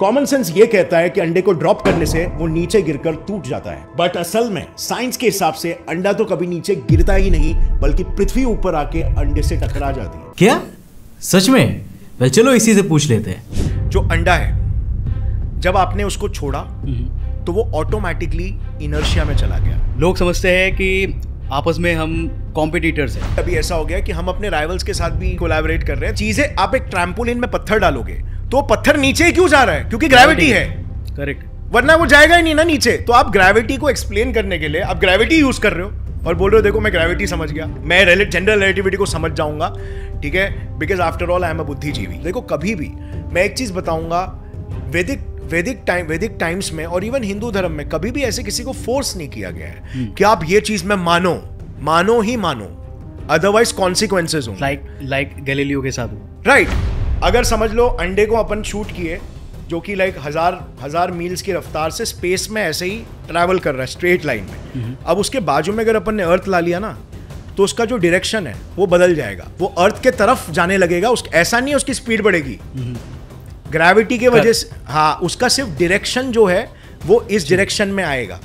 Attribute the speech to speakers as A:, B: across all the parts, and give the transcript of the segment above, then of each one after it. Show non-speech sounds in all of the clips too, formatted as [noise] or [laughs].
A: Common sense ये कहता है कि अंडे को ड्रॉप करने से वो नीचे गिरकर टूट जाता है बट असल में साइंस के हिसाब से अंडा तो कभी नीचे गिरता ही नहीं बल्कि पृथ्वी ऊपर आके अंडे से टकरा जाती है
B: क्या सच में वह चलो इसी से पूछ लेते हैं
A: जो अंडा है जब आपने उसको छोड़ा हम्म। तो वो ऑटोमेटिकली इनर्शिया में चला गया लोग समझते हैं कि आपस में हम कॉम्पिटिटर्स हैं अभी ऐसा हो गया कि हम अपने राइवल्स के साथ भी कोलैबोरेट कर रहे हैं चीजें आप एक ट्रैम्पोलिन में पत्थर डालोगे तो पत्थर नीचे क्यों जा रहा है क्योंकि ग्रेविटी है करेक्ट वरना वो जाएगा ही नहीं ना नीचे तो आप ग्रेविटी को एक्सप्लेन करने के लिए आप ग्रेविटी यूज कर रहे हो और बोल रहे हो देखो मैं ग्रेविटी समझ गया मैं जनरल रिलेटिविटी को समझ जाऊंगा ठीक है because after all I am a बुद्धिजीवी देखो कभी भी मैं एक चीज बताऊंगा वैदिक वैदिक टाइम वैदिक टाइम्स में और इवन हिंदू धर्म में कभी भी ऐसे किसी को फोर्स नहीं किया गया है hmm. कि आप ये चीज में मानो मानो ही मानो अदरवाइज कॉन्सिक्वेंसेज हो लाइक लाइक गैलीलियो के साथ राइट right. अगर समझ लो अंडे को अपन शूट किए जो कि लाइक हज़ार हज़ार मील्स की रफ्तार से स्पेस में ऐसे ही ट्रैवल कर रहा है स्ट्रेट लाइन में हम्म। अब उसके बाजू में अगर अपन ने अर्थ ला लिया ना तो उसका जो डायरेक्शन है वो बदल जाएगा वो अर्थ के तरफ जाने लगेगा उस ऐसा नहीं है उसकी स्पीड बढ़ेगी ग्रेविटी हम्म। के वजह से हाँ उसका सिर्फ डायरेक्शन जो है वो इस डायरेक्शन में आएगा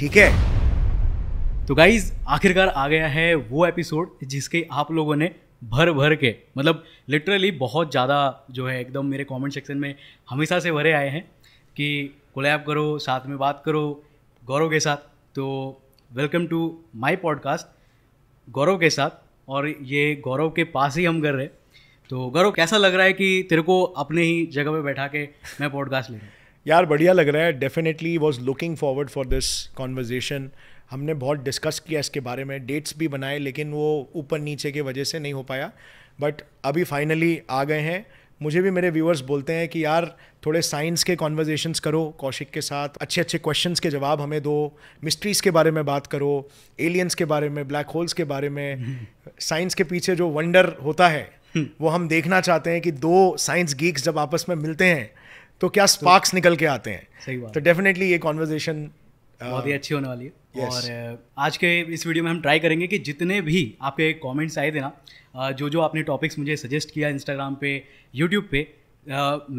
A: ठीक है
B: तो गाइज आखिरकार आ गया है वो एपिसोड जिसके आप लोगों ने भर भर के मतलब लिटरली बहुत ज़्यादा जो है एकदम मेरे कमेंट सेक्शन में हमेशा से भरे आए हैं कि कोलैब करो साथ में बात करो गौरव के साथ तो welcome to my podcast Gaurav के साथ और ये गौरव के पास ही हम कर रहे तो गौरव कैसा लग रहा है कि तेरे को अपने ही जगह पे बैठा के मैं पॉडकास्ट ले रहा हूँ
A: यार बढ़िया लग रहा है definitely was looking forward for this conversation हमने बहुत डिस्कस किया इसके बारे में डेट्स भी बनाए लेकिन वो ऊपर नीचे के वजह से नहीं हो पाया बट अभी फाइनली आ गए हैं मुझे भी मेरे व्यूअर्स बोलते हैं कि यार थोड़े साइंस के कॉन्वर्जेशन करो कौशिक के साथ अच्छे अच्छे क्वेश्चंस के जवाब हमें दो मिस्ट्रीज़ के बारे में बात करो एलियंस के बारे में ब्लैक होल्स के बारे में साइंस [laughs] के पीछे जो वंडर होता है हम्म। वो हम देखना चाहते हैं कि दो साइंस गीक्स जब आपस में मिलते हैं तो क्या स्पार्क्स तो निकल के आते हैं तो डेफिनेटली ये कॉन्वर्जेशन बहुत ही अच्छी होने वाली है yes. और
B: आज के इस वीडियो में हम ट्राई करेंगे कि जितने भी आपके कमेंट्स आए थे ना जो जो आपने टॉपिक्स मुझे सजेस्ट किया इंस्टाग्राम पे यूट्यूब पे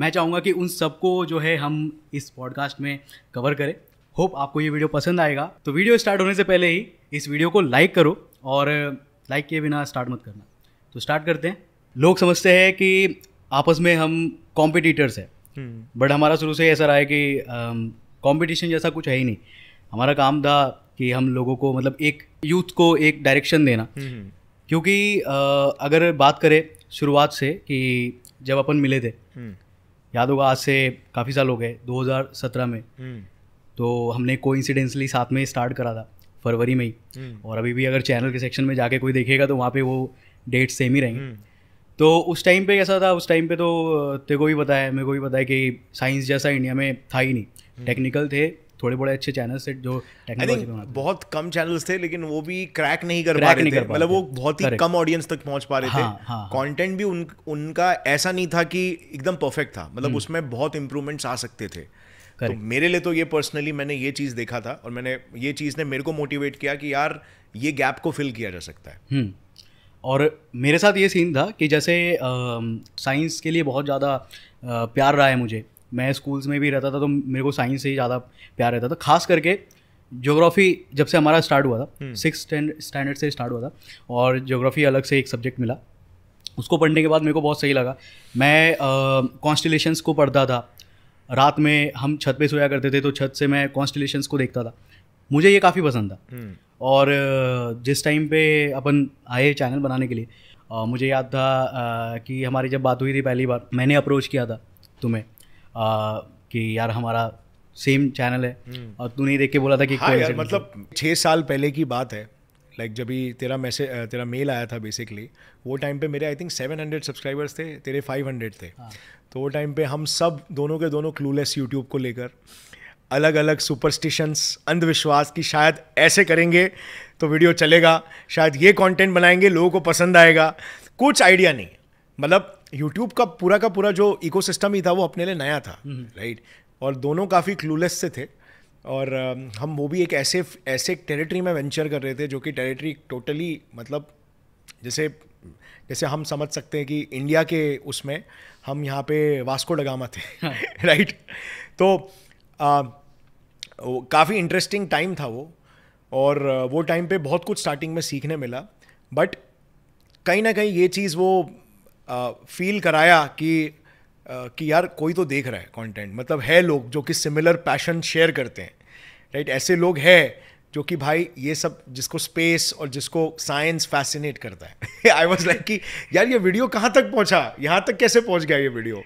B: मैं चाहूँगा कि उन सबको जो है हम इस पॉडकास्ट में कवर करें होप आपको ये वीडियो पसंद आएगा तो वीडियो स्टार्ट होने से पहले ही इस वीडियो को लाइक करो और लाइक किए बिना स्टार्ट मत करना तो स्टार्ट करते हैं लोग समझते हैं कि आपस में हम कॉम्पिटिटर्स हैं बट हम्म। हमारा शुरू से ऐसा रहा है कि कॉम्पिटिशन जैसा कुछ है ही नहीं हमारा काम था कि हम लोगों को मतलब एक यूथ को एक डायरेक्शन देना हम्म, हम्म। क्योंकि अगर बात करें शुरुआत से कि जब अपन मिले थे हम्म। याद होगा आज से काफ़ी साल हो गए 2017 में तो हमने को इंसिडेंसली साथ में स्टार्ट करा था फरवरी में ही और अभी भी अगर चैनल के सेक्शन में जाके कोई देखेगा तो वहाँ पे वो डेट सेम ही रहेंगे तो उस टाइम पे कैसा था उस टाइम पे तो तेरे को भी पता है मेरे को भी पता है कि साइंस जैसा इंडिया में था ही नहीं टेक्निकल थे थोड़े बड़े अच्छे चैनल्स थे जो टेक्नोलॉजी
A: बहुत कम चैनल्स थे लेकिन वो भी क्रैक नहीं कर पा रहे थे मतलब वो बहुत ही कम ऑडियंस तक पहुंच पा रहे थे कंटेंट हाँ, हाँ, हाँ। भी उन उनका ऐसा नहीं था कि एकदम परफेक्ट था मतलब हम्म। उसमें बहुत इंप्रूवमेंट्स आ सकते थे तो मेरे लिए तो ये पर्सनली मैंने ये चीज़ देखा था और मैंने ये चीज़ ने मेरे को मोटिवेट किया कि यार ये गैप को फिल किया जा सकता है
B: हम्म। और मेरे साथ ये सीन था कि जैसे साइंस के लिए बहुत ज़्यादा प्यार रहा है मुझे मैं स्कूल्स में भी रहता था तो मेरे को साइंस से ही ज़्यादा प्यार रहता था खास करके जोग्राफ़ी जब से हमारा स्टार्ट हुआ था सिक्स हम्म। स्टैंडर्ड से स्टार्ट हुआ था और जोग्राफ़ी अलग से एक सब्जेक्ट मिला उसको पढ़ने के बाद मेरे को बहुत सही लगा मैं कॉन्स्टिलेशंस को पढ़ता था रात में हम छत पे सोया करते थे तो छत से मैं कॉन्स्टिलेशंस को देखता था मुझे ये काफ़ी पसंद था हम्म। और जिस टाइम पे अपन आए चैनल बनाने के लिए आ, मुझे याद था आ, कि हमारी जब बात हुई थी पहली बार मैंने अप्रोच किया था तुम्हें कि यार हमारा सेम चैनल है हम्म। और तूने देख के बोला था कि हाँ यार मतलब
A: छः साल पहले की बात है लाइक जब भी तेरा मैसेज तेरा मेल आया था बेसिकली वो टाइम पे मेरे I think seven hundred subscribers थे तेरे फाइव हंड्रेड थे हाँ। तो वो टाइम पे हम सब दोनों के दोनों क्लूलेस यूट्यूब को लेकर अलग अलग सुपरस्टिशंस अंधविश्वास की शायद ऐसे करेंगे तो वीडियो चलेगा शायद ये कंटेंट बनाएंगे लोगों को पसंद आएगा कुछ आइडिया नहीं मतलब यूट्यूब का पूरा का पूरा जो इको ही था वो अपने लिए नया था राइट हम्म। और दोनों काफ़ी क्लूलेस से थे और um, हम वो भी एक ऐसे ऐसे टेरिटरी में वेंचर कर रहे थे जो कि टेरिटरी टोटली मतलब जैसे जैसे हम समझ सकते हैं कि इंडिया के उसमें हम यहाँ पे वास्को डगामा थे राइट हाँ। [laughs] तो काफ़ी इंटरेस्टिंग टाइम था वो और uh, वो टाइम पे बहुत कुछ स्टार्टिंग में सीखने मिला बट कहीं ना कहीं ये चीज़ वो फील कराया कि कि यार कोई तो देख रहा है कंटेंट मतलब है लोग जो कि सिमिलर पैशन शेयर करते हैं राइट ऐसे लोग हैं जो कि भाई ये सब जिसको स्पेस और जिसको साइंस फैसिनेट करता है आई वॉज लाइक कि यार ये वीडियो कहाँ तक पहुँचा यहाँ तक कैसे पहुँच गया ये वीडियो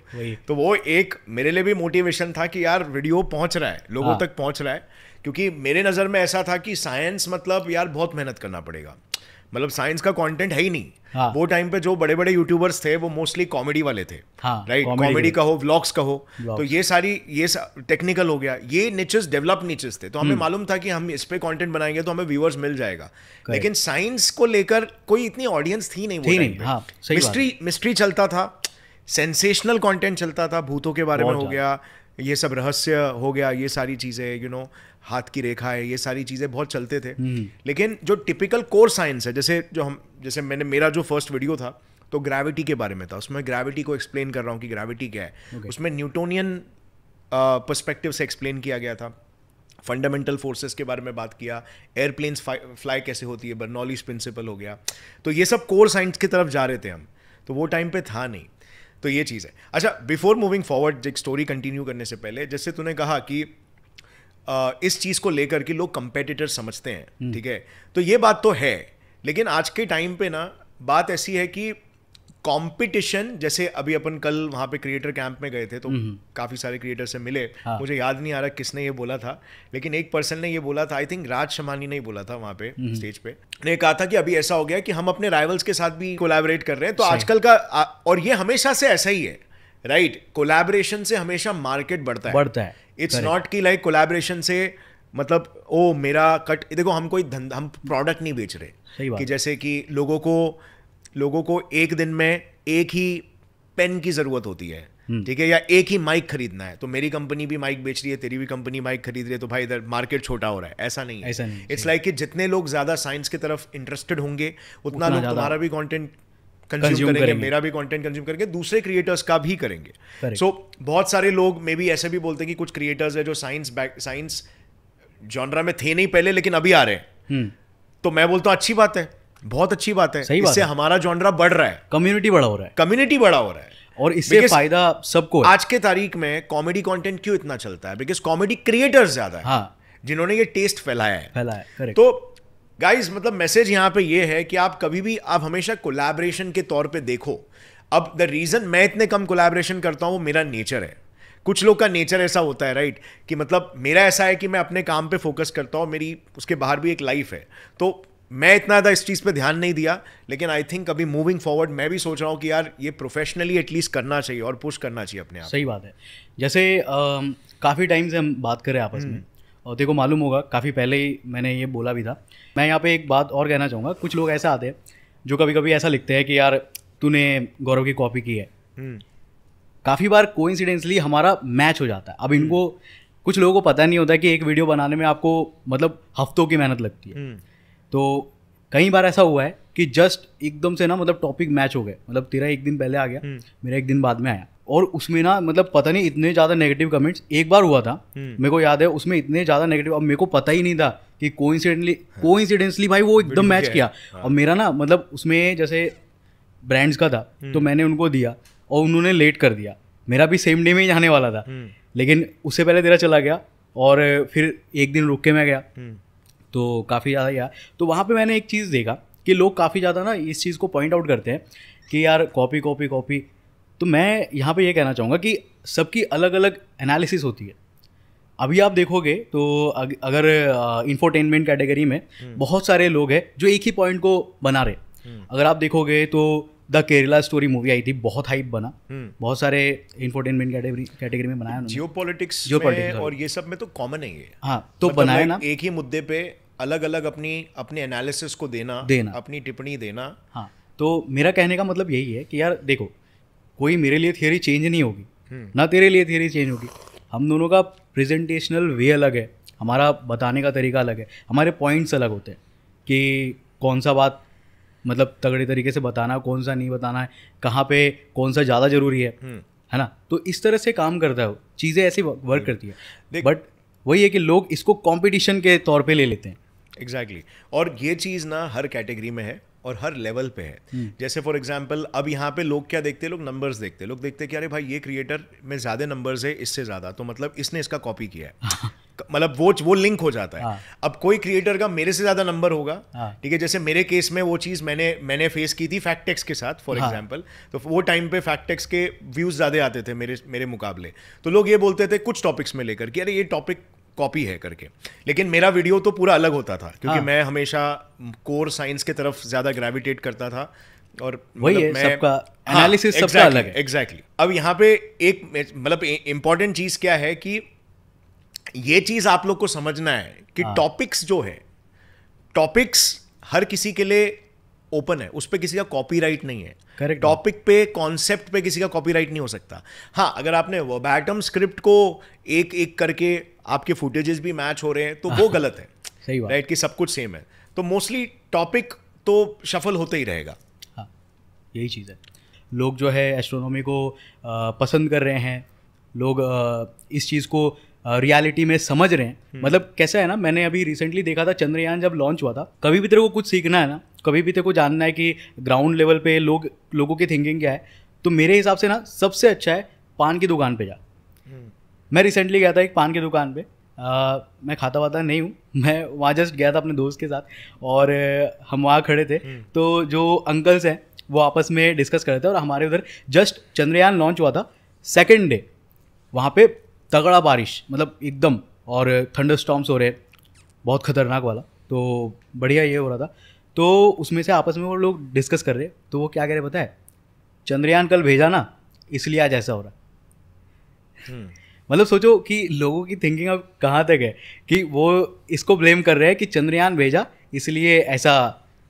A: तो वो एक मेरे लिए भी मोटिवेशन था कि यार वीडियो पहुँच रहा है लोगों हाँ। तक पहुँच रहा है क्योंकि मेरे नज़र में ऐसा था कि साइंस मतलब यार बहुत मेहनत करना पड़ेगा मतलब साइंस का कॉन्टेंट है ही नहीं हाँ. वो टाइम पे जो बड़े बड़े यूट्यूबर्स थे वो मोस्टली कॉमेडी वाले थे राइट कॉमेडी का हो व्लॉग्स का हो तो ये सारी ये टेक्निकल हो गया ये निचेस डेवलप निचेस थे तो हमें हम्म। मालूम था कि हम इस पे कॉन्टेंट बनाएंगे तो हमें व्यूअर्स मिल जाएगा लेकिन साइंस को लेकर कोई इतनी ऑडियंस थी नहीं वो मिस्ट्री मिस्ट्री हाँ, चलता था सेंसेशनल कंटेंट चलता था भूतों के बारे में हो गया ये सब रहस्य हो गया ये सारी चीज़ें यू नो हाथ की रेखा है ये सारी चीज़ें बहुत चलते थे हम्म। लेकिन जो टिपिकल कोर साइंस है जैसे जो हम जैसे मैंने मेरा जो फर्स्ट वीडियो था तो ग्रेविटी के बारे में था उसमें ग्रेविटी को एक्सप्लेन कर रहा हूँ कि ग्रेविटी क्या है okay. उसमें न्यूटोनियन परस्पेक्टिव uh, से एक्सप्लेन किया गया था फंडामेंटल फोर्सेस के बारे में बात किया एयरप्लेन्स फ्लाई कैसे होती है बर्नॉलीज प्रिंसिपल हो गया तो ये सब कोर साइंस की तरफ जा रहे थे हम तो वो टाइम पे था नहीं तो ये चीज़ है अच्छा बिफोर मूविंग फॉरवर्ड एक स्टोरी कंटिन्यू करने से पहले जैसे तूने कहा कि इस चीज़ को लेकर के लोग कंपेटिटर समझते हैं हम्म। ठीक है तो ये बात तो है लेकिन आज के टाइम पे ना बात ऐसी है कि कंपटीशन जैसे अभी अपन कल वहाँ पे क्रिएटर कैंप में गए थे तो हम्म। काफ़ी सारे क्रिएटर से मिले हाँ. मुझे याद नहीं आ रहा किसने ये बोला था लेकिन एक पर्सन ने ये बोला था आई थिंक राज शमानी ने ही बोला था वहाँ पे स्टेज हम्म। पे ने कहा था कि अभी ऐसा हो गया कि हम अपने राइवल्स के साथ भी कोलैबोरेट कर रहे हैं तो आजकल का और ये हमेशा से ऐसा ही है राइट कोलैबोरेशन से हमेशा मार्केट बढ़ता है बढ़ता है इट्स नॉट की लाइक कोलैबोरेशन से मतलब ओ मेरा कट देखो हम कोई धंधा हम प्रोडक्ट नहीं बेच रहे कि जैसे कि लोगों को लोगों को एक दिन में एक ही पेन की ज़रूरत होती है हम्म। ठीक है या एक ही माइक खरीदना है तो मेरी कंपनी भी माइक बेच रही है तेरी भी कंपनी माइक खरीद रही है तो भाई इधर मार्केट छोटा हो रहा है ऐसा नहीं है इट्स लाइक like कि जितने लोग ज़्यादा साइंस की तरफ इंटरेस्टेड होंगे उतना, उतना लोग तुम्हारा भी कंटेंट कंज्यूम करेंगे करेंगे मेरा भी कंटेंट कंज्यूम करेंगे दूसरे क्रिएटर्स का भी करेंगे सो so, बहुत सारे लोग मे बी ऐसे भी बोलते हैं कि कुछ क्रिएटर्स है जो साइंस बैक साइंस जॉनरा में थे नहीं पहले लेकिन अभी आ रहे हैं हम्म। तो मैं बोलता हूँ अच्छी बात है बहुत अच्छी बात है सही इससे बात है। हमारा जॉनरा बढ़ रहा है
B: कम्युनिटी बड़ा हो रहा
A: है कम्युनिटी बड़ा हो रहा है और इससे फायदा सबको आज के तारीख में कॉमेडी कॉन्टेंट क्यों इतना चलता है बिकॉज कॉमेडी क्रिएटर्स ज्यादा है हाँ। जिन्होंने ये टेस्ट फैलाया है फैलाया है तो गाइज मतलब मैसेज यहाँ पे ये है कि आप कभी भी आप हमेशा कोलैबोरेशन के तौर पे देखो अब द रीज़न मैं इतने कम कोलैबोरेशन करता हूँ वो मेरा नेचर है कुछ लोग का नेचर ऐसा होता है राइट कि मतलब मेरा ऐसा है कि मैं अपने काम पे फोकस करता हूँ मेरी उसके बाहर भी एक लाइफ है तो मैं इतना ज़्यादा इस चीज़ पे ध्यान नहीं दिया लेकिन आई थिंक अभी मूविंग फॉरवर्ड मैं भी
B: सोच रहा हूँ कि यार ये प्रोफेशनली एटलीस्ट करना चाहिए और पुश
A: करना चाहिए अपने आप सही
B: बात है जैसे काफ़ी टाइम से हम बात करें आपस हम्म। में और देखो मालूम होगा काफ़ी पहले ही मैंने ये बोला भी था मैं यहाँ पे एक बात और कहना चाहूँगा कुछ लोग ऐसा आते हैं जो कभी कभी ऐसा लिखते हैं कि यार तूने गौरव की कॉपी की है हम्म। काफ़ी बार कोइंसिडेंसली हमारा मैच हो जाता है अब इनको हम्म। कुछ लोगों को पता नहीं होता कि एक वीडियो बनाने में आपको मतलब हफ्तों की मेहनत लगती है हम्म। तो कई बार ऐसा हुआ है कि जस्ट एकदम से ना मतलब टॉपिक मैच हो गए मतलब तेरा एक दिन पहले आ गया मेरा एक दिन बाद में आया और उसमें ना मतलब पता नहीं इतने ज़्यादा नेगेटिव कमेंट्स एक बार हुआ था हम्म। मेरे को याद है उसमें इतने ज़्यादा नेगेटिव अब मेरे को पता ही नहीं था कि कोइंसिडेंटली कोइंसिडेंटली हाँ। भाई वो एकदम मैच किया और हाँ। मेरा ना मतलब उसमें जैसे ब्रांड्स का था हम्म। तो मैंने उनको दिया और उन्होंने लेट कर दिया मेरा भी सेम डे में ही जाने वाला था हम्म। लेकिन उससे पहले तेरा चला गया और फिर एक दिन रुक के मैं गया तो काफ़ी ज़्यादा गया तो वहाँ पे मैंने एक चीज़ देखा कि लोग काफ़ी ज़्यादा ना इस चीज़ को पॉइंट आउट करते हैं कि यार कॉपी कॉपी कॉपी तो मैं यहाँ पे ये कहना चाहूँगा कि सबकी अलग अलग एनालिसिस होती है अभी आप देखोगे तो अगर इंफोटेनमेंट कैटेगरी में हम्म। बहुत सारे लोग हैं जो एक ही पॉइंट को बना रहे हम्म। अगर आप देखोगे तो द केरला स्टोरी मूवी आई थी बहुत हाइप बना हम्म। बहुत सारे इंफोटेनमेंट कैटेगरी कैटेगरी में बनाया जियो पॉलिटिक्स और
A: ये सब में तो कॉमन है ये
B: हाँ तो मतलब बनाया ना
A: एक ही मुद्दे पे अलग अलग अपनी अपने एनालिसिस को देना देना अपनी टिप्पणी देना
B: हाँ तो मेरा कहने का मतलब यही है कि यार देखो कोई मेरे लिए थियोरी चेंज नहीं होगी हम्म। ना तेरे लिए थियोरी चेंज होगी हम दोनों का प्रेजेंटेशनल वे अलग है हमारा बताने का तरीका अलग है हमारे पॉइंट्स अलग होते हैं कि कौन सा बात मतलब तगड़े तरीके से बताना कौन सा नहीं बताना है कहाँ पे कौन सा ज़्यादा ज़रूरी है हम्म। है ना तो इस तरह से काम करता है चीज़ें ऐसे वर्क हम्म। करती है बट वही है कि लोग इसको कंपटीशन के तौर पे ले लेते हैं
A: एग्जैक्टली exactly. और ये चीज़ ना हर कैटेगरी में है और हर लेवल पे है हम्म। जैसे फॉर एग्जाम्पल अब यहाँ पे लोग क्या देखते हैं लोग नंबर्स देखते हैं लोग देखते हैं कि अरे भाई ये क्रिएटर में ज़्यादा नंबर्स है इससे ज़्यादा तो मतलब इसने इसका कॉपी किया है हाँ। मतलब वो वो लिंक हो जाता है हाँ. अब कोई क्रिएटर का मेरे से ज्यादा नंबर होगा हाँ। ठीक है जैसे मेरे केस में वो चीज मैंने मैंने फेस की थी फैक्टेक्स के साथ फॉर एग्जांपल हाँ। तो वो टाइम पे फैक्टेक्स के व्यूज ज्यादा आते थे मेरे मेरे मुकाबले तो लोग ये बोलते थे कुछ टॉपिक्स में लेकर कि अरे ये टॉपिक कॉपी है करके लेकिन मेरा वीडियो तो पूरा अलग होता था क्योंकि हाँ. मैं हमेशा कोर साइंस के तरफ ज़्यादा ग्रेविटेट करता था और मतलब वही है सबका एनालिसिस हाँ, exactly, अलग है एग्जैक्टली अब यहाँ पे एक मतलब इम्पॉर्टेंट चीज़ क्या है कि ये चीज़ आप लोग को समझना है कि टॉपिक्स हाँ. जो है टॉपिक्स हर किसी के लिए ओपन है उस पर किसी का कॉपीराइट नहीं है करेक्ट टॉपिक पे कॉन्सेप्ट पे किसी का कॉपीराइट नहीं हो सकता हाँ अगर आपने बैटम स्क्रिप्ट को एक एक करके आपके फुटेजेस भी मैच हो रहे हैं तो वो हाँ। गलत है [laughs] सही बात राइट कि सब कुछ
B: सेम है तो मोस्टली टॉपिक तो शफल होते ही रहेगा हाँ यही चीज़ है लोग जो है एस्ट्रोनॉमी को पसंद कर रहे हैं लोग इस चीज़ को रियलिटी में समझ रहे हैं हम्म। मतलब कैसा है ना मैंने अभी रिसेंटली देखा था चंद्रयान जब लॉन्च हुआ था कभी भी तेरे को कुछ सीखना है ना कभी भी तेरे को जानना है कि ग्राउंड लेवल पे लोग लोगों की थिंकिंग क्या है तो मेरे हिसाब से ना सबसे अच्छा है पान की दुकान पे जा मैं रिसेंटली गया था एक पान की दुकान पे मैं खाता वाता नहीं हूँ मैं वहाँ जस्ट गया था अपने दोस्त के साथ और हम वहाँ खड़े थे हम्म। तो जो अंकल्स हैं वो आपस में डिस्कस कर रहे थे और हमारे उधर जस्ट चंद्रयान लॉन्च हुआ था सेकेंड डे वहाँ पे तगड़ा बारिश मतलब एकदम और थंडर स्टॉम्स हो रहे बहुत खतरनाक वाला तो बढ़िया ये हो रहा था तो उसमें से आपस में वो लोग डिस्कस कर रहे तो वो क्या कह रहे बताए चंद्रयान कल भेजा ना इसलिए आज ऐसा हो रहा है हम्म। मतलब सोचो कि लोगों की थिंकिंग अब कहाँ तक है कि वो इसको ब्लेम कर रहे हैं कि चंद्रयान भेजा इसलिए ऐसा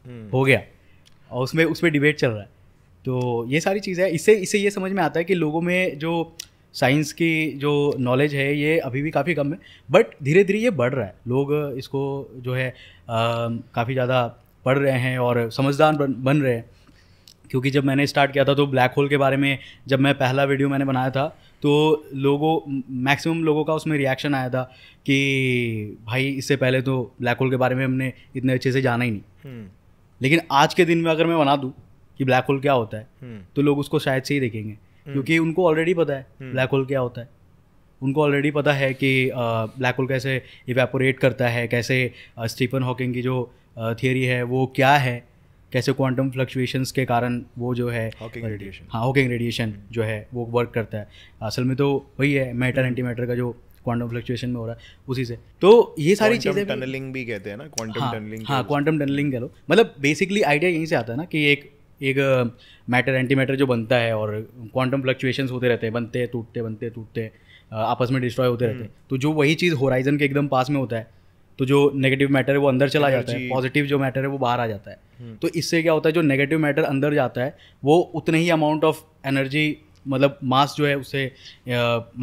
B: हम्म। हो गया और उसमें उसमें डिबेट चल रहा है तो ये सारी चीज़ें इससे इससे ये समझ में आता है कि लोगों में जो साइंस की जो नॉलेज है ये अभी भी काफ़ी कम है बट धीरे धीरे ये बढ़ रहा है लोग इसको जो है काफ़ी ज़्यादा पढ़ रहे हैं और समझदार बन, बन रहे हैं क्योंकि जब मैंने स्टार्ट किया था तो ब्लैक होल के बारे में जब मैं पहला वीडियो मैंने बनाया था तो लोगों मैक्सिमम लोगों का उसमें रिएक्शन आया था कि भाई इससे पहले तो ब्लैक होल के बारे में हमने इतने अच्छे से जाना ही नहीं हम्म। लेकिन आज के दिन में अगर मैं बना दूँ कि ब्लैक होल क्या होता है हम्म। तो लोग उसको शायद से ही देखेंगे हम्म। क्योंकि उनको ऑलरेडी पता है ब्लैक होल क्या होता है उनको ऑलरेडी पता है कि ब्लैक होल कैसे इवेपोरेट करता है कैसे स्टीफन हॉकिंग की जो थियरी है वो क्या है कैसे क्वांटम फ्लक्चुएशंस के कारण वो जो है रेडिएशन हाँ हॉकिंग रेडिएशन जो है वो वर्क करता है असल में तो वही है मैटर एंटी मैटर का जो क्वांटम फ्लक्चुएशन में हो रहा है उसी से तो ये सारी चीज़ें
A: टनलिंग भी कहते हैं ना क्वांटम टनलिंग हाँ
B: क्वांटम हाँ, टनलिंग कह लो मतलब बेसिकली आइडिया यहीं से आता है ना कि एक एक मैटर एंटी मैटर जो बनता है और क्वांटम फ्लक्चुएशंस होते रहते हैं बनते टूटते बनते टूटते आपस में डिस्ट्रॉय होते रहते हैं hmm. तो जो वही चीज़ होराइजन के एकदम पास में होता है तो जो नेगेटिव मैटर है वो अंदर चला जाता है पॉजिटिव जो मैटर है वो बाहर आ जाता है हम्म। तो इससे क्या होता है जो नेगेटिव मैटर अंदर जाता है वो उतने ही अमाउंट ऑफ एनर्जी मतलब मास जो है उसे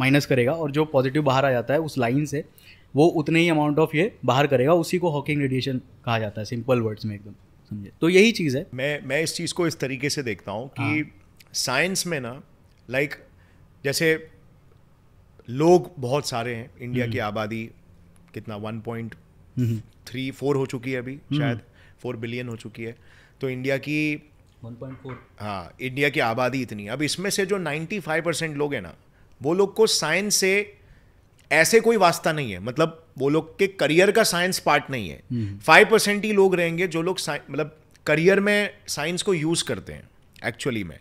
B: माइनस करेगा और जो पॉजिटिव बाहर आ जाता है उस लाइन से वो उतने ही अमाउंट ऑफ ये बाहर करेगा उसी को हॉकिंग रेडिएशन कहा जाता है सिंपल वर्ड्स में एकदम समझे तो यही चीज़ है मैं मैं इस चीज़ को इस तरीके से देखता हूँ कि
A: साइंस हाँ। में ना लाइक जैसे लोग बहुत सारे हैं इंडिया की हम्म। आबादी कितना वन पॉइंट थ्री फोर हो चुकी है अभी हम्म। शायद फोर बिलियन हो चुकी है तो इंडिया की फोर हाँ इंडिया की आबादी इतनी अब इसमें से जो नाइन्टी फाइव परसेंट लोग हैं ना वो लोग को साइंस से ऐसे कोई वास्ता नहीं है मतलब वो लोग के करियर का साइंस पार्ट नहीं है फाइव हम्म। परसेंट ही लोग रहेंगे जो लोग मतलब करियर में साइंस को यूज़ करते हैं एक्चुअली में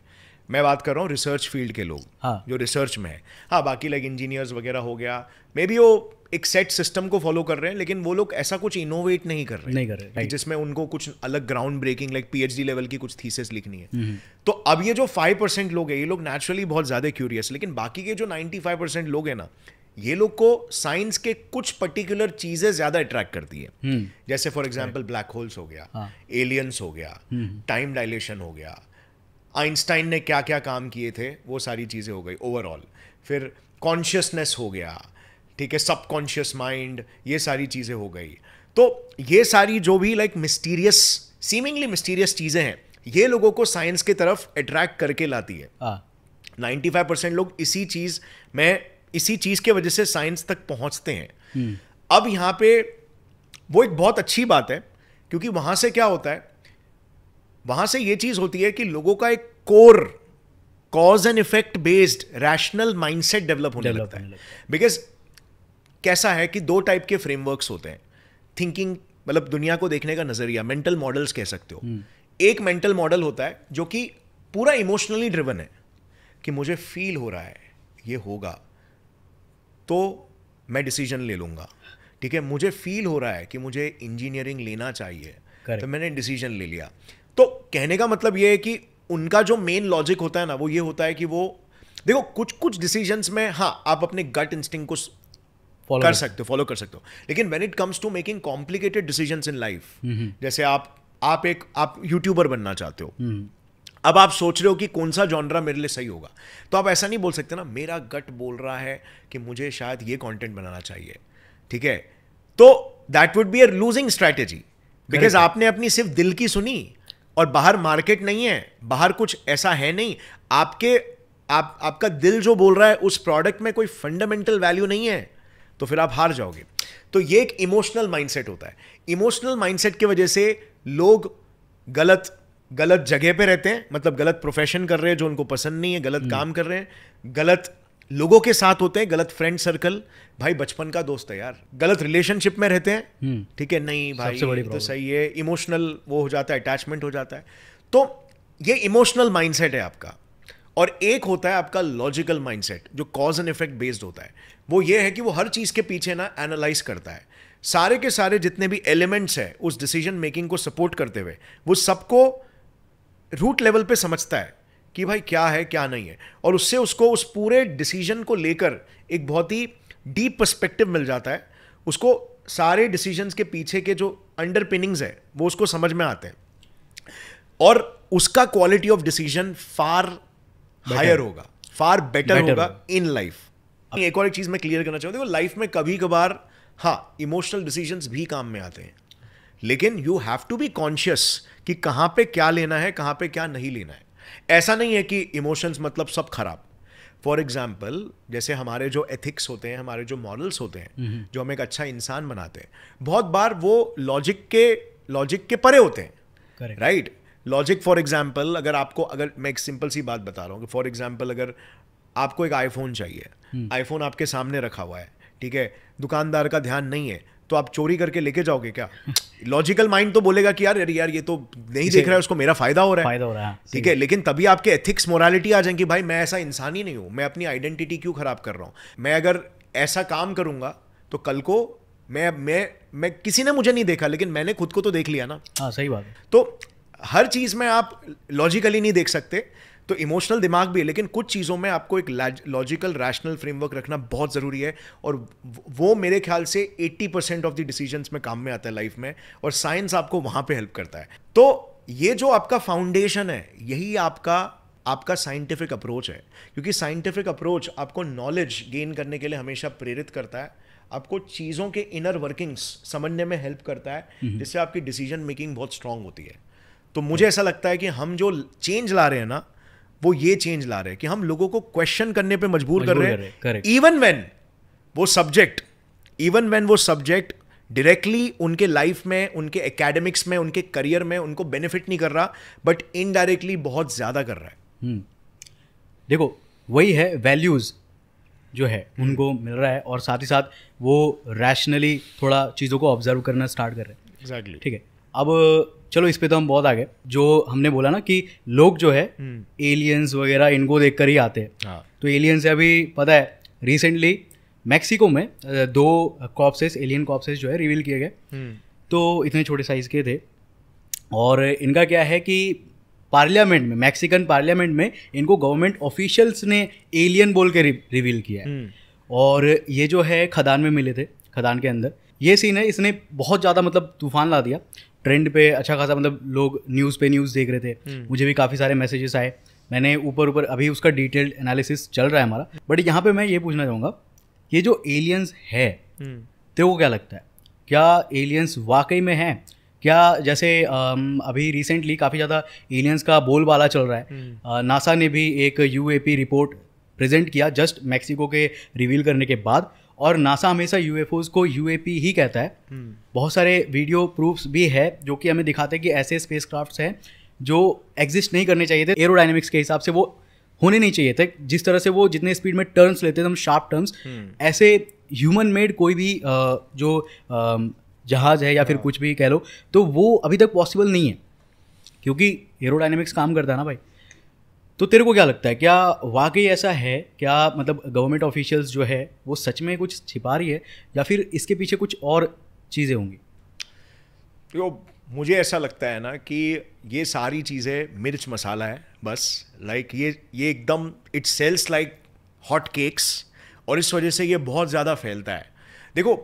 A: मैं बात कर रहा हूँ रिसर्च फील्ड के लोग हाँ. जो रिसर्च में है हाँ बाकी लाइक इंजीनियर्स वगैरह हो गया मे बी वो एक सेट सिस्टम को फॉलो कर रहे हैं लेकिन वो लोग ऐसा कुछ इनोवेट नहीं कर रहे नहीं कर रहे जिसमें उनको कुछ अलग ground breaking like PhD level की कुछ थीसिस लिखनी है हम्म, हम्म। तो अब ये जो फाइव परसेंट लोग हैं ये लोग नेचुरली बहुत ज़्यादा क्यूरियस लेकिन बाकी के जो नाइन्टी फाइव परसेंट लोग हैं ना ये लोग को साइंस के कुछ पर्टिकुलर चीजें ज्यादा अट्रैक्ट करती है हम्म। जैसे फॉर एग्जाम्पल ब्लैक होल्स हो गया एलियंस हाँ। हो गया टाइम डायलेशन हो गया आइंस्टाइन ने क्या क्या काम किए थे वो सारी चीजें हो गई ओवरऑल फिर कॉन्शियसनेस हो गया ठीक है सबकॉन्शियस माइंड ये सारी चीज़ें हो गई तो ये सारी जो भी लाइक मिस्टीरियस सीमिंगली मिस्टीरियस चीज़ें हैं ये लोगों को साइंस की तरफ अट्रैक्ट करके लाती है नाइन्टी फाइव परसेंट लोग इसी चीज़ में इसी चीज़ के वजह से साइंस तक पहुंचते हैं हम्म। अब यहां पे वो एक बहुत अच्छी बात है क्योंकि वहां से क्या होता है वहां से ये चीज़ होती है कि लोगों का एक core cause and effect based rational mindset develop होने लगता है बिकॉज कैसा है कि दो टाइप के फ्रेमवर्क्स होते हैं थिंकिंग मतलब दुनिया को देखने का नजरिया मेंटल मॉडल्स कह सकते हो hmm. एक मेंटल मॉडल होता है जो कि पूरा इमोशनली ड्रिवन है कि मुझे फील हो रहा है ये होगा तो मैं डिसीजन ले लूंगा ठीक है मुझे फील हो रहा है कि मुझे इंजीनियरिंग लेना चाहिए Correct. तो मैंने डिसीजन ले लिया तो कहने का मतलब ये है कि उनका जो मेन लॉजिक होता है ना वो ये होता है कि वो देखो कुछ कुछ डिसीजंस में हाँ आप अपने गट इंस्टिंग को फॉलो कर सकते हो फॉलो कर सकते हो लेकिन when it comes to making complicated decision in life जैसे आप आप एक आप यूट्यूबर बनना चाहते हो अब आप सोच रहे हो कि कौन सा जॉनरा मेरे लिए सही होगा तो आप ऐसा नहीं बोल सकते ना मेरा गट बोल रहा है कि मुझे शायद ये कंटेंट बनाना चाहिए ठीक है तो that would be a losing strategy because आपने अपनी सिर्फ दिल की सुनी और बाहर मार्केट नहीं है बाहर कुछ ऐसा है नहीं आपके आप आपका दिल जो बोल रहा है उस प्रोडक्ट में कोई फंडामेंटल वैल्यू नहीं है तो फिर आप हार जाओगे तो ये एक इमोशनल माइंडसेट होता है इमोशनल माइंडसेट की वजह से लोग गलत गलत जगह पे रहते हैं मतलब गलत प्रोफेशन कर रहे हैं जो उनको पसंद नहीं है गलत हम्म। काम कर रहे हैं गलत लोगों के साथ होते हैं गलत फ्रेंड सर्कल भाई बचपन का दोस्त है यार गलत रिलेशनशिप में रहते हैं हम्म। ठीक है नहीं भाई तो सही है इमोशनल वो हो जाता है अटैचमेंट हो जाता है तो ये इमोशनल माइंडसेट है आपका और एक होता है आपका लॉजिकल माइंडसेट जो कॉज एंड इफेक्ट बेस्ड होता है वो ये है कि वो हर चीज़ के पीछे ना एनालाइज करता है सारे के सारे जितने भी एलिमेंट्स हैं उस डिसीजन मेकिंग को सपोर्ट करते हुए वो सबको रूट लेवल पे समझता है कि भाई क्या है क्या नहीं है और उससे उसको उस पूरे डिसीजन को लेकर एक बहुत ही डीप पर्सपेक्टिव मिल जाता है उसको सारे डिसीजंस के पीछे के जो अंडरपिनिंग्स है वो उसको समझ में आते हैं और उसका quality of decision far higher होगा फार बेटर होगा इन लाइफ एक और एक चीज़ मैं क्लियर करना चाहूँ देखो लाइफ में कभी कभार हाँ इमोशनल डिसीजन भी काम में आते हैं लेकिन you have to be conscious कि कहाँ पे क्या लेना है कहाँ पे क्या नहीं लेना है ऐसा नहीं है कि इमोशंस मतलब सब खराब फॉर एग्जाम्पल जैसे हमारे जो एथिक्स होते हैं हमारे जो मॉरल्स होते हैं जो हम एक अच्छा इंसान बनाते हैं बहुत बार वो लॉजिक के लॉजिक के परे होते
C: हैं
A: राइट लॉजिक फॉर एग्जाम्पल अगर आपको अगर मैं एक सिंपल सी बात बता रहा हूँ फॉर एग्जाम्पल अगर आपको एक आईफोन चाहिए आईफोन हम्म। आपके सामने रखा हुआ है ठीक है दुकानदार का ध्यान नहीं है तो आप चोरी करके लेके जाओगे क्या लॉजिकल [laughs] माइंड तो बोलेगा कि यार यार यार ये तो नहीं देख रहा है उसको मेरा फायदा हो रहा है फायदा हो रहा है ठीक है लेकिन तभी आपके एथिक्स मोरालिटी आ जाएंगी भाई मैं ऐसा इंसान ही नहीं हूँ मैं अपनी आइडेंटिटी क्यों खराब कर रहा हूं मैं अगर ऐसा काम करूंगा तो कल को मैं मैं मैं किसी ने मुझे नहीं देखा लेकिन मैंने खुद को तो देख लिया ना हाँ सही बात तो हर चीज में आप लॉजिकली नहीं देख सकते तो इमोशनल दिमाग भी है लेकिन कुछ चीज़ों में आपको एक लॉजिकल रैशनल फ्रेमवर्क रखना बहुत ज़रूरी है और वो मेरे ख्याल से 80 परसेंट ऑफ द डिसीजंस में काम में आता है लाइफ में और साइंस आपको वहाँ पे हेल्प करता है तो ये जो आपका फाउंडेशन है यही आपका आपका साइंटिफिक अप्रोच है क्योंकि साइंटिफिक अप्रोच आपको नॉलेज गेन करने के लिए हमेशा प्रेरित करता है आपको चीज़ों के इनर वर्किंग्स समझने में हेल्प करता है जिससे आपकी डिसीजन मेकिंग बहुत स्ट्रांग होती है तो मुझे ऐसा लगता है कि हम जो चेंज ला रहे हैं ना वो ये चेंज ला रहे हैं कि हम लोगों को क्वेश्चन करने पे मजबूर कर रहे हैं इवन व्हेन वो सब्जेक्ट इवन व्हेन वो सब्जेक्ट डायरेक्टली उनके लाइफ में उनके एकेडमिक्स में उनके करियर में उनको बेनिफिट नहीं कर रहा बट इनडायरेक्टली बहुत ज़्यादा कर रहा है
B: हम्म। देखो वही है वैल्यूज़ जो है हम्म। उनको मिल रहा है और साथ ही साथ वो रैशनली थोड़ा चीज़ों को ऑब्जर्व करना स्टार्ट कर रहे हैं एग्जैक्टली ठीक है अब चलो इस पे तो हम बहुत आगे जो हमने बोला ना कि लोग जो है एलियंस हम्म। वगैरह इनको देख कर ही आते हैं हाँ। तो एलियंस से अभी पता है रिसेंटली मैक्सिको में दो कॉप्सेस एलियन कॉप्सेस जो है रिवील किए गए हम्म। तो इतने छोटे साइज़ के थे और इनका क्या है कि पार्लियामेंट में मैक्सिकन पार्लियामेंट में इनको गवर्नमेंट ऑफिशियल्स ने एलियन बोल के रिवील किया है हम्म। और ये जो है खदान में मिले थे खदान के अंदर ये सीन है इसने बहुत ज़्यादा मतलब तूफान ला दिया ट्रेंड पे अच्छा खासा मतलब लोग न्यूज़ पे न्यूज़ देख रहे थे हम्म। मुझे भी काफ़ी सारे मैसेजेस आए मैंने ऊपर ऊपर अभी उसका डिटेल्ड एनालिसिस चल रहा है हमारा बट यहाँ पे मैं ये पूछना चाहूँगा ये जो एलियंस है हम्म। तेरे क्या लगता है क्या एलियंस वाकई में हैं क्या जैसे अभी रिसेंटली काफ़ी ज़्यादा एलियंस का बोलबाला चल रहा है हम्म। नासा ने भी एक यू रिपोर्ट प्रेजेंट किया जस्ट मैक्सिको के रिवील करने के बाद और नासा हमेशा यूएफओज को यूएपी ही कहता है हम्म। बहुत सारे वीडियो प्रूफ्स भी है जो कि हमें दिखाते हैं कि ऐसे स्पेस क्राफ्ट हैं जो एग्जिस्ट नहीं करने चाहिए थे एरोडाइनमिक्स के हिसाब से वो होने नहीं चाहिए थे जिस तरह से वो जितने स्पीड में टर्न्स लेते थे हम शार्प टर्न्स ऐसे ह्यूमन मेड कोई भी जो जहाज़ है या फिर हाँ। कुछ भी कह लो तो वो अभी तक पॉसिबल नहीं है क्योंकि एरोडाइनमिक्स काम करता है ना भाई तो तेरे को क्या लगता है क्या वाकई ऐसा है क्या मतलब गवर्नमेंट ऑफिशियल्स जो है वो सच में कुछ छिपा रही है या फिर इसके पीछे कुछ और चीज़ें होंगी
A: तो मुझे ऐसा लगता है ना कि ये सारी चीज़ें मिर्च मसाला है बस लाइक ये ये एकदम it sells like hot cakes और इस वजह से ये बहुत ज़्यादा फैलता है देखो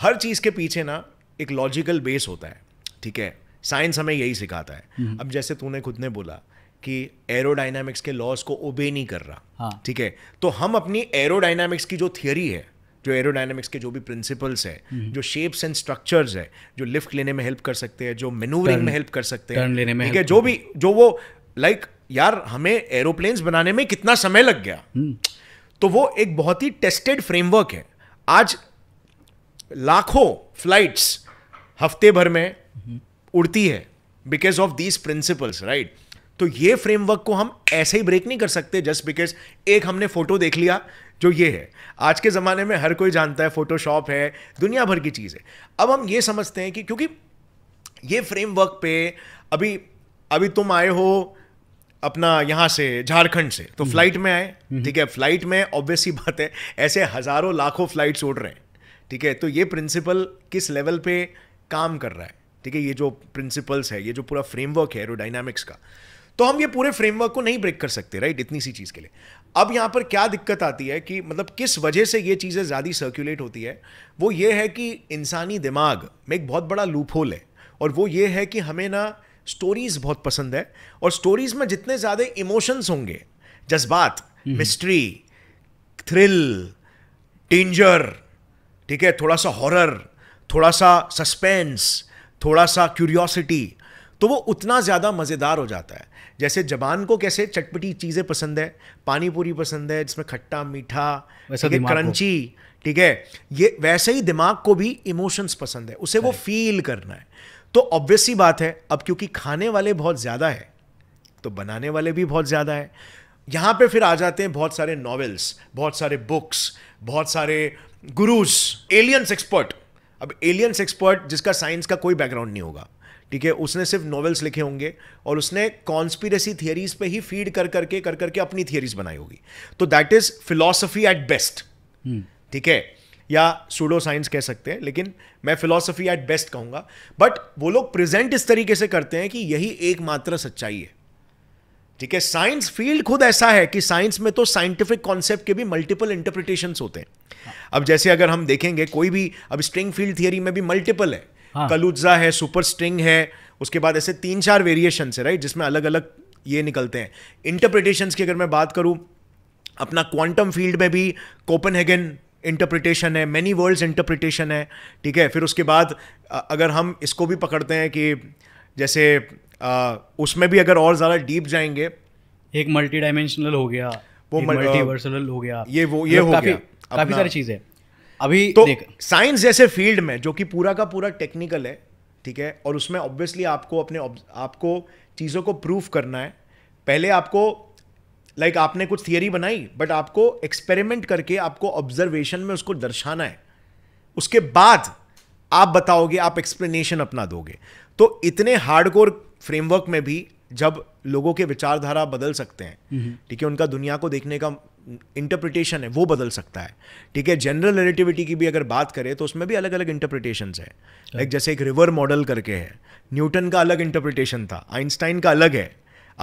A: हर चीज़ के पीछे ना एक लॉजिकल बेस होता है ठीक है साइंस हमें यही सिखाता है हम्म। अब जैसे तूने खुद ने बोला कि एरोडाइनामिक्स के लॉज को ओबे नहीं कर रहा हाँ. ठीक है तो हम अपनी एरोडाइनामिक्स की जो थियोरी है जो एरोडाइनामिक्स के जो भी प्रिंसिपल्स हम्म। है जो शेप्स एंड स्ट्रक्चर्स है जो लिफ्ट लेने में हेल्प कर सकते हैं जो मेनूवरिंग में हेल्प कर सकते हैं ठीक है जो भी जो वो लाइक like, यार हमें एरोप्लेन्स बनाने में कितना समय लग गया हम्म। तो वो एक बहुत ही टेस्टेड फ्रेमवर्क है आज लाखों फ्लाइट्स हफ्ते भर में हम्म। उड़ती है because of these principles right तो ये फ्रेमवर्क को हम ऐसे ही ब्रेक नहीं कर सकते जस्ट बिकॉज एक हमने फोटो देख लिया जो ये है आज के ज़माने में हर कोई जानता है फोटोशॉप है दुनिया भर की चीज़ है अब हम ये समझते हैं कि क्योंकि ये फ्रेमवर्क पे अभी अभी तुम आए हो अपना यहाँ से झारखंड से तो फ्लाइट हम्म। में आए हम्म। ठीक है फ्लाइट में ऑब्वियसली [laughs] बात है ऐसे हज़ारों लाखों फ्लाइट्स उड़ रहे हैं ठीक है तो ये प्रिंसिपल किस लेवल पे काम कर रहा है ठीक है ये जो प्रिंसिपल्स है ये जो पूरा फ्रेमवर्क है एरोडाइनामिक्स का तो हम ये पूरे फ्रेमवर्क को नहीं ब्रेक कर सकते राइट इतनी सी चीज़ के लिए अब यहाँ पर क्या दिक्कत आती है कि मतलब किस वजह से ये चीज़ें ज़्यादा सर्कुलेट होती है वो ये है कि इंसानी दिमाग में एक बहुत बड़ा लूप होल है और वो ये है कि हमें ना स्टोरीज़ बहुत पसंद है और स्टोरीज़ में जितने ज़्यादा इमोशंस होंगे जज्बात मिस्ट्री थ्रिल डेंजर ठीक है थोड़ा सा हॉरर थोड़ा सा सस्पेंस थोड़ा सा क्यूरियोसिटी तो वो उतना ज़्यादा मज़ेदार हो जाता है जैसे जबान को कैसे चटपटी चीज़ें पसंद है पानी पूरी पसंद है जिसमें खट्टा मीठा क्रंची ठीक है ये वैसे ही दिमाग को भी इमोशंस पसंद है उसे वो फील करना है तो ऑब्वियसली बात है अब क्योंकि खाने वाले बहुत ज़्यादा है तो बनाने वाले भी बहुत ज़्यादा है यहाँ पे फिर आ जाते हैं बहुत सारे नॉवेल्स बहुत सारे बुक्स बहुत सारे गुरुज एलियंस एक्सपर्ट अब एलियंस एक्सपर्ट जिसका साइंस का कोई बैकग्राउंड नहीं होगा ठीक है उसने सिर्फ नॉवेल्स लिखे होंगे और उसने कॉन्स्पिरेसी थियरीज पे ही फीड कर करके कर करके अपनी थियरीज बनाई होगी तो that is philosophy at best ठीक है या सूडो साइंस कह सकते हैं लेकिन मैं फिलोसफी एट बेस्ट कहूंगा बट वो लोग प्रेजेंट इस तरीके से करते हैं कि यही एकमात्र सच्चाई है ठीक है साइंस फील्ड खुद ऐसा है कि साइंस में तो साइंटिफिक कॉन्सेप्ट के भी मल्टीपल इंटरप्रिटेशन होते हैं हाँ। अब जैसे अगर हम देखेंगे कोई भी अब स्ट्रिंग फील्ड थियरी में भी मल्टीपल है हाँ. कलुजा है सुपर स्ट्रिंग है उसके बाद ऐसे तीन चार वेरिएशन है राइट जिसमें अलग अलग ये निकलते हैं इंटरप्रिटेशन की अगर मैं बात करूँ अपना क्वांटम फील्ड में भी कोपनहेगन इंटरप्रिटेशन है मैनी वर्ल्ड्स इंटरप्रिटेशन है ठीक है फिर उसके बाद अगर हम इसको भी पकड़ते हैं कि जैसे आ, उसमें भी अगर और ज़्यादा डीप जाएंगे एक मल्टी
B: डायमेंशनल हो गया वो मल्टीवर्सनल हो गया ये वो ये मतलब हो गया काफ़ी सारी चीज़ें
A: अभी तो साइंस जैसे फील्ड में जो कि पूरा का पूरा टेक्निकल है ठीक है और उसमें ऑब्वियसली आपको अपने आपको चीज़ों को प्रूफ करना है पहले आपको लाइक like आपने कुछ थियरी बनाई बट आपको एक्सपेरिमेंट करके आपको ऑब्जर्वेशन में उसको दर्शाना है उसके बाद आप बताओगे आप एक्सप्लेनेशन अपना दोगे तो इतने हार्डकोर फ्रेमवर्क में भी जब लोगों के विचारधारा बदल सकते हैं हम्म। ठीक है उनका दुनिया को देखने का इंटरप्रिटेशन है वो बदल सकता है ठीक है जनरल रिलेटिविटी की भी अगर बात करें तो उसमें भी अलग अलग इंटरप्रिटेशन है लाइक जैसे एक रिवर मॉडल करके है न्यूटन का अलग इंटरप्रिटेशन था आइंस्टाइन का अलग है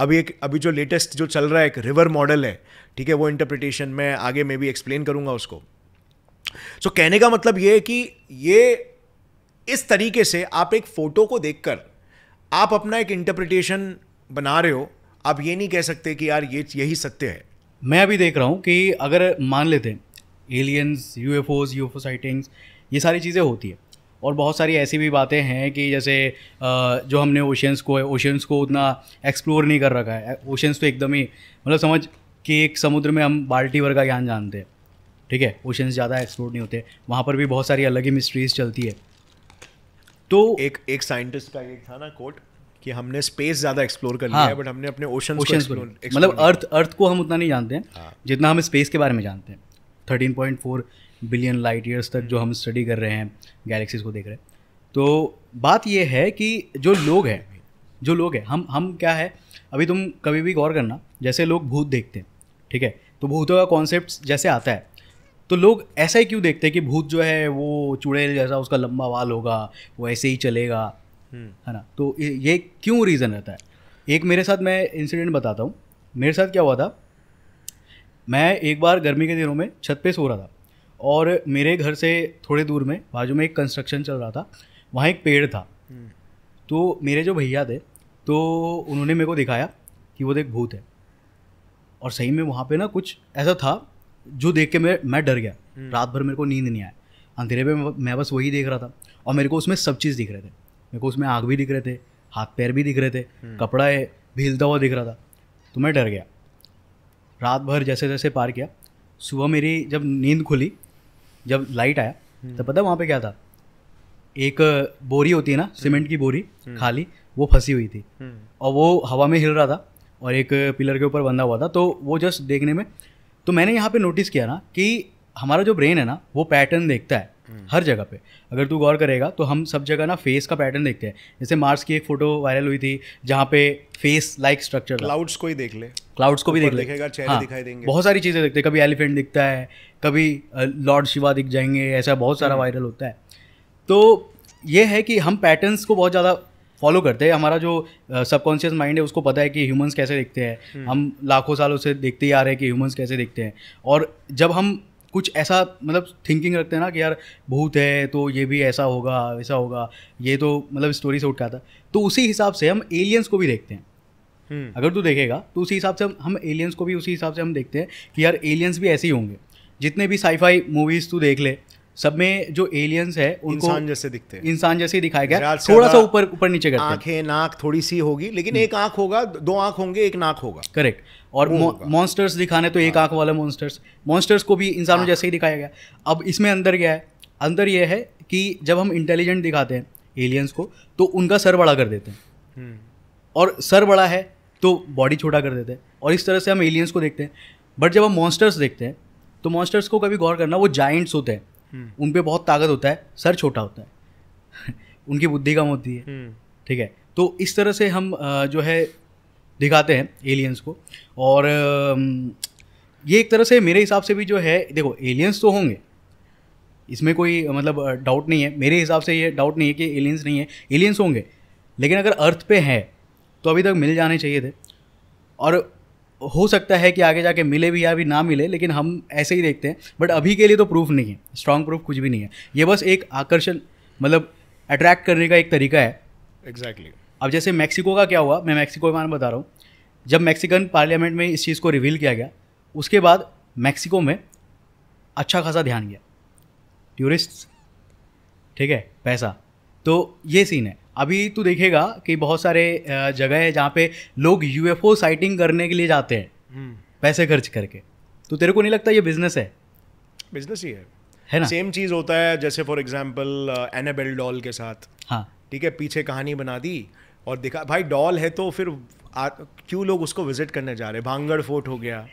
A: अभी एक अभी जो लेटेस्ट जो चल रहा है एक रिवर मॉडल है ठीक है वो इंटरप्रिटेशन मैं आगे मैं भी एक्सप्लेन करूँगा उसको सो so, कहने का मतलब ये है कि ये इस तरीके से आप एक फ़ोटो को देखकर
B: आप अपना एक इंटरप्रिटेशन
A: बना रहे हो आप ये नहीं कह सकते कि यार ये
B: यही सत्य है मैं अभी देख रहा हूँ कि अगर मान लेते हैं aliens U F Os U F O sightings ये सारी चीज़ें होती है और बहुत सारी ऐसी भी बातें हैं कि जैसे जो हमने ओशंस को ओशंस को उतना एक्सप्लोर नहीं कर रखा है ओशंस तो एकदम ही मतलब समझ कि एक समुद्र में हम बाल्टी भर का ज्ञान जानते हैं ठीक है ओशंस ज़्यादा एक्सप्लोर नहीं होते वहाँ पर भी बहुत सारी अलग ही मिस्ट्रीज चलती है
A: तो एक एक साइंटिस्ट का एक था ना कोट कि हमने स्पेस ज़्यादा एक्सप्लोर कर लिया है बट हमने अपने ओशन मतलब अर्थ
B: अर्थ को हम उतना नहीं जानते हैं हाँ। जितना हम स्पेस के बारे में जानते हैं thirteen point four billion light years तक जो हम स्टडी कर रहे हैं गैलेक्सीज को देख रहे हैं तो बात यह है कि जो लोग हैं जो लोग हैं हम हम क्या है अभी तुम कभी भी गौर करना जैसे लोग भूत देखते हैं ठीक है तो भूतों का कॉन्सेप्ट जैसे आता है तो लोग ऐसा ही क्यों देखते हैं कि भूत जो है वो चुड़ैल जैसा उसका लंबा वाल होगा वो ऐसे ही चलेगा हम्म। है ना तो ये क्यों रीज़न रहता है एक मेरे साथ मैं इंसिडेंट बताता हूँ मेरे साथ क्या हुआ था मैं एक बार गर्मी के दिनों में छत पे सो रहा था और मेरे घर से थोड़े दूर में बाजू में एक कंस्ट्रक्शन चल रहा था वहाँ एक पेड़ था हम्म। तो मेरे जो भैया थे तो उन्होंने मेरे को दिखाया कि वो देख भूत है और सही में वहाँ पे ना कुछ ऐसा था जो देख के मैं मैं डर गया हम्म। रात भर मेरे को नींद नहीं आया अंधेरे में मैं बस वही देख रहा था और मेरे को उसमें सब चीज़ दिख रहे थे मेरे को उसमें आग भी दिख रहे थे हाथ पैर भी दिख रहे थे हम्म। कपड़ा भीलता हुआ दिख रहा था तो मैं डर गया रात भर जैसे जैसे पार किया सुबह मेरी जब नींद खुली जब लाइट आया तो पता वहाँ पे क्या था एक बोरी होती है ना हम्म। सीमेंट की बोरी खाली वो फंसी हुई थी और वो हवा में हिल रहा था और एक पिलर के ऊपर बंधा हुआ था तो वो जस्ट देखने में तो मैंने यहाँ पे नोटिस किया ना कि हमारा जो ब्रेन है ना वो पैटर्न देखता है हर जगह पे अगर तू गौर करेगा तो हम सब जगह ना फेस का पैटर्न देखते हैं जैसे मार्स की एक फोटो वायरल हुई थी जहाँ पे फेस लाइक स्ट्रक्चर क्लाउड्स को ही देख ले क्लाउड्स को भी देख लेगा हाँ, दिखाई देंगे बहुत सारी चीज़ें देखते हैं कभी एलिफेंट दिखता है कभी लॉर्ड शिवा दिख जाएंगे ऐसा बहुत सारा वायरल हम्म। होता है तो ये है कि हम पैटर्न्स को बहुत ज़्यादा फॉलो करते हैं हमारा जो सबकॉन्शियस माइंड है उसको पता है कि ह्यूमंस कैसे दिखते हैं हम्म। हम लाखों सालों से देखते ही आ रहे हैं कि ह्यूमंस कैसे दिखते हैं और जब हम कुछ ऐसा मतलब थिंकिंग रखते हैं ना कि यार भूत है तो ये भी ऐसा होगा वैसा होगा ये तो मतलब स्टोरी से उठ था तो उसी हिसाब से हम एलियंस को भी देखते हैं हम्म। अगर तू देखेगा तो उसी हिसाब से हम हम एलियंस को भी उसी हिसाब से हम देखते हैं कि यार एलियंस भी ऐसे ही होंगे जितने भी साईफाई मूवीज़ तू देख ले सब में जो एलियंस है उनको इंसान जैसे दिखते हैं इंसान जैसे ही दिखाया गया थोड़ा सा ऊपर ऊपर नीचे करते आंखें नाक थोड़ी सी होगी लेकिन एक आंख होगा दो आंख होंगे एक नाक होगा करेक्ट और मॉन्स्टर्स दिखाने तो एक हाँ। आंख वाला मॉन्स्टर्स मॉन्स्टर्स को भी इंसानों हाँ। जैसे ही दिखाया गया अब इसमें अंदर क्या है अंदर यह है कि जब हम इंटेलिजेंट दिखाते हैं एलियंस को तो उनका सर बड़ा कर देते हैं हम्म। और सर बड़ा है तो बॉडी छोटा कर देते हैं और इस तरह से हम एलियंस को देखते हैं बट जब हम मॉन्स्टर्स देखते हैं तो मॉन्स्टर्स को कभी गौर करना वो जाइंट्स होते हैं हम्म। उन पर बहुत ताकत होता है सर छोटा होता है [laughs] उनकी बुद्धि कम होती है हम्म। ठीक है तो इस तरह से हम जो है दिखाते हैं एलियंस को और ये एक तरह से मेरे हिसाब से भी जो है देखो एलियंस तो होंगे इसमें कोई मतलब डाउट नहीं है मेरे हिसाब से ये डाउट नहीं है कि एलियंस नहीं है एलियंस होंगे लेकिन अगर अर्थ पे हैं तो अभी तक मिल जाने चाहिए थे और हो सकता है कि आगे जाके मिले भी या भी ना मिले लेकिन हम ऐसे ही देखते हैं बट अभी के लिए तो प्रूफ नहीं है स्ट्रॉन्ग प्रूफ कुछ भी नहीं है ये बस एक आकर्षण मतलब अट्रैक्ट करने का एक तरीका है एग्जैक्टली exactly. अब जैसे मैक्सिको का क्या हुआ मैं मैक्सिको के बारे में बता रहा हूँ जब मैक्सिकन पार्लियामेंट में इस चीज़ को रिवील किया गया उसके बाद मैक्सिको में अच्छा खासा ध्यान गया टूरिस्ट ठीक है पैसा तो ये सीन है अभी तू देखेगा कि बहुत सारे जगह है जहाँ पे लोग यूएफओ साइटिंग करने के लिए जाते हैं हम्म। पैसे खर्च करके तो तेरे को नहीं लगता ये बिजनेस है बिजनेस ही है है ना सेम
A: चीज़ होता है जैसे फॉर एग्जांपल एनाबेल डॉल के साथ हाँ ठीक है पीछे कहानी बना दी और देखा भाई डॉल है तो फिर क्यों लोग उसको विजिट करने जा रहे भांगड़ फोर्ट हो गया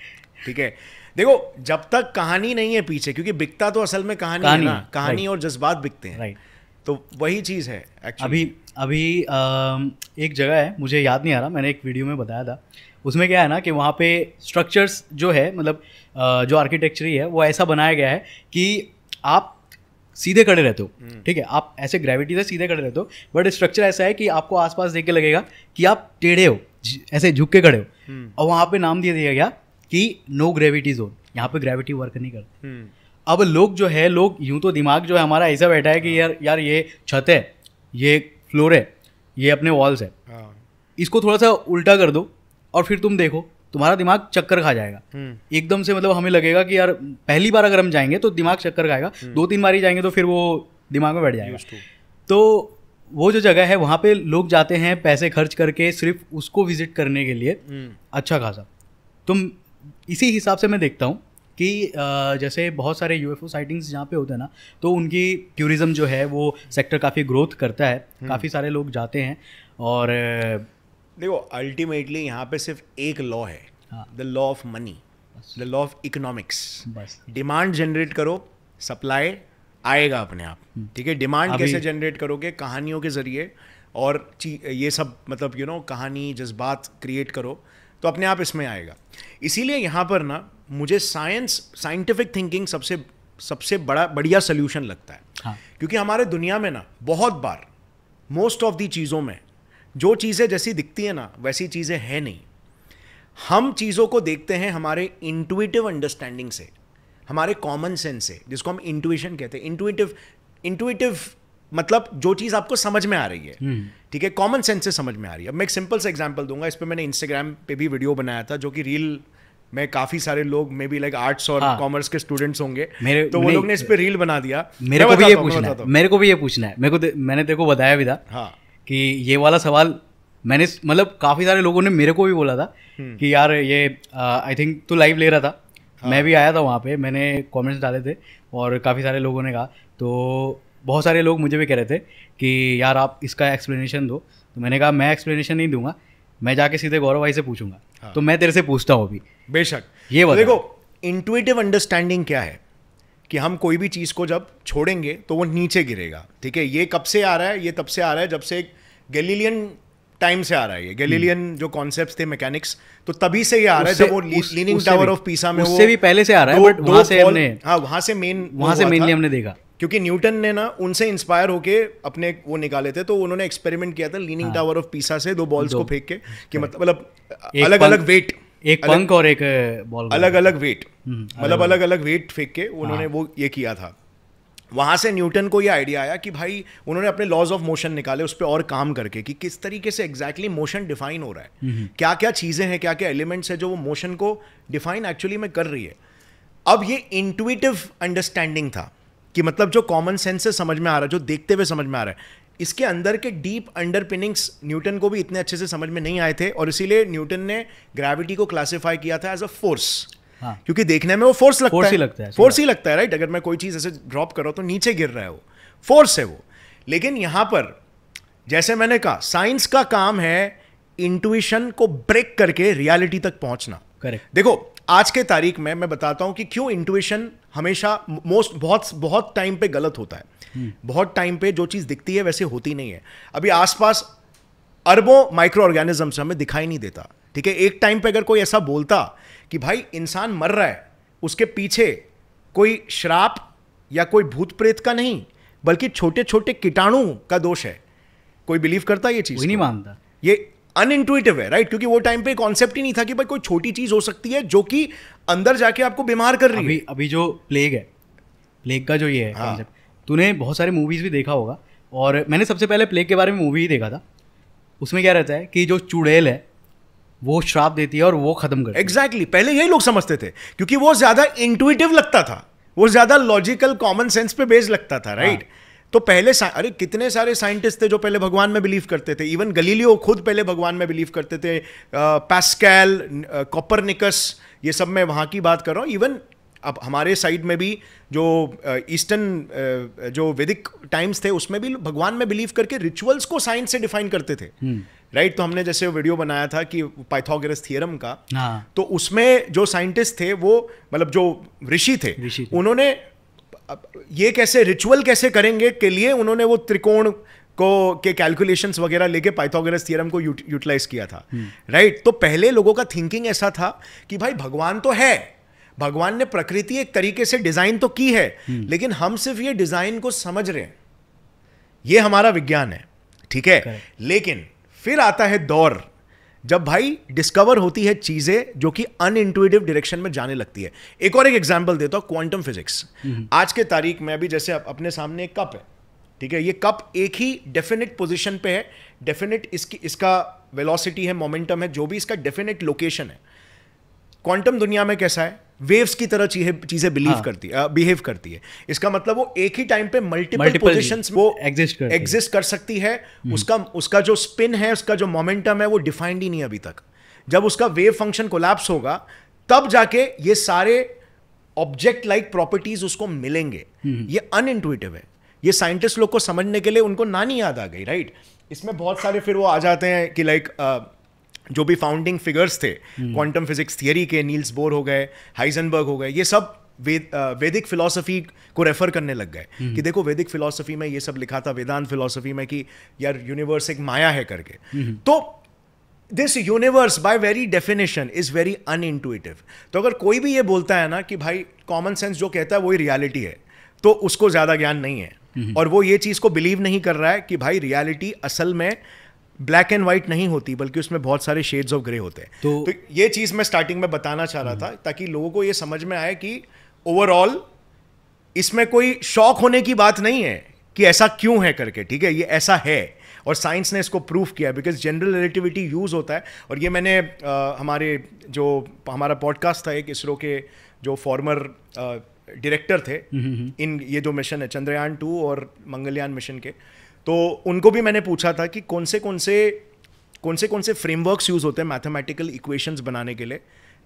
A: ठीक है देखो जब तक कहानी नहीं है पीछे क्योंकि बिकता तो असल में कहानी, कहानी है ना कहानी और जज्बात बिकते हैं तो वही चीज़ है actually. अभी
B: अभी आ, एक जगह है मुझे याद नहीं आ रहा मैंने एक वीडियो में बताया था उसमें क्या है ना कि वहाँ पे स्ट्रक्चर्स जो है मतलब जो आर्किटेक्चरी है वो ऐसा बनाया गया है कि आप सीधे खड़े रहते हो हम्म। ठीक है आप ऐसे ग्रेविटी से सीधे खड़े रहते हो बट स्ट्रक्चर ऐसा है कि आपको आसपास देख के लगेगा कि आप टेढ़े हो ऐसे झुक के खड़े हो हम्म। और वहाँ पे नाम दिया दिया गया कि नो ग्रेविटी जोन यहाँ पे ग्रेविटी वर्क नहीं करते हम्म। अब लोग जो है लोग यूं तो दिमाग जो है हमारा ऐसा बैठा है कि हाँ। यार यार ये छत है ये फ्लोर है ये अपने वॉल्स है हाँ। इसको थोड़ा सा उल्टा कर दो और फिर तुम देखो तुम्हारा दिमाग चक्कर खा जाएगा हम्म। एकदम से मतलब हमें लगेगा कि यार पहली बार अगर हम जाएंगे तो दिमाग चक्कर खाएगा हम्म। दो तीन बार ही जाएंगे तो फिर वो दिमाग में बैठ जाएगा तो वो जो जगह है वहाँ पे लोग जाते हैं पैसे खर्च करके सिर्फ उसको विजिट करने के लिए हम्म। अच्छा खासा तुम इसी हिसाब से मैं देखता हूँ कि जैसे बहुत सारे यू एफ ओ साइटिंग्स जहाँ पे होते हैं ना तो उनकी टूरिज़्म जो है वो सेक्टर काफ़ी ग्रोथ करता है हम्म। काफ़ी सारे लोग जाते हैं और
A: देखो अल्टीमेटली यहाँ पे सिर्फ एक लॉ है the law of money the law of economics demand generate करो सप्लाई आएगा अपने आप हम्म। ठीक है डिमांड कैसे जनरेट करोगे कहानियों के जरिए और ये सब मतलब यू you नो know, कहानी जज्बात क्रिएट करो तो अपने आप इसमें आएगा इसीलिए यहाँ पर ना मुझे साइंस साइंटिफिक थिंकिंग सबसे सबसे बड़ा बढ़िया सोल्यूशन लगता है हाँ. क्योंकि हमारे दुनिया में ना बहुत बार मोस्ट ऑफ दी चीज़ों में जो चीज़ें जैसी दिखती है ना वैसी चीज़ें हैं नहीं हम चीज़ों को देखते हैं हमारे इंटुएटिव अंडरस्टैंडिंग से हमारे कॉमन सेंस से जिसको हम इंटुएशन कहते हैं इंटुएटिव इंटुएटिव मतलब जो चीज़ आपको समझ में आ रही है हम्म। ठीक है कॉमन सेंस से समझ में आ रही है अब मैं एक सिंपल सा एग्जाम्पल दूंगा इस पर मैंने इंस्टाग्राम पे भी वीडियो बनाया था जो कि रील मैं काफी सारे लोग मे बी लाइक आर्ट्स और कॉमर्स हाँ। के स्टूडेंट्स होंगे मेरे तो वो लोग ने इस पे रील बना दिया मेरे को भी ये पूछना है
B: मेरे को भी ये पूछना है मेरे को मैंने तेरे को बताया भी था हाँ. कि ये वाला सवाल मैंने मतलब काफी सारे लोगों ने मेरे को भी बोला था हम्म। कि यार ये आई थिंक तू लाइव ले रहा था हाँ. मैं भी आया था वहाँ पे मैंने कमेंट्स डाले थे और काफ़ी सारे लोगों ने कहा तो बहुत सारे लोग मुझे भी कह रहे थे कि यार आप इसका एक्सप्लेनेशन दो तो मैंने कहा मैं एक्सप्लेनेशन नहीं दूंगा मैं जाके सीधे गौरव भाई से पूछूंगा हाँ. तो मैं तेरे से पूछता हूँ अभी बेशक ये बता देखो इंटुएटिव अंडरस्टैंडिंग क्या है कि हम कोई भी चीज़ को जब
A: छोड़ेंगे तो वो नीचे गिरेगा ठीक है ये कब से आ रहा है ये तब से आ रहा है जब से एक गैलीलियन टाइम से आ रहा है ये गैलीलियन हम्म। जो कॉन्सेप्ट थे मैकेनिक्स तो तभी से ये आ रहा है जब वो लीनिंग टावर ऑफ पीसा में उससे भी पहले से आ रहा है बट वहां से हमने हाँ वहां से मेन वहां से मेनली हमने देखा क्योंकि न्यूटन ने ना उनसे इंस्पायर होके अपने वो निकाले थे तो उन्होंने एक्सपेरिमेंट किया था लीनिंग टावर ऑफ पीसा से दो बॉल्स को फेंक के कि हाँ। मतलब मतलब अलग अलग वेट एक पंक और एक बॉल अलग अलग वेट मतलब अलग अलग वेट फेंक के उन्होंने हाँ। वो ये किया था वहाँ से न्यूटन को ये आइडिया आया कि भाई उन्होंने अपने लॉज ऑफ मोशन निकाले उस पर और काम करके कि किस तरीके से एग्जैक्टली मोशन डिफाइन हो रहा है हम्म, हम्म। क्या क्या चीज़ें हैं क्या क्या एलिमेंट्स हैं जो वो मोशन को डिफाइन एक्चुअली में कर रही है अब ये इंटुइटिव अंडरस्टैंडिंग था कि मतलब जो कॉमन सेंस से समझ में आ रहा है जो देखते हुए समझ में आ रहा है इसके अंदर के डीप अंडरपिनिंग्स न्यूटन को भी इतने अच्छे से समझ में नहीं आए थे और इसीलिए न्यूटन ने ग्रेविटी को क्लासिफाई किया था एज अ फोर्स हाँ. क्योंकि देखने में वो फोर्स लगता, फोर्स ही लगता है फोर्स ही लगता है राइट अगर मैं कोई चीज़ ऐसे ड्रॉप कर रहा तो नीचे गिर रहा है वो फोर्स है वो लेकिन यहां पर जैसे मैंने कहा साइंस का काम है इंटुइशन को ब्रेक करके रियलिटी तक पहुंचना करेक्ट देखो आज के तारीख में मैं बताता हूं कि क्यों इंटुएशन हमेशा मोस्ट बहुत बहुत टाइम पे गलत होता है बहुत टाइम पे जो चीज़ दिखती है वैसे होती नहीं है अभी आसपास अरबों माइक्रो ऑर्गेनिजम्स हमें दिखाई नहीं देता ठीक है एक टाइम पे अगर कोई ऐसा बोलता कि भाई इंसान मर रहा है उसके पीछे कोई श्राप या कोई भूत प्रेत का नहीं बल्कि छोटे छोटे कीटाणु का दोष है कोई बिलीव करता ये चीज़ नहीं मानता ये अनइंटुइटिव है राइट क्योंकि वो टाइम पे कॉन्सेप्ट ही नहीं था कि भाई कोई छोटी चीज हो सकती है जो
B: कि अंदर जाके आपको बीमार कर रही अभी, है अभी जो प्लेग है प्लेग का जो ये है हाँ. तूने बहुत सारे मूवीज भी देखा होगा और मैंने सबसे पहले प्लेग के बारे में मूवी ही देखा था उसमें क्या रहता है कि जो चुड़ैल है वो श्राप देती है और वो खत्म कर एग्जैक्टली exactly. पहले यही
A: लोग समझते थे क्योंकि वो ज्यादा इंटुएटिव लगता था वो ज्यादा लॉजिकल कॉमन सेंस पे बेस्ड लगता था राइट right? हाँ. तो पहले अरे कितने सारे साइंटिस्ट थे जो पहले भगवान में बिलीव करते थे इवन गलीलियो खुद पहले भगवान में बिलीव करते थे पैस्कैल कॉपरनिकस ये सब मैं वहाँ की बात कर रहा हूँ इवन अब हमारे साइड में भी जो ईस्टर्न जो वैदिक टाइम्स थे उसमें भी भगवान में बिलीव करके रिचुअल्स को साइंस से डिफाइन करते थे राइट हम्म। right? तो हमने जैसे वीडियो बनाया था कि पाइथागोरस थियरम का हाँ। तो उसमें जो साइंटिस्ट थे वो मतलब जो ऋषि थे, थे उन्होंने ये कैसे रिचुअल कैसे करेंगे के लिए उन्होंने वो त्रिकोण को के कैलकुलेशंस वगैरह लेके पाइथागोरस थ्योरम को यूटिलाइज किया था राइट हम्म। right? तो पहले लोगों का थिंकिंग ऐसा था कि भाई भगवान तो है भगवान ने प्रकृति एक तरीके से डिजाइन तो की है हम्म। लेकिन हम सिर्फ ये डिजाइन को समझ रहे हैं ये हमारा विज्ञान है ठीक है लेकिन फिर आता है दौर जब भाई डिस्कवर होती है चीजें जो कि अन इंटुएटिव डायरेक्शन में जाने लगती है एक और एक एग्जाम्पल देता हूँ क्वांटम हम्म। फिजिक्स आज के तारीख में अभी जैसे अपने सामने एक कप है ठीक है ये कप एक ही डेफिनेट पोजीशन पे है डेफिनेट इसकी इसका वेलोसिटी है मोमेंटम है जो भी इसका डेफिनेट लोकेशन है क्वांटम दुनिया में कैसा है वेव्स की तरह चीजें बिलीव हाँ. करती है बिहेव करती है इसका मतलब वो एक ही टाइम पे मल्टीपल पोजिशन वो एग्जिस्ट एग्जिस्ट कर सकती है हम्म। उसका उसका जो स्पिन है उसका जो मोमेंटम है वो डिफाइंड ही नहीं अभी तक जब उसका वेव फंक्शन कोलैप्स होगा तब जाके ये सारे ऑब्जेक्ट लाइक प्रॉपर्टीज उसको मिलेंगे हम्म। ये अन है ये साइंटिस्ट लोग को समझने के लिए उनको नानी याद आ गई राइट इसमें बहुत सारे फिर वो आ जाते हैं कि लाइक like, uh, जो भी फाउंडिंग फिगर्स थे क्वांटम फिजिक्स थियरी के नील्स बोर हो गए हाइजनबर्ग हो गए ये सब वेद वैदिक फिलॉसफी को रेफर करने लग गए hmm. कि देखो वैदिक फिलॉसफी में ये सब लिखा था वेदांत फिलॉसफी में कि यार यूनिवर्स एक माया है करके hmm. तो this universe by very definition is very unintuitive तो अगर कोई भी ये बोलता है ना कि भाई कॉमन सेंस जो कहता है वही रियालिटी है तो उसको ज़्यादा ज्ञान नहीं है hmm. और वो ये चीज़ को बिलीव नहीं कर रहा है कि भाई रियालिटी असल में ब्लैक एंड व्हाइट नहीं होती बल्कि उसमें बहुत सारे शेड्स ऑफ ग्रे होते हैं तो, तो ये चीज़ मैं स्टार्टिंग में बताना चाह रहा था ताकि लोगों को ये समझ में आए कि ओवरऑल इसमें कोई शौक होने की बात नहीं है कि ऐसा क्यों है करके ठीक है ये ऐसा है और साइंस ने इसको प्रूफ किया बिकॉज जनरल रिलेटिविटी यूज़ होता है और ये मैंने आ, हमारे जो हमारा पॉडकास्ट था एक इसरो के जो फॉर्मर डायरेक्टर थे हम्म, हम्म, हम्म। इन ये जो मिशन है चंद्रयान टू और मंगलयान मिशन के तो उनको भी मैंने पूछा था कि कौन से कौन से कौन से कौन से फ्रेमवर्क्स यूज़ होते हैं मैथमेटिकल इक्वेशंस बनाने के लिए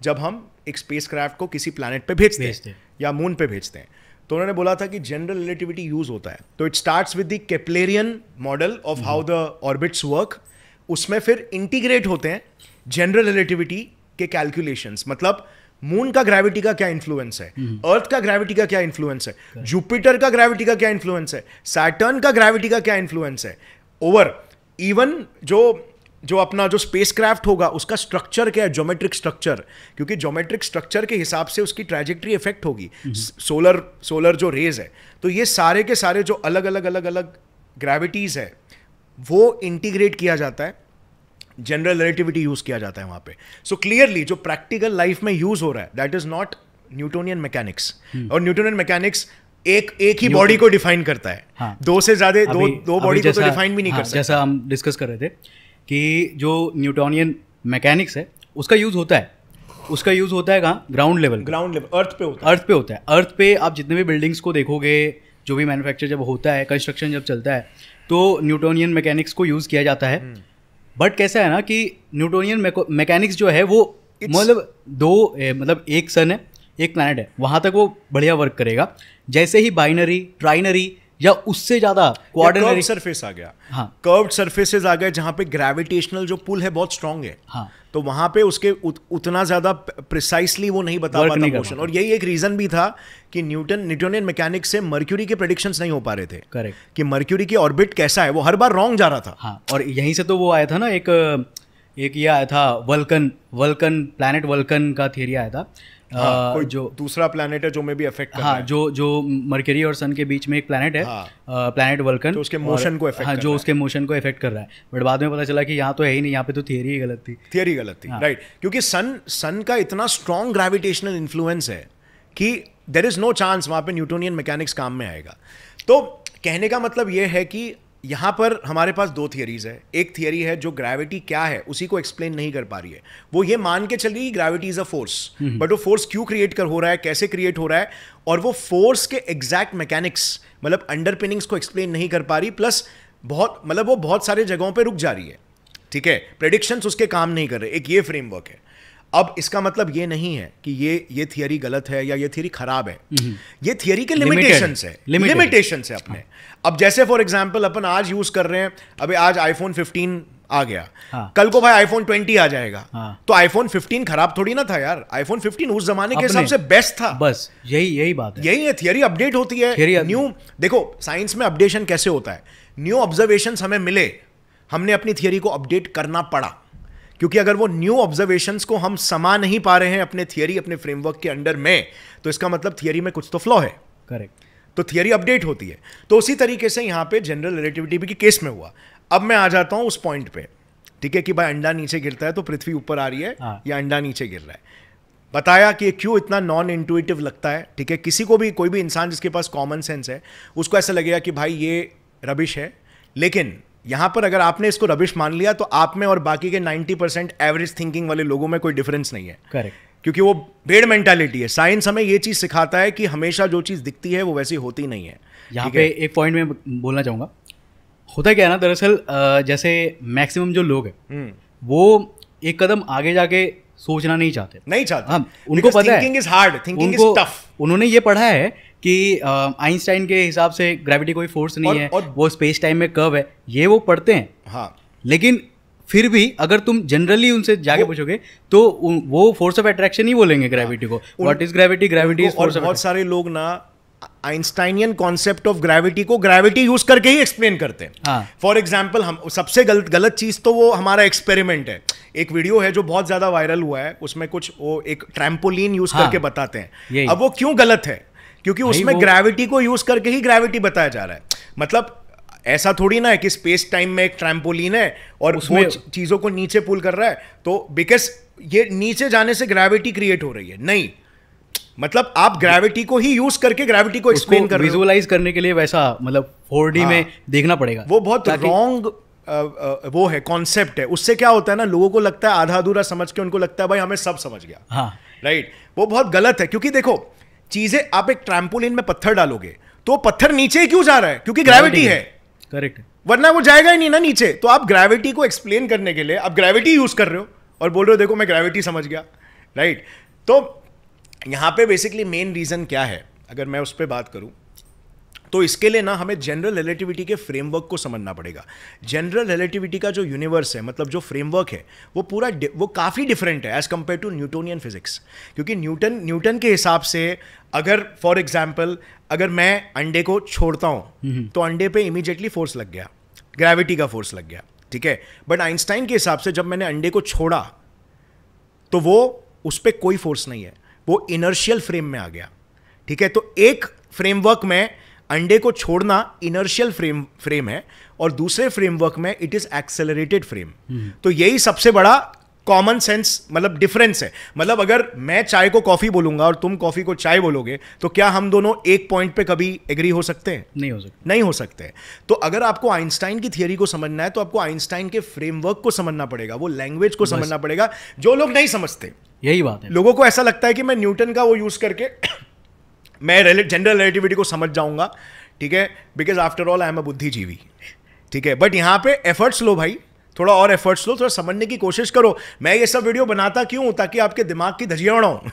A: जब हम एक स्पेस क्राफ्ट को किसी प्लानट पे भेजते हैं या मून पे भेजते हैं तो उन्होंने बोला था कि जनरल रिलेटिविटी यूज़ होता है तो it start with the Keplerian model of how the orbits work उसमें फिर इंटीग्रेट होते हैं जनरल रिलेटिविटी के कैलकुलेशंस मतलब मून का ग्रेविटी का क्या इन्फ्लुएंस है अर्थ का ग्रेविटी का क्या इन्फ्लुएंस है जुपिटर का ग्रेविटी का क्या इन्फ्लुएंस है सैटर्न का ग्रेविटी का क्या इन्फ्लुएंस है ओवर इवन जो जो अपना जो स्पेसक्राफ्ट होगा उसका स्ट्रक्चर क्या है ज्योमेट्रिक स्ट्रक्चर क्योंकि ज्योमेट्रिक स्ट्रक्चर के हिसाब से उसकी ट्रेजेक्ट्री इफेक्ट होगी सोलर hmm. सोलर जो रेज है तो ये सारे के सारे जो अलग अलग अलग अलग ग्रेविटीज़ है वो इंटीग्रेट किया जाता है जनरल रिलेटिविटी यूज़ किया जाता है वहां पे सो क्लियरली जो प्रैक्टिकल लाइफ में यूज़ हो रहा है that is not Newtonian mechanics और न्यूटोनियन मैकेनिक्स एक एक ही बॉडी को डिफाइन करता है
B: हाँ, दो से ज़्यादा दो दो बॉडी को तो डिफाइन भी नहीं हाँ, कर सकता जैसा हम डिस्कस कर रहे थे कि जो न्यूटोनियन मैकेनिक्स है उसका यूज़ होता है उसका यूज होता है कहाँ ground level ground level earth पे होता है अर्थ पे होता है अर्थ पे आप जितने भी बिल्डिंग्स को देखोगे जो भी मैन्युफैक्चर जब होता है कंस्ट्रक्शन जब चलता है तो न्यूटोनियन मैकेनिक्स को यूज़ किया जाता है hmm. बट कैसा है ना कि न्यूटोनियन मैकेनिक्स जो है वो मतलब दो मतलब एक सन है एक प्लानट है वहाँ तक वो बढ़िया वर्क करेगा जैसे ही बाइनरी ट्राइनरी या उससे ज्यादा क्वार्डनरी
A: सरफेस आ गया
B: हाँ कर्व्ड सरफेसेस आ गए जहाँ पे
A: ग्रेविटेशनल जो पुल है बहुत स्ट्रांग है हाँ तो वहां पे उसके उत, उतना ज़्यादा प्रिसाइसली वो नहीं बता पाता मोशन और यही एक रीज़न भी था कि न्यूटन न्यूटोनियन मैकेनिक से मर्क्यूरी के प्रोडिक्शन
B: नहीं हो पा रहे थे करेक्ट कि मर्क्यूरी की ऑर्बिट कैसा है वो हर बार रॉन्ग जा रहा था हाँ और यहीं से तो वो आया था ना एक एक ये आया था वल्कन वल्कन प्लानट वल्कन का थियरी आया था हाँ, कोई जो दूसरा प्लानट है जो में भी अफेक्ट हाँ जो जो मरकरी और सन के बीच में एक प्लानट है हाँ, प्लानट वल्कन उसके मोशन को इफेक्ट हाँ, जो उसके मोशन को इफेक्ट हाँ, कर रहा है बट बाद में पता चला कि यहाँ तो है ही नहीं यहाँ पे तो थियरी गलत थी थियरी गलत थी राइट हाँ। क्योंकि सन सन का इतना स्ट्रॉन्ग
A: ग्रेविटेशनल इन्फ्लुएंस है कि देर इज नो चांस वहाँ पे न्यूटोनियन मैकेनिक्स काम में आएगा तो कहने का मतलब यह है कि यहाँ पर हमारे पास दो थियरीज है एक थियरी है जो ग्रेविटी क्या है उसी को एक्सप्लेन नहीं कर पा रही है वो ये मान के चल रही है gravity is a force but वो फोर्स क्यों क्रिएट कर हो रहा है कैसे क्रिएट हो रहा है और वो फोर्स के एग्जैक्ट मैकेनिक्स मतलब अंडरपिनिंग्स को एक्सप्लेन नहीं कर पा रही प्लस बहुत मतलब वो बहुत सारे जगहों पर रुक जा रही है ठीक है प्रडिक्शंस उसके काम नहीं कर रहे एक ये फ्रेमवर्क है अब इसका मतलब ये नहीं है कि ये ये थियरी गलत है या ये थियरी खराब है हम्म। ये थियरी के लिमिटेशंस है लिमिटेशंस है अपने हाँ। अब जैसे फॉर एग्जाम्पल अपन आज यूज कर रहे हैं अभी आज आईफोन 15 आ गया हाँ. कल को भाई आईफोन 20 आ जाएगा हाँ. तो आईफोन 15 खराब थोड़ी ना था यार आईफोन 15 उस जमाने के हिसाब से बेस्ट था बस यही यही बात है यही है थियरी अपडेट होती है न्यू देखो साइंस में अपडेशन कैसे होता है न्यू ऑब्जर्वेशन हमें मिले हमने अपनी थियरी को अपडेट करना पड़ा क्योंकि अगर वो न्यू ऑब्जर्वेशन को हम समा नहीं पा रहे हैं अपने थियरी अपने फ्रेमवर्क के अंडर में तो इसका मतलब थियरी में कुछ तो फ्लॉ है करेक्ट तो थियरी अपडेट होती है तो उसी तरीके से यहाँ पे जनरल रिलेटिविटी भी के केस में हुआ अब मैं आ जाता हूँ उस पॉइंट पे ठीक है कि भाई अंडा नीचे गिरता है तो पृथ्वी ऊपर आ रही है हाँ। या अंडा नीचे गिर रहा है बताया कि क्यों इतना नॉन इंटुएटिव लगता है ठीक है किसी को भी कोई भी इंसान जिसके पास कॉमन सेंस है उसको ऐसा लगेगा कि भाई ये रबिश है लेकिन यहाँ पर अगर आपने इसको रबिश मान लिया तो आप में और बाकी के 90 परसेंट एवरेज थिंकिंग वाले लोगों में कोई डिफरेंस नहीं है करेक्ट क्योंकि वो भेड़ मेंटालिटी है साइंस हमें ये चीज़ सिखाता है कि हमेशा जो चीज़ दिखती है वो वैसी होती नहीं है
B: यहाँ पे एक पॉइंट में बोलना चाहूंगा होता क्या है ना दरअसल जैसे मैक्सिमम जो लोग हैं हम्म। वो एक कदम आगे जाके सोचना नहीं चाहते नहीं चाहते हाँ उनको पता है is hard thinking is tough उन्होंने ये पढ़ा है कि आइंस्टाइन के हिसाब से ग्रेविटी कोई फोर्स नहीं और, है और वो स्पेस टाइम में कर्व है ये वो पढ़ते हैं हाँ लेकिन फिर भी अगर तुम जनरली उनसे जाके पूछोगे तो वो फोर्स ऑफ अट्रैक्शन ही बोलेंगे ग्रेविटी हाँ। को what is gravity gravity is force बहुत सारे लोग ना आइंस्टाइनियन कॉन्सेप्ट ऑफ
A: ग्रेविटी को ग्रेविटी यूज करके ही एक्सप्लेन करते हैं फॉर हाँ। एग्जाम्पल हम सबसे गलत गलत चीज तो वो हमारा एक्सपेरिमेंट है एक वीडियो है जो बहुत ज्यादा वायरल हुआ है उसमें कुछ वो एक ट्रैम्पोलिन यूज हाँ, करके बताते हैं अब वो क्यों गलत है क्योंकि उसमें ग्रेविटी को यूज करके ही ग्रेविटी बताया जा रहा है मतलब ऐसा थोड़ी ना है कि स्पेस टाइम में एक ट्रैम्पोलिन है और वो चीज़ों को नीचे पुल कर रहा है तो बिकॉज ये नीचे जाने से ग्रेविटी क्रिएट हो रही है नहीं
B: मतलब आप ग्रेविटी को ही यूज करके ग्रेविटी को एक्सप्लेन कर विजुअलाइज करने के लिए वैसा मतलब फोर हाँ, में देखना पड़ेगा वो बहुत रॉन्ग
A: वो है कॉन्सेप्ट है उससे क्या होता है ना लोगों को लगता है आधा अधूरा समझ के उनको लगता है भाई हमें सब समझ गया हाँ राइट वो बहुत गलत है क्योंकि देखो चीजें आप एक ट्रैम्पोलिन में पत्थर डालोगे तो पत्थर नीचे क्यों जा रहा है क्योंकि ग्रेविटी है करेक्ट वरना वो जाएगा ही नहीं ना नीचे तो आप ग्रेविटी को एक्सप्लेन करने के लिए आप ग्रेविटी यूज कर रहे हो और बोल रहे हो देखो मैं ग्रेविटी समझ गया राइट right? तो यहाँ पे बेसिकली मेन रीज़न क्या है अगर मैं उस पर बात करूँ तो इसके लिए ना हमें जनरल रिलेटिविटी के फ्रेमवर्क को समझना पड़ेगा जनरल रिलेटिविटी का जो यूनिवर्स है मतलब जो फ्रेमवर्क है वो पूरा वो काफ़ी डिफरेंट है as compared to Newtonian physics क्योंकि न्यूटन न्यूटन के हिसाब से अगर फॉर एग्जाम्पल अगर मैं अंडे को छोड़ता हूँ तो अंडे पर इमीजिएटली फोर्स लग गया ग्रेविटी का फोर्स लग गया ठीक है बट आइंस्टाइन के हिसाब से जब मैंने अंडे को छोड़ा तो वो उस पर कोई फोर्स नहीं है वो इनर्शियल फ्रेम में आ गया ठीक है तो एक फ्रेमवर्क में अंडे को छोड़ना इनर्शियल फ्रेम फ्रेम है और दूसरे फ्रेमवर्क में इट इज एक्सेलरेटेड फ्रेम तो यही सबसे बड़ा कॉमन सेंस मतलब डिफरेंस है मतलब अगर मैं चाय को कॉफी बोलूंगा और तुम कॉफी को चाय बोलोगे तो क्या हम दोनों एक पॉइंट पे कभी एग्री हो सकते हैं नहीं हो सकते नहीं हो सकते तो अगर आपको आइंस्टाइन की थियोरी को समझना है तो आपको आइंस्टाइन के फ्रेमवर्क को समझना पड़ेगा वो लैंग्वेज को समझना पड़ेगा जो लोग नहीं समझते यही बात है लोगों को ऐसा लगता है कि मैं न्यूटन का वो यूज करके मैं जनरल रिलेटिविटी को समझ जाऊंगा ठीक है because after all I am a बुद्धिजीवी ठीक है बट यहाँ पे एफर्ट्स लो भाई थोड़ा और एफर्ट्स लो थोड़ा समझने की कोशिश करो मैं ये सब वीडियो बनाता क्यों ताकि आपके दिमाग की धजिया उड़ाऊँ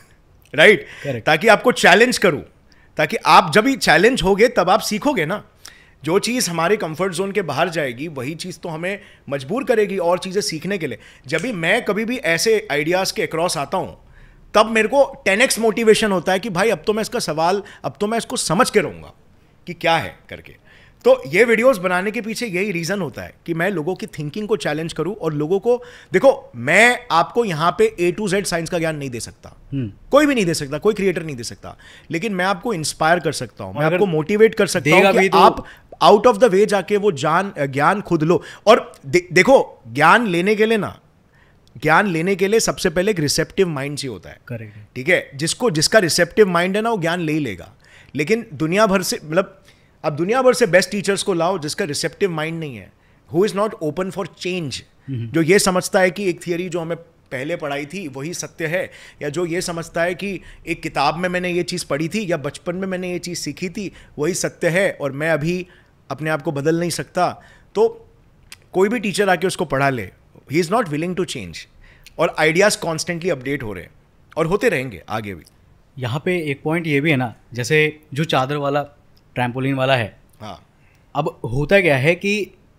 A: राइट ताकि आपको चैलेंज करूँ ताकि आप जब ही चैलेंज होगे तब आप सीखोगे ना जो चीज़ हमारे कंफर्ट जोन के बाहर जाएगी वही चीज़ तो हमें मजबूर करेगी और चीज़ें सीखने के लिए जब भी मैं कभी भी ऐसे आइडियाज़ के अक्रॉस आता हूँ तब मेरे को टेन एक्स मोटिवेशन होता है कि भाई अब तो मैं इसका सवाल अब तो मैं इसको समझ के रहूँगा कि क्या है करके तो ये वीडियोस बनाने के पीछे यही रीज़न होता है कि मैं लोगों की थिंकिंग को चैलेंज करूं और लोगों को देखो मैं आपको यहाँ पे ए टू जेड साइंस का ज्ञान नहीं दे सकता हम्म। कोई भी नहीं दे सकता कोई क्रिएटर नहीं दे सकता लेकिन मैं आपको इंस्पायर कर सकता हूँ मैं आपको मोटिवेट कर सकता हूँ कि तो... आप आउट ऑफ द वे जाके वो जान ज्ञान खुद लो और दे, देखो ज्ञान लेने के लिए ना ज्ञान लेने के लिए सबसे पहले एक रिसेप्टिव माइंड से होता है करेक्ट ठीक है जिसको जिसका रिसेप्टिव माइंड है ना वो ज्ञान ले ही लेगा लेकिन दुनिया भर से मतलब अब दुनिया भर से बेस्ट टीचर्स को लाओ जिसका रिसेप्टिव माइंड नहीं है who is not open for change जो ये समझता है कि एक थियोरी जो हमें पहले पढ़ाई थी वही सत्य है या जो ये समझता है कि एक किताब में मैंने ये चीज़ पढ़ी थी या बचपन में मैंने ये चीज़ सीखी थी वही सत्य है और मैं अभी अपने आप को बदल नहीं सकता तो कोई भी टीचर आके उसको पढ़ा ले
B: ही is not willing to change और आइडियाज़ कॉन्स्टेंटली अपडेट हो रहे हैं और होते रहेंगे आगे भी यहाँ पे एक पॉइंट ये भी है ना जैसे जो चादर वाला ट्रैम्पोलिन वाला है हाँ अब होता क्या है कि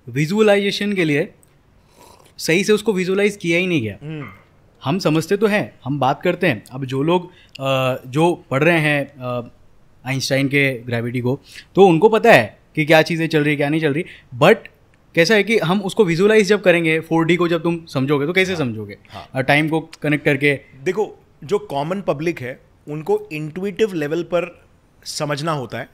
B: विजुअलाइजेशन के लिए सही से उसको विजुअलाइज किया ही नहीं गया हम्म। हम समझते तो हैं हम बात करते हैं अब जो लोग जो पढ़ रहे हैं आइंस्टाइन के ग्रेविटी को तो उनको पता है कि क्या चीज़ें चल रही क्या नहीं चल रही बट कैसा है कि हम उसको विजुअलाइज जब करेंगे फोर को जब तुम समझोगे तो कैसे हाँ, समझोगे हाँ, टाइम को कनेक्ट करके देखो जो कॉमन पब्लिक है
A: उनको इंटुटिव लेवल पर समझना होता है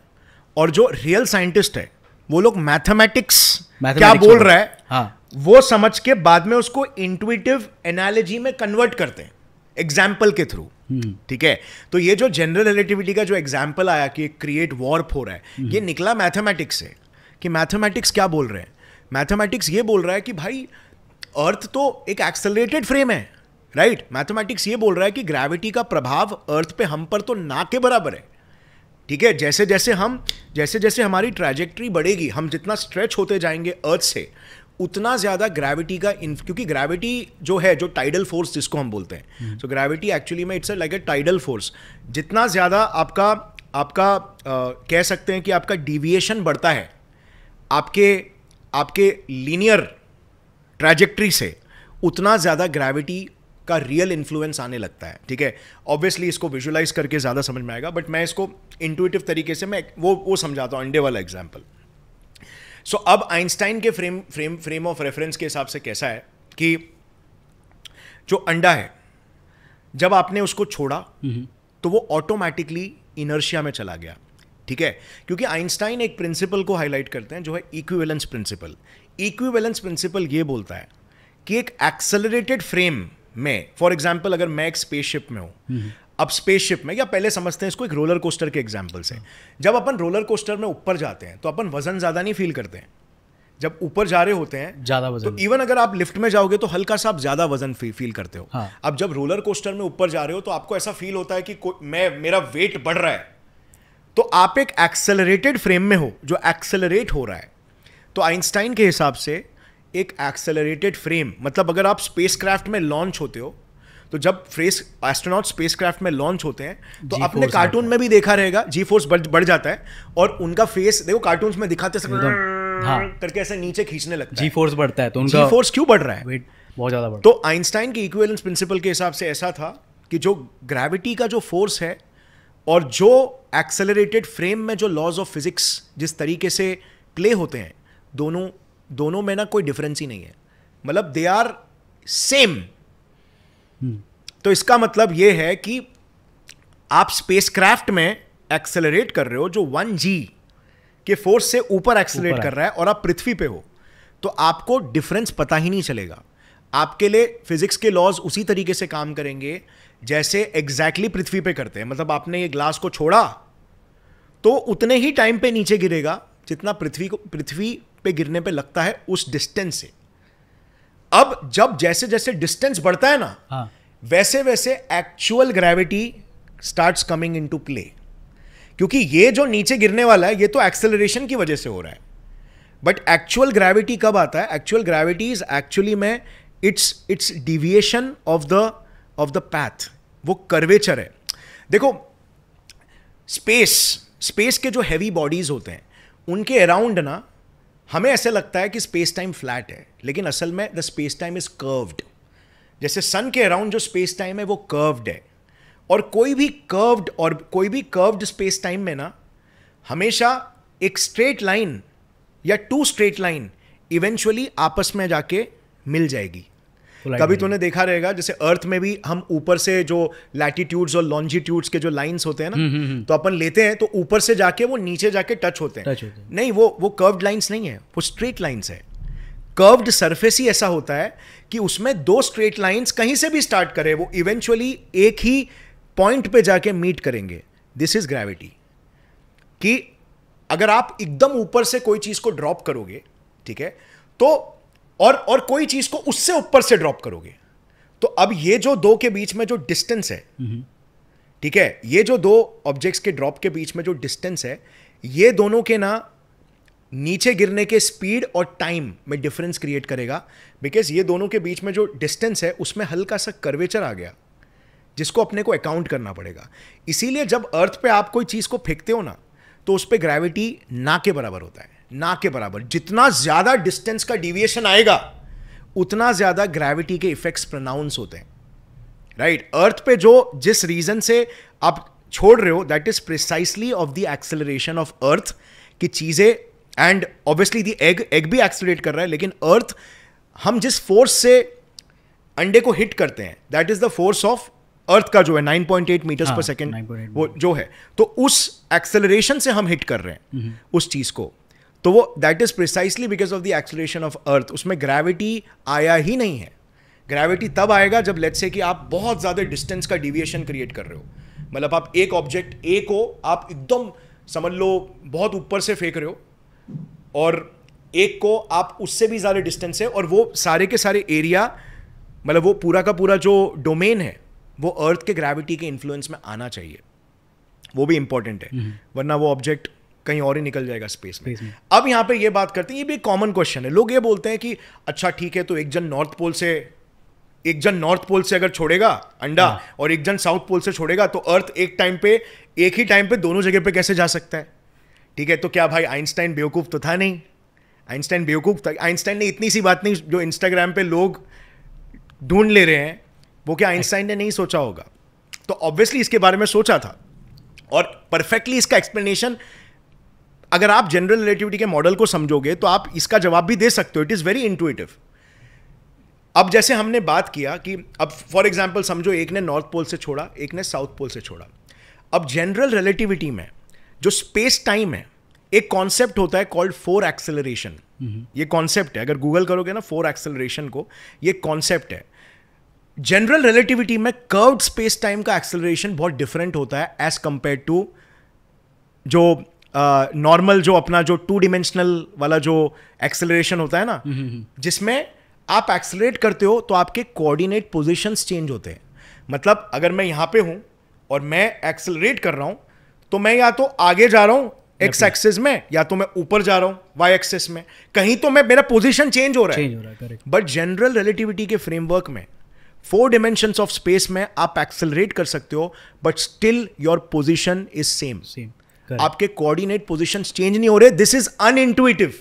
A: और जो रियल साइंटिस्ट है वो लोग मैथमेटिक्स क्या बोल रहा है हाँ. वो समझ के बाद में उसको इंटुएटिव एनालॉजी में कन्वर्ट करते हैं एग्जाम्पल के थ्रू हम्म। ठीक है तो ये जो जनरल रिलेटिविटी का जो एग्जाम्पल आया कि क्रिएट वॉर्प हो रहा है हम्म। ये निकला मैथमेटिक्स से कि मैथमेटिक्स क्या बोल रहे हैं मैथमेटिक्स ये बोल रहा है कि भाई अर्थ तो एक एक्सेलरेटेड फ्रेम है राइट right? मैथमेटिक्स ये बोल रहा है कि ग्रेविटी का प्रभाव अर्थ पे हम पर तो ना के बराबर है ठीक है जैसे जैसे हम जैसे जैसे हमारी ट्रैजेक्ट्री बढ़ेगी हम जितना स्ट्रेच होते जाएंगे अर्थ से उतना ज़्यादा ग्रेविटी का इन क्योंकि ग्रेविटी जो है जो टाइडल फोर्स जिसको हम बोलते हैं सो ग्रेविटी एक्चुअली में it's like a tidal force जितना ज़्यादा आपका आपका uh, कह सकते हैं कि आपका डिविएशन बढ़ता है आपके आपके लीनियर ट्रैजेक्ट्री से उतना ज़्यादा ग्रेविटी का रियल इन्फ्लुएंस आने लगता है ठीक है ऑब्वियसली इसको विजुलाइज करके ज़्यादा समझ में आएगा बट मैं इसको इंटुएटिव तरीके से मैं वो वो समझाता हूँ अंडे वाला एग्जाम्पल सो so, अब आइंस्टाइन के frame frame frame of reference के हिसाब से कैसा है कि जो अंडा है जब आपने उसको छोड़ा हम्म। तो वो ऑटोमेटिकली इनर्शिया में चला गया ठीक है क्योंकि आइंस्टाइन एक प्रिंसिपल को हाईलाइट करते हैं जो है इक्विवेलेंस प्रिंसिपल इक्विवेलेंस प्रिंसिपल ये बोलता है कि एक एक्सेलरेटेड फ्रेम में फॉर एग्जाम्पल अगर मैं एक स्पेसशिप में हूँ हम्म। अब स्पेसशिप में या पहले समझते हैं इसको एक रोलर कोस्टर के एग्जाम्पल से जब अपन रोलर कोस्टर में ऊपर जाते हैं तो अपन वजन ज़्यादा नहीं फील करते हैं जब ऊपर जा रहे होते हैं ज्यादा वजन तो इवन अगर आप लिफ्ट में जाओगे तो हल्का सा आप ज्यादा वजन फी, फील करते हो हाँ. अब जब रोलर कोस्टर में ऊपर जा रहे हो तो आपको ऐसा फील होता है कि मैं मेरा वेट बढ़ रहा है तो आप एक एक्सेलरेटेड फ्रेम में हो जो एक्सेलरेट हो रहा है तो आइंस्टाइन के हिसाब से एक एक्सेलरेटेड फ्रेम मतलब अगर आप स्पेसक्राफ्ट में लॉन्च होते हो तो जब फ्रेस एस्ट्रोनॉट स्पेसक्राफ्ट में लॉन्च होते हैं तो आपने कार्टून में भी देखा रहेगा जी फोर्स बढ़, बढ़ जाता है और उनका फेस देखो कार्टून में दिखाते सकते हाँ। करके ऐसे नीचे खींचने लगता
B: जी फोर्स बढ़ता है तो उनका जी फोर्स क्यों बढ़ रहा है वेट बहुत ज्यादा
A: तो आइंस्टाइन के इक्वेलेंस प्रिंसिपल के हिसाब से ऐसा था कि जो ग्रेविटी का जो फोर्स है और जो एक्सेलरेटेड फ्रेम में जो लॉज ऑफ फिजिक्स जिस तरीके से प्ले होते हैं दोनों दोनों में ना कोई डिफरेंस ही नहीं है मतलब दे आर सेम तो इसका मतलब यह है कि आप स्पेसक्राफ्ट में एक्सेलरेट कर रहे हो जो वन जी के फोर्स से ऊपर एक्सेलरेट कर रहा है और आप पृथ्वी पे हो तो आपको डिफरेंस पता ही नहीं चलेगा आपके लिए फिजिक्स के लॉज उसी तरीके से काम करेंगे जैसे एग्जैक्टली exactly पृथ्वी पे करते हैं मतलब आपने ये ग्लास को छोड़ा तो उतने ही टाइम पे नीचे गिरेगा जितना पृथ्वी को पृथ्वी पे गिरने पे लगता है उस डिस्टेंस से अब जब जैसे जैसे डिस्टेंस बढ़ता है ना हाँ. वैसे वैसे actual gravity start coming to play क्योंकि ये जो नीचे गिरने वाला है ये तो एक्सेलरेशन की वजह से हो रहा है बट एक्चुअल ग्रेविटी कब आता है एक्चुअल ग्रेविटी इज एक्चुअली में it's it's deviation of the of the path वो कर्वेचर है देखो स्पेस स्पेस के जो हैवी बॉडीज होते हैं उनके अराउंड ना हमें ऐसे लगता है कि स्पेस टाइम फ्लैट है लेकिन असल में the space time is curved जैसे सन के अराउंड जो स्पेस टाइम है वो कर्व्ड है और कोई भी कर्व्ड और कोई भी कर्व्ड स्पेस टाइम में ना हमेशा एक स्ट्रेट लाइन या टू स्ट्रेट लाइन इवेंचुअली आपस में जाके मिल जाएगी कभी तूने तो देखा रहेगा जैसे अर्थ में भी हम ऊपर से जो लैटीट्यूड्स और लॉन्जीट्यूड्स के जो लाइंस होते हैं ना हम्म, हम्म, हम्म। तो अपन लेते हैं तो ऊपर से जाके वो नीचे जाके टच होते हैं नहीं वो वो कर्व्ड लाइंस नहीं है वो स्ट्रेट लाइंस है कर्व्ड सरफेस ही ऐसा होता है कि उसमें दो स्ट्रेट लाइंस कहीं से भी स्टार्ट करे वो इवेंचुअली एक ही पॉइंट पे जाके मीट करेंगे दिस इज ग्रेविटी कि अगर आप एकदम ऊपर से कोई चीज को ड्रॉप करोगे ठीक है तो और और कोई चीज को उससे ऊपर से ड्रॉप करोगे तो अब ये जो दो के बीच में जो डिस्टेंस है ठीक है ये जो दो ऑब्जेक्ट्स के ड्रॉप के बीच में जो डिस्टेंस है ये दोनों के ना नीचे गिरने के स्पीड और टाइम में डिफरेंस क्रिएट करेगा बिकॉज ये दोनों के बीच में जो डिस्टेंस है उसमें हल्का सा कर्वेचर आ गया जिसको अपने को अकाउंट करना पड़ेगा इसीलिए जब अर्थ पे आप कोई चीज़ को फेंकते हो ना तो उस पर ग्रेविटी ना के बराबर होता है ना के बराबर जितना ज़्यादा डिस्टेंस का डिविएशन आएगा उतना ज़्यादा ग्रेविटी के इफेक्ट्स प्रोनाउंस होते हैं राइट right? अर्थ पे जो जिस रीज़न से आप छोड़ रहे हो that is precisely of the acceleration of earth की चीज़ें and obviously the egg egg भी एक्सेलरेट कर रहा है लेकिन अर्थ हम जिस फोर्स से अंडे को हिट करते हैं that is the force of earth का जो है 9.8 point eight metres per second वो जो है तो उस एक्सेलरेशन से हम हिट कर रहे हैं हम्म। उस चीज़ को तो वो that is precisely because of the acceleration of earth उसमें ग्रेविटी आया ही नहीं है ग्रेविटी तब आएगा जब लेट्स से कि आप बहुत ज़्यादा डिस्टेंस का डिविएशन क्रिएट कर रहे हो मतलब आप एक ऑब्जेक्ट ए को आप एकदम समझ लो बहुत ऊपर से फेंक रहे हो और एक को आप उससे भी ज़्यादा डिस्टेंस है और वो सारे के सारे एरिया मतलब वो पूरा का पूरा जो डोमेन है वो अर्थ के ग्रेविटी के इन्फ्लुएंस में आना चाहिए वो भी इंपॉर्टेंट है हम्म। वरना वो ऑब्जेक्ट कहीं और ही निकल जाएगा स्पेस में अब यहाँ पे ये बात करते हैं ये भी कॉमन क्वेश्चन है लोग ये बोलते हैं कि अच्छा ठीक है तो एक जन नॉर्थ पोल से एक जन नॉर्थ पोल से अगर छोड़ेगा अंडा हाँ। और एक जन साउथ पोल से छोड़ेगा तो अर्थ एक टाइम पे एक ही टाइम पे दोनों जगह पे कैसे जा सकता है ठीक है तो क्या भाई आइंस्टाइन बेवकूफ़ तो था नहीं आइंस्टाइन बेवकूफ़ था आइंस्टाइन ने इतनी सी बात नहीं जो इंस्टाग्राम पे लोग ढूंढ ले रहे हैं वो क्या आइंस्टाइन ने नहीं सोचा होगा तो ऑब्वियसली इसके बारे में सोचा था और परफेक्टली इसका एक्सप्लेनेशन अगर आप जनरल रिलेटिविटी के मॉडल को समझोगे तो आप इसका जवाब भी दे सकते हो इट इज़ वेरी इंटुएटिव अब जैसे हमने बात किया कि अब फॉर एग्जाम्पल समझो एक ने नॉर्थ पोल से छोड़ा एक ने साउथ पोल से छोड़ा अब जनरल रिलेटिविटी में जो स्पेस टाइम है एक कॉन्सेप्ट होता है कॉल्ड फोर एक्सेलरेशन ये कॉन्सेप्ट है अगर गूगल करोगे ना फोर एक्सेलरेशन को ये कॉन्सेप्ट है जनरल रिलेटिविटी में कर्व्ड स्पेस टाइम का एक्सेलरेशन बहुत डिफरेंट होता है एज कंपेयर टू जो नॉर्मल जो अपना जो टू डिमेंशनल वाला जो एक्सेलरेशन होता है ना हम्म, हम्म, हम्म। जिसमें आप एक्सेलरेट करते हो तो आपके कोऑर्डिनेट पोजीशंस चेंज होते हैं मतलब अगर मैं यहाँ पे हूँ और मैं एक्सेलरेट कर रहा हूँ तो मैं या तो आगे जा रहा हूँ एक्स एक्सेस में या तो मैं ऊपर जा रहा हूँ वाई एक्सेस में कहीं तो मैं मेरा पोजिशन चेंज हो रहा है चेंज हो रहा है बट जनरल रिलेटिविटी के फ्रेमवर्क में फोर डिमेंशन ऑफ स्पेस में आप एक्सेलरेट कर सकते हो but still your position is same same आपके कोऑर्डिनेट पोजिशन चेंज नहीं हो रहे this is unintuitive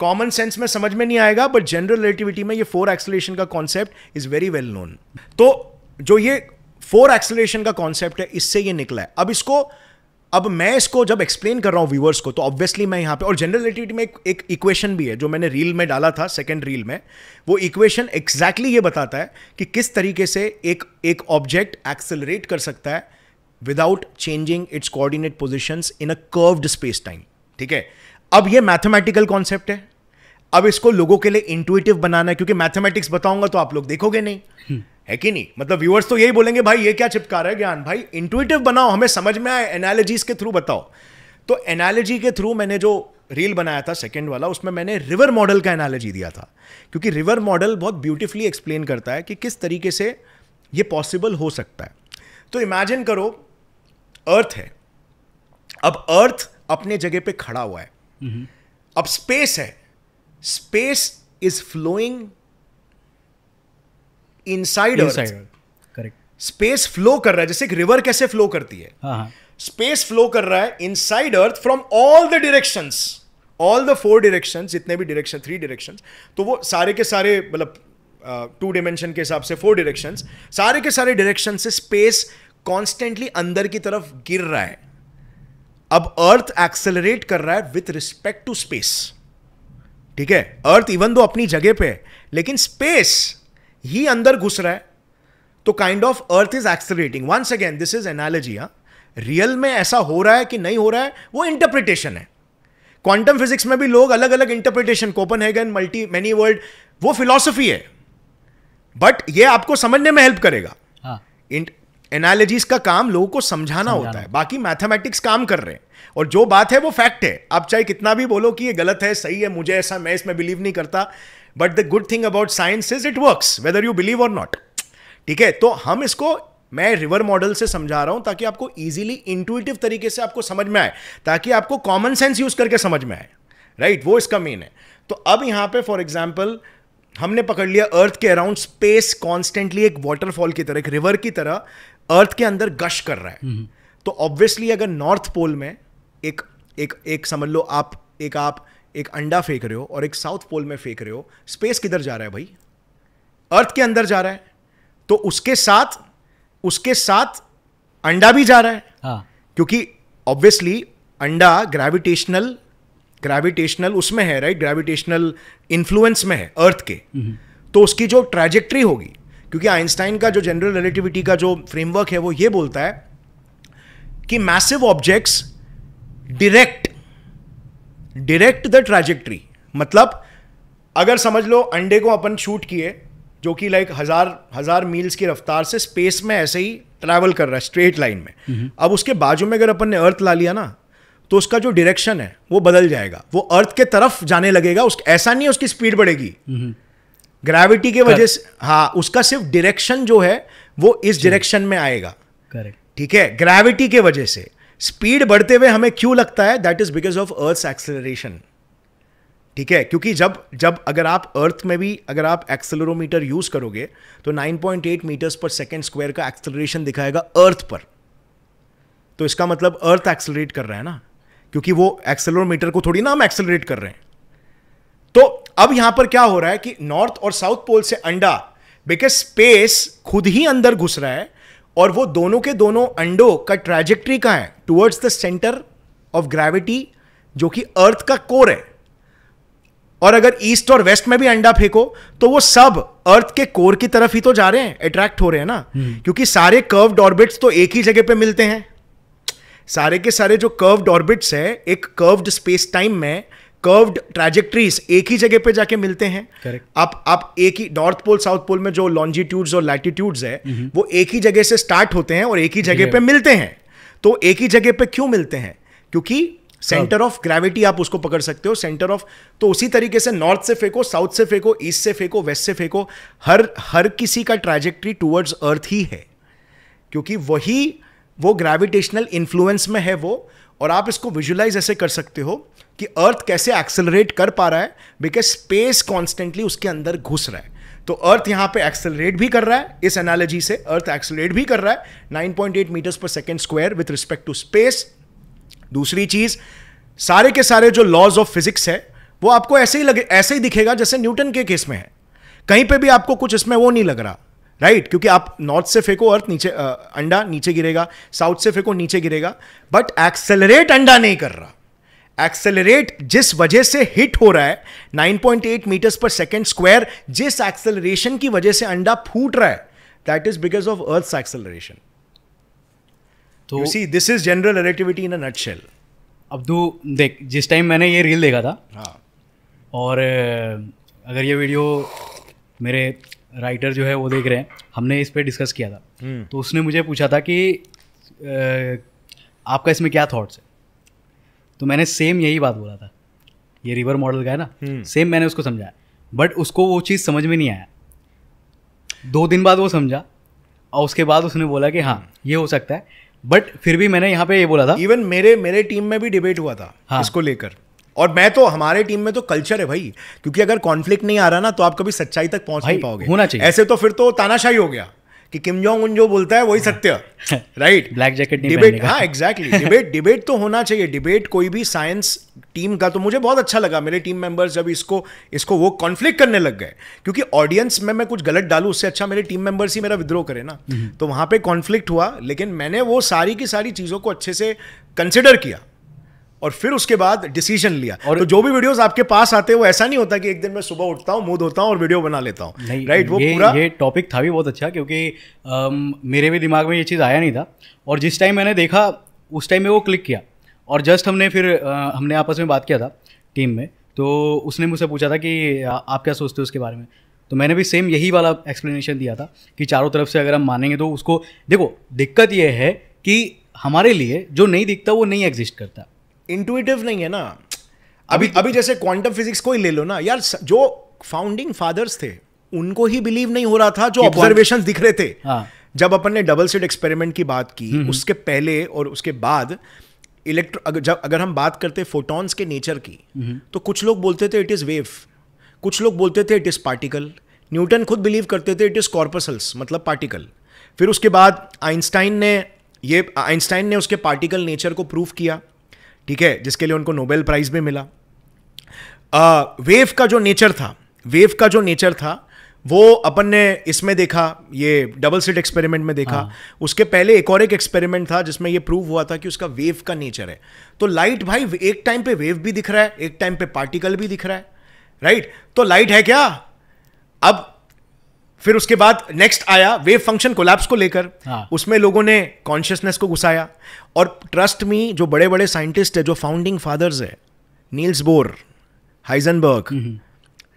A: common sense में समझ में नहीं आएगा बट जनरल रिलेटिविटी में ये फोर एक्सलेशन का concept is very well known तो जो ये फोर एक्सलेशन का कॉन्सेप्ट है इससे ये निकला है अब इसको अब मैं इसको जब एक्सप्लेन कर रहा हूँ व्यूवर्स को तो ऑब्वियसली मैं यहाँ पे और जनरल रिलेटिविटी में एक इक्वेशन भी है जो मैंने रील में डाला था सेकेंड रील में वो इक्वेशन एक्जैक्टली exactly ये बताता है कि किस तरीके से एक एक ऑब्जेक्ट एक्सेलरेट कर सकता है without changing its coordinate positions in a curved space time ठीक है अब ये मैथमेटिकल कॉन्सेप्ट है अब इसको लोगों के लिए इंटुएटिव बनाना है क्योंकि मैथमेटिक्स बताऊंगा तो आप लोग देखोगे नहीं हम्म। है कि नहीं मतलब व्यूअर्स तो यही बोलेंगे भाई ये क्या चिपका रहा है ज्ञान भाई इंटुएटिव बनाओ हमें समझ में आए एनालॉजीज के थ्रू बताओ तो एनालॉजी के थ्रू मैंने जो रील बनाया था सेकेंड वाला उसमें मैंने रिवर मॉडल का एनालॉजी दिया था क्योंकि रिवर मॉडल बहुत ब्यूटिफुली एक्सप्लेन करता है कि किस तरीके से ये पॉसिबल हो सकता है तो इमेजिन करो अर्थ है अब अर्थ अपने जगह पे खड़ा हुआ
D: है
A: अब स्पेस है space is flowing in earth correct space flow कर रहा है जैसे एक रिवर कैसे फ्लो करती है स्पेस हाँ, फ्लो हाँ। कर रहा है inside earth from all the direction all the four direction जितने भी डिरेक्शन थ्री डिरेक्शन तो वो सारे के सारे मतलब टू डिमेंशन के हिसाब से फोर डिरेक्शन सारे के सारे डिरेक्शन से स्पेस कॉन्स्टेंटली अंदर की तरफ गिर रहा है अब अर्थ एक्सेलरेट कर रहा है विथ रिस्पेक्ट टू स्पेस ठीक है अर्थ इवन दो अपनी जगह पे है लेकिन स्पेस ही अंदर घुस रहा है तो kind of earth is accelerating once again this is analogy हाँ रियल में ऐसा हो रहा है कि नहीं हो रहा है वो इंटरप्रिटेशन है क्वांटम फिजिक्स में भी लोग अलग अलग interpretation Copenhagen multi many world वो फिलोसफी है बट ये आपको समझने में हेल्प करेगा हाँ। एनालॉजीज का काम लोगों को समझाना होता है बाकी मैथमेटिक्स काम कर रहे हैं और जो बात है वो फैक्ट है आप चाहे कितना भी बोलो कि ये गलत है सही है मुझे ऐसा मैं इसमें बिलीव नहीं करता but the good thing about science is it work whether you believe और नॉट ठीक है तो हम इसको मैं रिवर मॉडल से समझा रहा हूं ताकि आपको इजीली इंटुएटिव तरीके से आपको समझ में आए ताकि आपको कॉमन सेंस यूज करके समझ में आए राइट right? वो इसका मेन है तो अब यहां पे फॉर एग्जांपल हमने पकड़ लिया अर्थ के अराउंड स्पेस कॉन्स्टेंटली एक वाटरफॉल की तरह एक रिवर की तरह अर्थ के अंदर गश कर रहा है हम्म, हम्म। तो ऑब्वियसली अगर नॉर्थ पोल में एक एक एक समझ लो आप एक आप एक अंडा फेंक रहे हो और एक साउथ पोल में फेंक रहे हो स्पेस किधर जा रहा है भाई अर्थ के अंदर जा रहा है तो उसके साथ उसके साथ अंडा भी जा रहा है हाँ. क्योंकि ऑब्वियसली अंडा ग्रेविटेशनल ग्रेविटेशनल उसमें है राइट ग्रेविटेशनल इन्फ्लुएंस में है अर्थ के हम्म, तो उसकी जो ट्रेजेक्ट्री होगी क्योंकि आइंस्टाइन का जो जनरल रिलेटिविटी का जो फ्रेमवर्क है वो ये बोलता है कि massive objects direct direct the trajectory मतलब अगर समझ लो अंडे को अपन शूट किए जो कि लाइक हजार हजार मील्स की रफ्तार से स्पेस में ऐसे ही ट्रैवल कर रहा है स्ट्रेट लाइन में हम्म हम्म। अब उसके बाजू में अगर अपन ने अर्थ ला लिया ना तो उसका जो डायरेक्शन है वो बदल जाएगा वो अर्थ के तरफ जाने लगेगा उस ऐसा नहीं है उसकी स्पीड बढ़ेगी हम्म ग्रेविटी के वजह से हाँ उसका सिर्फ डायरेक्शन जो है वो इस डायरेक्शन में आएगा करेक्ट ठीक है ग्रेविटी के वजह से स्पीड बढ़ते हुए हमें क्यों लगता है that is because of earth acceleration ठीक है क्योंकि जब जब अगर आप अर्थ में भी अगर आप एक्सेलरोमीटर यूज करोगे तो 9.8 मीटर्स पर सेकेंड स्क्वायर का एक्सेलरेशन दिखाएगा अर्थ पर तो इसका मतलब अर्थ एक्सेलरेट कर रहा है ना क्योंकि वो एक्सेलरोमीटर को थोड़ी ना हम एक्सेलरेट कर रहे हैं तो अब यहां पर क्या हो रहा है कि नॉर्थ और साउथ पोल से अंडा बिकॉज स्पेस खुद ही अंदर घुस रहा है और वो दोनों के दोनों अंडों का ट्रेजेक्ट्री कहाँ है towards the centre of gravity जो कि अर्थ का कोर है और अगर ईस्ट और वेस्ट में भी अंडा फेंको तो वो सब अर्थ के कोर की तरफ ही तो जा रहे हैं अट्रैक्ट हो रहे हैं ना हम्म। क्योंकि सारे कर्व्ड ऑर्बिट्स तो एक ही जगह पे मिलते हैं सारे के सारे जो कर्व्ड ऑर्बिट्स है एक कर्व्ड स्पेस टाइम में कर्व्ड ट्रैजेक्ट्रीज एक ही जगह पे जाके मिलते हैं Correct. आप आप एक ही नॉर्थ पोल साउथ पोल में जो लॉन्जिट्यूड्स और लैटिट्यूड्स है mm-hmm. वो एक ही जगह से स्टार्ट होते हैं और एक ही जगह yeah. पे मिलते हैं तो एक ही जगह पे क्यों मिलते हैं क्योंकि सेंटर ऑफ ग्रेविटी आप उसको पकड़ सकते हो सेंटर ऑफ तो उसी तरीके से नॉर्थ से फेंको साउथ से फेंको ईस्ट से फेंको वेस्ट से फेंको हर हर किसी का ट्रैजेक्ट्री टूवर्ड्स अर्थ ही है क्योंकि वही वो ग्रेविटेशनल इन्फ्लुएंस में है वो और आप इसको विजुलाइज ऐसे कर सकते हो कि अर्थ कैसे एक्सेलरेट कर पा रहा है बिकॉज स्पेस कॉन्स्टेंटली उसके अंदर घुस रहा है तो अर्थ यहाँ पे एक्सेलरेट भी कर रहा है इस एनालॉजी से अर्थ एक्सेलरेट भी कर रहा है 9.8 metres per second square with respect to space दूसरी चीज सारे के सारे जो लॉज ऑफ फिजिक्स है वो आपको ऐसे ही लगे ऐसे ही दिखेगा जैसे न्यूटन के केस में है कहीं पे भी आपको कुछ इसमें वो नहीं लग रहा राइट right? क्योंकि आप नॉर्थ से फेंको अर्थ नीचे आ, अंडा नीचे गिरेगा साउथ से फेंको नीचे गिरेगा बट एक्सेलरेट अंडा नहीं कर रहा एक्सेलरेट जिस वजह से हिट हो रहा है 9.8 मीटर्स पर सेकेंड स्क्वायर जिस एक्सेलरेशन की वजह से अंडा फूट रहा है that is because of earth acceleration तो see
B: this is general relativity in a अब तो देख जिस टाइम मैंने ये रील देखा था हाँ और अगर ये वीडियो मेरे राइटर जो है वो देख रहे हैं हमने इस पर डिस्कस किया था हम्म। तो उसने मुझे पूछा था कि आपका इसमें क्या थाट्स है तो मैंने सेम यही बात बोला था ये रिवर मॉडल का है ना सेम हम्म। मैंने उसको समझाया बट उसको वो चीज़ समझ में नहीं आया दो दिन बाद वो समझा और उसके बाद उसने बोला कि हाँ ये हो सकता है बट फिर भी मैंने यहाँ पे ये बोला था इवन मेरे मेरे टीम में भी डिबेट हुआ था हाँ, इसको लेकर और मैं तो हमारे
A: टीम में तो कल्चर है भाई क्योंकि अगर कॉन्फ्लिक्ट नहीं आ रहा ना तो आप कभी सच्चाई तक पहुंच नहीं पाओगे होना चाहिए ऐसे तो फिर तो तानाशाही हो गया कि किम जोंग उन जो बोलता है वही सत्य राइट ब्लैक जैकेट डिबेट हाँ एग्जैक्टली डिबेट डिबेट तो होना चाहिए डिबेट कोई भी साइंस टीम का तो मुझे बहुत अच्छा लगा मेरे टीम मेंबर्स जब इसको इसको वो कॉन्फ्लिक्ट करने लग गए क्योंकि ऑडियंस में मैं कुछ गलत डालू उससे अच्छा मेरे टीम मेंबर्स ही मेरा विद्रोह करे ना हम्म। तो वहाँ पे कॉन्फ्लिक्ट हुआ लेकिन मैंने वो सारी की सारी चीज़ों को अच्छे से कंसिडर किया और फिर उसके बाद डिसीजन लिया और तो जो भी वीडियोस
B: आपके पास आते हैं वो ऐसा नहीं होता कि एक दिन मैं सुबह उठता हूँ मूड होता हूँ और वीडियो बना लेता हूँ राइट वो वो पूरा ये टॉपिक था भी बहुत अच्छा क्योंकि आ, मेरे भी दिमाग में ये चीज़ आया नहीं था और जिस टाइम मैंने देखा उस टाइम में वो क्लिक किया और जस्ट हमने फिर आ, हमने आपस में बात किया था टीम में तो उसने मुझसे पूछा था कि आप क्या सोचते हो उसके बारे में तो मैंने भी सेम यही वाला एक्सप्लेनेशन दिया था कि चारों तरफ से अगर हम मानेंगे तो उसको देखो दिक्कत यह है कि हमारे लिए जो नहीं दिखता वो नहीं एग्जिस्ट करता इंटुएटिव नहीं है ना अभी अभी, अभी जैसे
A: क्वांटम फिजिक्स को ही ले लो ना यार जो फाउंडिंग फादर्स थे उनको ही बिलीव नहीं हो रहा था जो ऑब्जर्वेशन दिख रहे थे हाँ। जब अपन ने डबल सेट एक्सपेरिमेंट की बात की हम्म, हम्म। उसके पहले और उसके बाद इलेक्ट्रो अगर जब अगर हम बात करते फोटॉन्स के नेचर की हम्म, तो कुछ लोग बोलते थे इट इज़ वेव कुछ लोग बोलते थे इट इज़ पार्टिकल न्यूटन खुद बिलीव करते थे इट इज़ कॉर्पसल्स मतलब पार्टिकल फिर उसके बाद आइंस्टाइन ने ये आइंस्टाइन ने उसके पार्टिकल नेचर को प्रूव किया ठीक है जिसके लिए उनको नोबेल प्राइज़ भी मिला आ, वेव का जो नेचर था वेव का जो नेचर था वो अपन ने इसमें देखा ये डबल सीट एक्सपेरिमेंट में देखा हाँ। उसके पहले एक और एक एक्सपेरिमेंट था जिसमें ये प्रूव हुआ था कि उसका वेव का नेचर है तो लाइट भाई एक टाइम पे वेव भी दिख रहा है एक टाइम पे पार्टिकल भी दिख रहा है राइट तो लाइट है क्या अब फिर उसके बाद नेक्स्ट आया वेव फंक्शन कोलैप्स को लेकर हाँ. उसमें लोगों ने कॉन्शियसनेस को घुसाया और ट्रस्ट मी जो बड़े बड़े साइंटिस्ट है जो फाउंडिंग फादर्स है नील्स बोर हाइजनबर्ग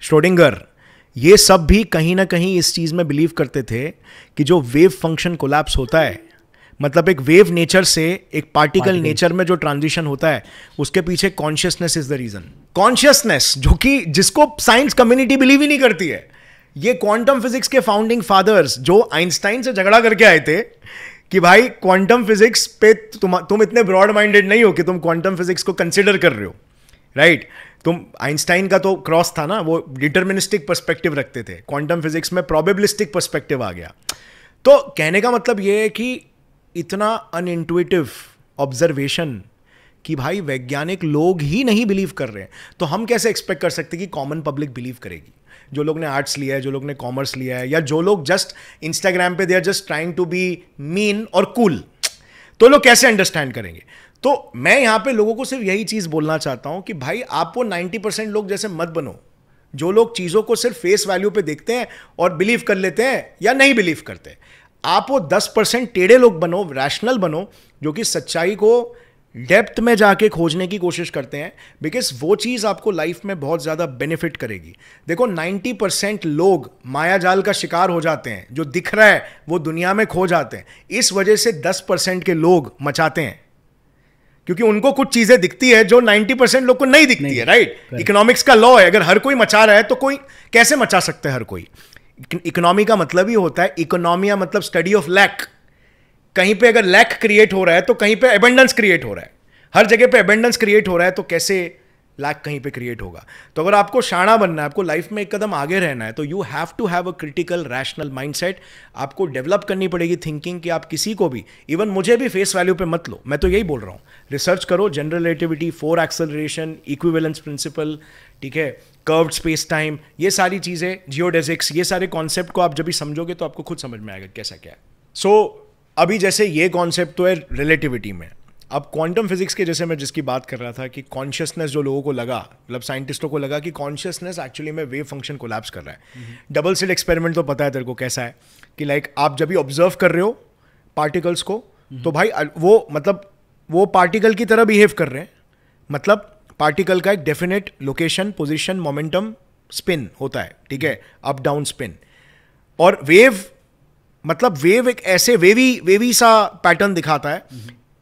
A: श्रोडिंगर ये सब भी कहीं ना कहीं इस चीज़ में बिलीव करते थे कि जो वेव फंक्शन कोलैप्स होता है मतलब एक वेव नेचर से एक पार्टिकल नेचर में जो ट्रांजिशन होता है उसके पीछे consciousness is the reason consciousness जो कि जिसको साइंस कम्युनिटी बिलीव ही नहीं करती है ये क्वांटम फिजिक्स के फाउंडिंग फादर्स जो आइंस्टाइन से झगड़ा करके आए थे कि भाई क्वांटम फिजिक्स पे तुम तुम इतने ब्रॉड माइंडेड नहीं हो कि तुम क्वांटम फिजिक्स को कंसिडर कर रहे हो राइट right? तुम आइंस्टाइन का तो क्रॉस था ना वो डिटर्मिनिस्टिक पर्सपेक्टिव रखते थे क्वांटम फिजिक्स में प्रॉबेबलिस्टिक पर्सपेक्टिव आ गया तो कहने का मतलब ये है कि इतना अनइंटुइटिव ऑब्जर्वेशन कि भाई वैज्ञानिक लोग ही नहीं बिलीव कर रहे हैं तो हम कैसे एक्सपेक्ट कर सकते कि कॉमन पब्लिक बिलीव करेगी जो लोग ने आर्ट्स लिया है जो लोग ने कॉमर्स लिया है या जो लोग जस्ट इंस्टाग्राम पे they are just trying to be mean और कूल तो लोग कैसे अंडरस्टैंड करेंगे तो मैं यहाँ पे लोगों को सिर्फ यही चीज़ बोलना चाहता हूँ कि भाई आप वो नाइन्टी परसेंट लोग जैसे मत बनो जो लोग चीज़ों को सिर्फ फेस वैल्यू पे देखते हैं और बिलीव कर लेते हैं या नहीं बिलीव करते आप वो दस परसेंट टेढ़े लोग बनो रैशनल बनो जो कि सच्चाई को डेप्थ में जाके खोजने की कोशिश करते हैं बिकॉज वो चीज़ आपको लाइफ में बहुत ज़्यादा बेनिफिट करेगी देखो 90 परसेंट लोग माया जाल का शिकार हो जाते हैं जो दिख रहा है वो दुनिया में खो जाते हैं इस वजह से 10 परसेंट के लोग मचाते हैं क्योंकि उनको कुछ चीज़ें दिखती है जो 90 परसेंट लोग को नहीं दिखती नहीं, है राइट इकोनॉमिक्स का लॉ है अगर हर कोई मचा रहा है तो कोई कैसे मचा सकते हैं हर कोई इकोनॉमी का मतलब ही होता है इकोनॉमिया मतलब स्टडी ऑफ लैक कहीं पे अगर लैक क्रिएट हो रहा है तो कहीं पे एबेंडेंस क्रिएट हो रहा है हर जगह पे एबेंडेंस क्रिएट हो रहा है तो कैसे लैक कहीं पे क्रिएट होगा तो अगर आपको शाणा बनना है आपको लाइफ में एक कदम आगे रहना है तो you have to have a critical rational mindset आपको डेवलप करनी पड़ेगी थिंकिंग कि आप किसी को भी इवन मुझे भी फेस वैल्यू पे मत लो मैं तो यही बोल रहा हूँ रिसर्च करो general relativity for acceleration equivalence principle ठीक है कर्व स्पेस टाइम ये सारी चीज़ें जियोडेजिक्स ये सारे कॉन्सेप्ट को आप जब भी समझोगे तो आपको खुद समझ में आएगा कैसा क्या है सो so, अभी जैसे ये कॉन्सेप्ट तो है रिलेटिविटी में अब क्वांटम फिजिक्स के जैसे मैं जिसकी बात कर रहा था कि कॉन्शियसनेस जो लोगों को लगा मतलब साइंटिस्टों को लगा कि कॉन्शियसनेस एक्चुअली में वेव फंक्शन कोलैप्स कर रहा है डबल सिल एक्सपेरिमेंट तो पता है तेरे को कैसा है कि लाइक आप जब भी ऑब्जर्व कर रहे हो पार्टिकल्स को हम्म। तो भाई वो मतलब वो पार्टिकल की तरह बिहेव कर रहे हैं मतलब पार्टिकल का एक definite location position momentum spin होता है ठीक है अप डाउन स्पिन और वेव मतलब वेव एक ऐसे वेवी वेवी सा पैटर्न दिखाता है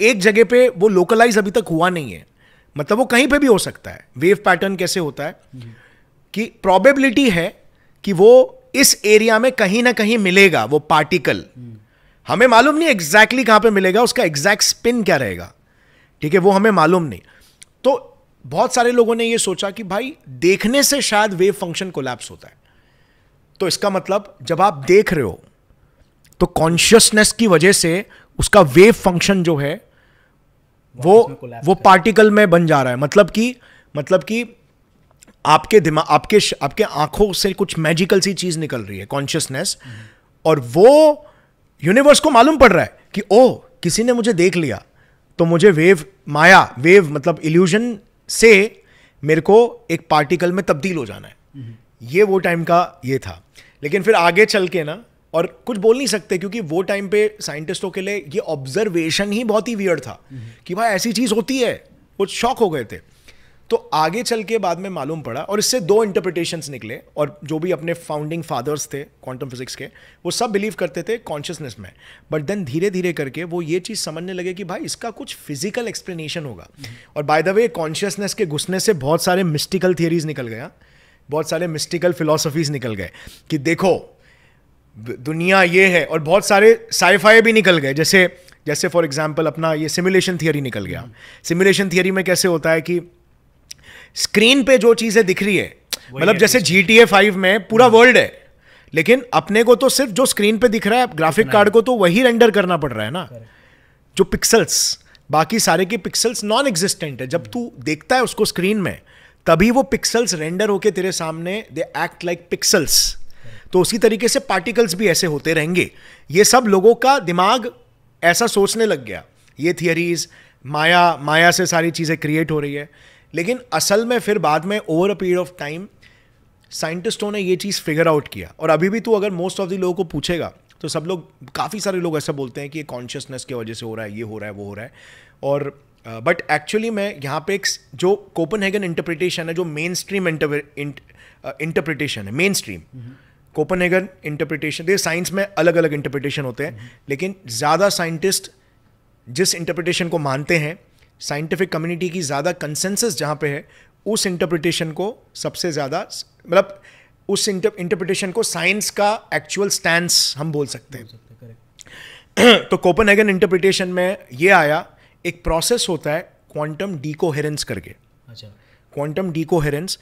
A: एक जगह पे वो लोकलाइज अभी तक हुआ नहीं है मतलब वो कहीं पे भी हो सकता है वेव पैटर्न कैसे होता है कि प्रोबेबिलिटी है कि वो इस एरिया में कहीं ना कहीं मिलेगा वो पार्टिकल हमें मालूम नहीं एग्जैक्टली कहाँ पे मिलेगा उसका एग्जैक्ट स्पिन क्या रहेगा ठीक है वो हमें मालूम नहीं तो बहुत सारे लोगों ने ये सोचा कि भाई देखने से शायद वेव फंक्शन कोलैप्स होता है तो इसका मतलब जब आप देख रहे हो तो कॉन्शियसनेस की वजह से उसका वेव फंक्शन जो है वो वो पार्टिकल में बन जा रहा है मतलब कि मतलब कि आपके दिमाग आपके आपके आंखों से कुछ मैजिकल सी चीज निकल रही है कॉन्शियसनेस हम्म। और वो यूनिवर्स को मालूम पड़ रहा है कि ओ किसी ने मुझे देख लिया तो मुझे वेव माया वेव मतलब इल्यूजन से मेरे को एक पार्टिकल में तब्दील हो जाना है हम्म। ये वो टाइम का ये था लेकिन फिर आगे चल के ना और कुछ बोल नहीं सकते क्योंकि वो टाइम पे साइंटिस्टों के लिए ये ऑब्जर्वेशन ही बहुत ही वियर था कि भाई ऐसी चीज़ होती है वो शॉक हो गए थे तो आगे चल के बाद में मालूम पड़ा और इससे दो इंटरप्रिटेशंस निकले और जो भी अपने फाउंडिंग फादर्स थे क्वांटम फिजिक्स के वो सब बिलीव करते थे कॉन्शियसनेस में बट देन धीरे धीरे करके वो ये चीज़ समझने लगे कि भाई इसका कुछ फिजिकल एक्सप्लेनेशन होगा और बाय द वे कॉन्शियसनेस के घुसने से बहुत सारे मिस्टिकल थियरीज निकल गया बहुत सारे मिस्टिकल फिलोसफीज निकल गए कि देखो दुनिया ये है और बहुत सारे साइफाई भी निकल गए जैसे जैसे फॉर एग्जाम्पल अपना ये सिमुलेशन थियोरी निकल गया सिमुलेशन थियोरी में कैसे होता है कि स्क्रीन पे जो चीज़ें दिख रही है मतलब जैसे जी टी ए फाइव में पूरा वर्ल्ड हम्म। है लेकिन अपने को तो सिर्फ जो स्क्रीन पे दिख रहा है ग्राफिक कार्ड को तो वही रेंडर करना पड़ रहा है ना जो पिक्सल्स बाकी सारे के पिक्सल्स नॉन एग्जिस्टेंट है जब हम्म। तू देखता है उसको स्क्रीन में तभी वो पिक्सल्स रेंडर होके तेरे सामने दे एक्ट लाइक पिक्सल्स तो उसी तरीके से पार्टिकल्स भी ऐसे होते रहेंगे ये सब लोगों का दिमाग ऐसा सोचने लग गया ये थियरीज माया माया से सारी चीज़ें क्रिएट हो रही है लेकिन असल में फिर बाद में over a period of time साइंटिस्टों ने ये चीज़ फिगर आउट किया और अभी भी तू अगर मोस्ट ऑफ द लोगों को पूछेगा तो सब लोग काफ़ी सारे लोग ऐसा बोलते हैं कि ये कॉन्शियसनेस की वजह से हो रहा है ये हो रहा है वो हो रहा है और बट uh, एक्चुअली मैं यहाँ पे एक जो कोपन हैगन इंटरप्रिटेशन है जो मेन स्ट्रीम इंटरप्रिटेशन है मेन स्ट्रीम कोपनहेगन इंटरप्रिटेशन देखिए साइंस में अलग अलग इंटरप्रिटेशन होते हैं लेकिन ज़्यादा साइंटिस्ट जिस इंटरप्रिटेशन को मानते हैं साइंटिफिक कम्युनिटी की ज़्यादा कंसेंसस जहाँ पे है उस इंटरप्रिटेशन को सबसे ज़्यादा मतलब उस इंटरप्रिटेशन को साइंस का एक्चुअल स्टैंड हम बोल सकते हैं [clears throat] तो कोपनहेगन इंटरप्रिटेशन में ये आया एक प्रोसेस होता है क्वांटम डीकोहेरेंस करके अच्छा क्वांटम हम्म। डीकोहेरेंस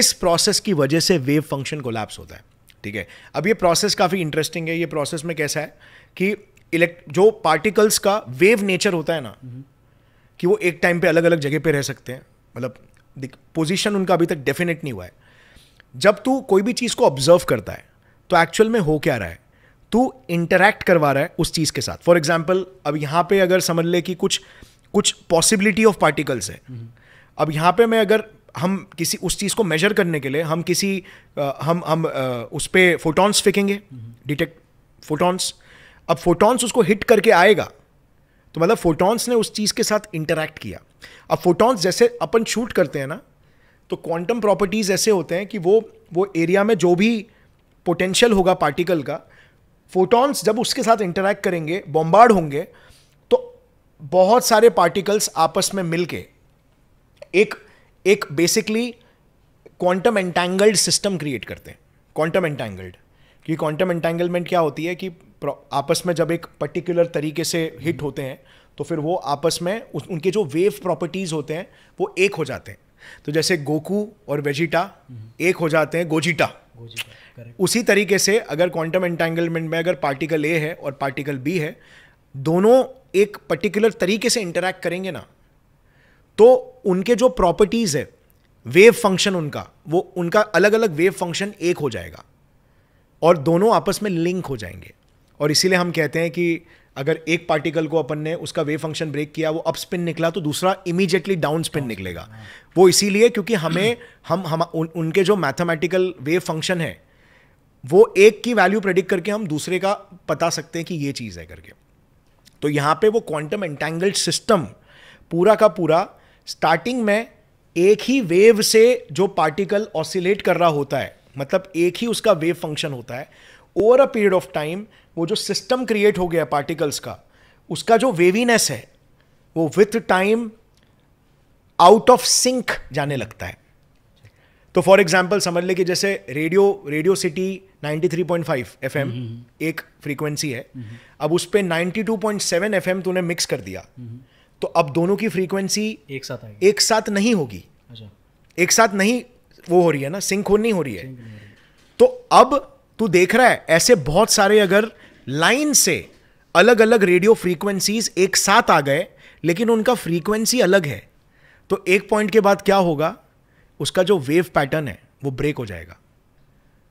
A: इस प्रोसेस की वजह से वेव फंक्शन कोलैप्स होता है ठीक है अब ये प्रोसेस काफ़ी इंटरेस्टिंग है ये प्रोसेस में कैसा है कि इलेक्ट जो पार्टिकल्स का वेव नेचर होता है ना हम्म। कि वो एक टाइम पे अलग अलग जगह पे रह सकते हैं मतलब पोजीशन उनका अभी तक डेफिनेट नहीं हुआ है जब तू कोई भी चीज़ को ऑब्जर्व करता है तो एक्चुअल में हो क्या रहा है तू इंटरेक्ट करवा रहा है उस चीज़ के साथ फॉर एग्जाम्पल अब यहाँ पे अगर समझ ले कि कुछ कुछ पॉसिबिलिटी ऑफ पार्टिकल्स है हम्म। अब यहाँ पे मैं अगर हम किसी उस चीज़ को मेजर करने के लिए हम किसी आ, हम हम आ, उस पर फोटॉन्स फेंकेंगे डिटेक्ट फोटॉन्स अब फोटॉन्स उसको हिट करके आएगा तो मतलब फोटॉन्स ने उस चीज़ के साथ इंटरेक्ट किया अब फोटॉन्स जैसे अपन शूट करते हैं ना तो क्वांटम प्रॉपर्टीज़ ऐसे होते हैं कि वो वो एरिया में जो भी पोटेंशियल होगा पार्टिकल का फोटॉन्स जब उसके साथ इंटरेक्ट करेंगे बॉम्बार्ड होंगे तो बहुत सारे पार्टिकल्स आपस में मिलके एक एक basically quantum entangled system create करते हैं क्वांटम एंटैंगल्ड कि क्वांटम एंटैंगलमेंट क्या होती है कि आपस में जब एक पर्टिकुलर तरीके से हिट हम्म। होते हैं तो फिर वो आपस में उनके जो वेव प्रॉपर्टीज़ होते हैं वो एक हो जाते हैं तो जैसे गोकू और वेजिटा हम्म। एक हो जाते हैं गोजिटा, उसी तरीके से अगर क्वांटम एंटैंगलमेंट में अगर पार्टिकल ए है और पार्टिकल बी है दोनों एक पर्टिकुलर तरीके से इंटरेक्ट करेंगे ना तो उनके जो प्रॉपर्टीज़ है वेव फंक्शन उनका वो उनका अलग अलग वेव फंक्शन एक हो जाएगा और दोनों आपस में लिंक हो जाएंगे और इसीलिए हम कहते हैं कि अगर एक पार्टिकल को अपन ने उसका वेव फंक्शन ब्रेक किया वो अप स्पिन निकला तो दूसरा इमीजिएटली डाउन स्पिन निकलेगा वो इसीलिए क्योंकि हमें हम हम उन, उनके जो मैथमेटिकल वेव फंक्शन है वो एक की वैल्यू प्रेडिक्ट करके हम दूसरे का बता सकते हैं कि ये चीज़ है करके तो यहाँ पे वो क्वांटम एंटेंगल्ड सिस्टम पूरा का पूरा स्टार्टिंग में एक ही वेव से जो पार्टिकल ऑसिलेट कर रहा होता है मतलब एक ही उसका वेव फंक्शन होता है over a period of time वो जो सिस्टम क्रिएट हो गया पार्टिकल्स का उसका जो वेवीनेस है वो with time out of sync जाने लगता है तो फॉर एग्जाम्पल समझ ले कि जैसे रेडियो रेडियो सिटी 93.5 एफएम एक फ्रीक्वेंसी है अब उस पर एफ एम तूने मिक्स कर दिया हम्म, हम्म। तो अब दोनों की फ्रीक्वेंसी एक साथ आएगी एक साथ नहीं होगी अच्छा एक साथ नहीं वो हो रही है ना सिंक होनी हो रही है तो अब तू देख रहा है ऐसे बहुत सारे अगर लाइन से अलग अलग रेडियो फ्रीक्वेंसीज एक साथ आ गए लेकिन उनका फ्रीक्वेंसी अलग है तो एक पॉइंट के बाद क्या होगा उसका जो वेव पैटर्न है वो ब्रेक हो जाएगा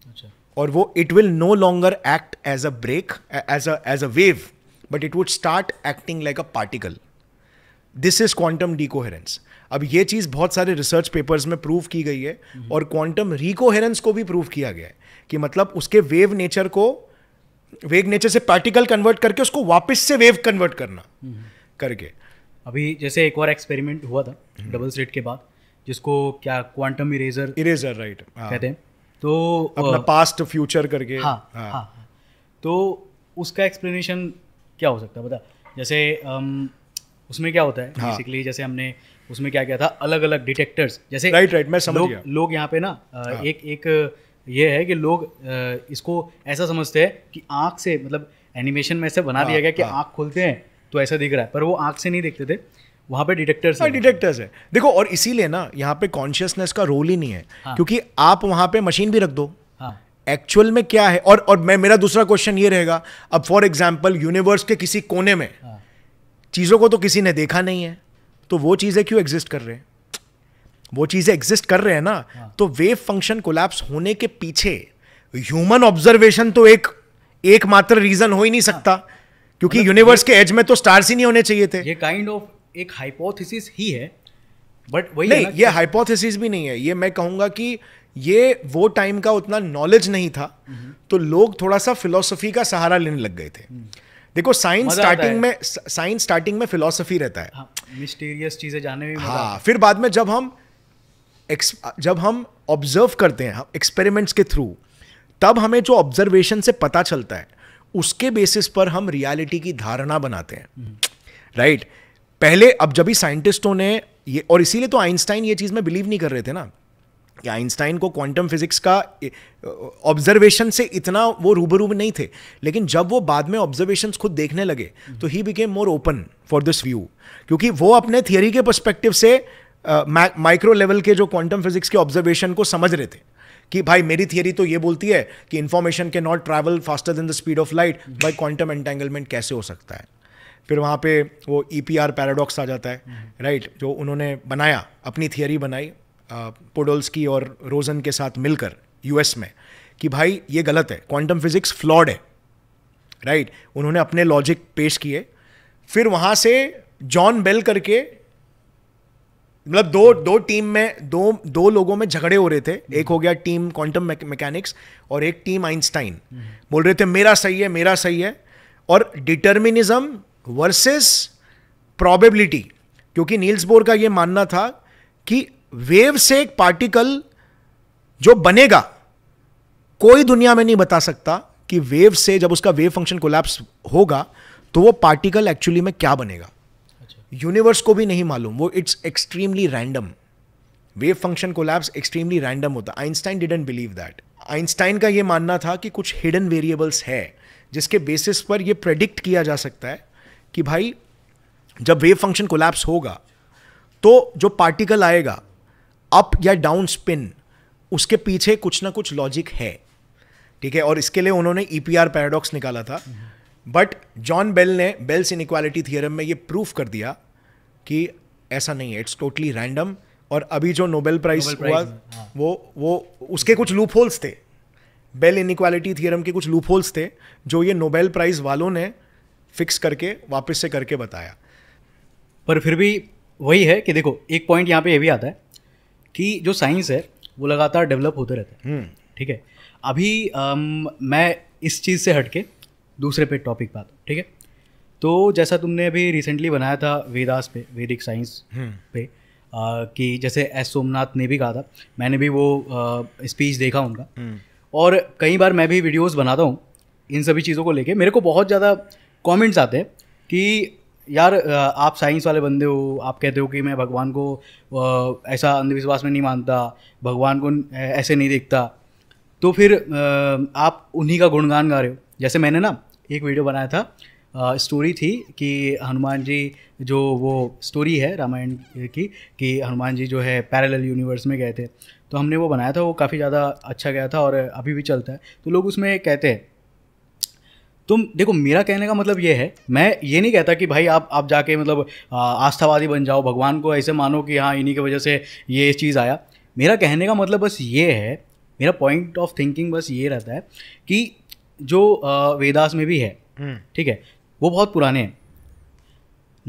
A: अच्छा और वो it will no longer act as a break as a as a wave but it would start acting like a particle this is quantum decoherence अब ये चीज़ बहुत सारे रिसर्च पेपर्स में प्रूव की गई है हम्म। और क्वांटम रिकोहेरेंस को भी प्रूव किया गया है कि मतलब उसके वेव नेचर को
B: वेव नेचर से पार्टिकल कन्वर्ट करके उसको वापस से वेव कन्वर्ट करना हम्म। करके अभी जैसे एक और एक्सपेरिमेंट हुआ था डबल हम्म। स्लिट के बाद जिसको क्या क्वांटम इरेजर इरेजर राइट कहते हैं तो अपना
A: पास्ट फ्यूचर करके हाँ, हाँ, हाँ,
B: हाँ, तो उसका एक्सप्लेनेशन क्या हो सकता है बता जैसे उसमें क्या होता है हाँ. बेसिकली जैसे हमने उसमें क्या किया था अलग अलग डिटेक्टर्स जैसे राइट राइट मैं समझ गया लोग यहाँ पे ना हाँ। एक एक ये है कि लोग इसको ऐसा समझते हैं कि आँख से मतलब एनिमेशन में ऐसे बना हाँ, दिया गया कि हाँ। आँख खोलते हैं तो ऐसा दिख रहा है पर वो आँख से नहीं देखते थे वहाँ पे डिटेक्टर्स हाँ, डिटेक्टर्स है देखो और इसीलिए ना यहाँ पे कॉन्शियसनेस का रोल ही नहीं है हाँ.
A: क्योंकि आप वहाँ पे मशीन भी रख दो हाँ. एक्चुअल में क्या है और और मैं मेरा दूसरा क्वेश्चन ये रहेगा अब फॉर एग्जाम्पल यूनिवर्स के किसी कोने में हाँ. चीज़ों को तो किसी ने देखा नहीं है तो वो चीज़ें क्यों एग्जिस्ट कर रहे हैं वो चीज़ें एग्जिस्ट कर रहे हैं ना हाँ। तो वेव फंक्शन कोलैप्स होने के पीछे ह्यूमन ऑब्जर्वेशन तो एक एकमात्र रीज़न हो ही नहीं सकता हाँ। क्योंकि मतलब यूनिवर्स के एज में तो स्टार्स ही नहीं होने चाहिए थे ये काइंड ऑफ एक हाइपोथेसिस ही है बट वही नहीं ये हाइपोथेसिस भी नहीं है ये मैं कहूँगा कि ये वो टाइम का उतना नॉलेज नहीं था हम्म। तो लोग थोड़ा सा फिलोसफी का सहारा लेने लग गए थे हम्म। देखो साइंस स्टार्टिंग में साइंस स्टार्टिंग में फिलोसफी रहता है
B: मिस्टीरियस हाँ, चीजें जाने में हाँ
A: फिर बाद में जब हम जब हम ऑब्जर्व करते हैं एक्सपेरिमेंट्स के थ्रू तब हमें जो ऑब्जर्वेशन से पता चलता है उसके बेसिस पर हम रियलिटी की धारणा बनाते हैं राइट हम्म। right? पहले अब जब भी साइंटिस्टों ने ये और इसीलिए तो आइंस्टाइन ये चीज़ में बिलीव नहीं कर रहे थे ना कि आइंस्टाइन को क्वांटम फिजिक्स का ऑब्जर्वेशन से इतना वो रूबरू नहीं थे लेकिन जब वो बाद में ऑब्जर्वेशंस खुद देखने लगे तो ही became more open for this view क्योंकि वो अपने थियोरी के पर्सपेक्टिव से माइक्रो uh, लेवल के जो क्वांटम फिजिक्स के ऑब्जर्वेशन को समझ रहे थे कि भाई मेरी थियरी तो ये बोलती है कि इन्फॉर्मेशन के not travel faster than the speed of light by quantum entanglement कैसे हो सकता है फिर वहाँ पे वो ई पी आर पैराडॉक्स आ जाता है राइट हम्म। right, जो उन्होंने बनाया अपनी थियरी बनाई पोडोल्सकी और रोजन के साथ मिलकर यूएस में कि भाई ये गलत है क्वांटम फिजिक्स फ्लॉड है राइट right? उन्होंने अपने लॉजिक पेश किए फिर वहाँ से जॉन बेल करके मतलब दो दो टीम में दो दो लोगों में झगड़े हो रहे थे एक हो गया टीम क्वांटम मैकेनिक्स और एक टीम आइंस्टाइन बोल रहे थे मेरा सही है मेरा सही है और डिटर्मिनिज्म वर्सेस प्रोबेबिलिटी क्योंकि नील्स बोर का ये मानना था कि वेव से एक पार्टिकल जो बनेगा कोई दुनिया में नहीं बता सकता कि वेव से जब उसका वेव फंक्शन कोलैप्स होगा तो वो पार्टिकल एक्चुअली में क्या बनेगा अच्छा। यूनिवर्स को भी नहीं मालूम वो it's extremely random wave function collapse extremely random होता Einstein didn't believe that Einstein का ये मानना था कि कुछ हिडन वेरिएबल्स है जिसके बेसिस पर ये प्रेडिक्ट किया जा सकता है कि भाई जब वेव फंक्शन कोलैप्स होगा तो जो पार्टिकल आएगा अप या डाउन स्पिन उसके पीछे कुछ ना कुछ लॉजिक है ठीक है और इसके लिए उन्होंने ई पी आर पैराडॉक्स निकाला था बट जॉन बेल ने बेल्स इनक्वालिटी थियरम में ये प्रूफ कर दिया कि ऐसा नहीं है इट्स टोटली रैंडम और अभी जो नोबेल प्राइज हुआ हाँ। वो वो उसके कुछ लूप होल्स थे बेल इनक्वालिटी थियरम के कुछ लूप होल्स थे जो ये नोबेल
B: प्राइज वालों ने फिक्स करके वापस से करके बताया पर फिर भी वही है कि देखो एक पॉइंट यहाँ पे ये भी आता है कि जो साइंस है वो लगातार डेवलप होते रहते हैं हम्म। ठीक है अभी अम, मैं इस चीज़ से हट के दूसरे पे टॉपिक बात ठीक है तो जैसा तुमने अभी रिसेंटली बनाया था वेदास पे वैदिक साइंस हम्म। पे आ, कि जैसे एस सोमनाथ ने भी कहा था मैंने भी वो स्पीच देखा उनका हम्म। और कई बार मैं भी वीडियोस बनाता हूँ इन सभी चीज़ों को लेके मेरे को बहुत ज़्यादा कमेंट्स आते हैं कि यार आप साइंस वाले बंदे हो आप कहते हो कि मैं भगवान को ऐसा अंधविश्वास में नहीं मानता भगवान को ऐसे नहीं देखता तो फिर आप उन्हीं का गुणगान गा रहे हो जैसे मैंने ना एक वीडियो बनाया था स्टोरी थी कि हनुमान जी जो वो स्टोरी है रामायण की कि हनुमान जी जो है पैरेलल यूनिवर्स में गए थे तो हमने वो बनाया था वो काफ़ी ज़्यादा अच्छा गया था और अभी भी चलता है तो लोग उसमें कहते हैं तुम देखो मेरा कहने का मतलब ये है मैं ये नहीं कहता कि भाई आप आप जाके मतलब आस्थावादी बन जाओ भगवान को ऐसे मानो कि हाँ इन्हीं की वजह से ये चीज़ आया मेरा कहने का मतलब बस ये है मेरा पॉइंट ऑफ थिंकिंग बस ये रहता है कि जो वेदास में भी है हम्म। ठीक है वो बहुत पुराने हैं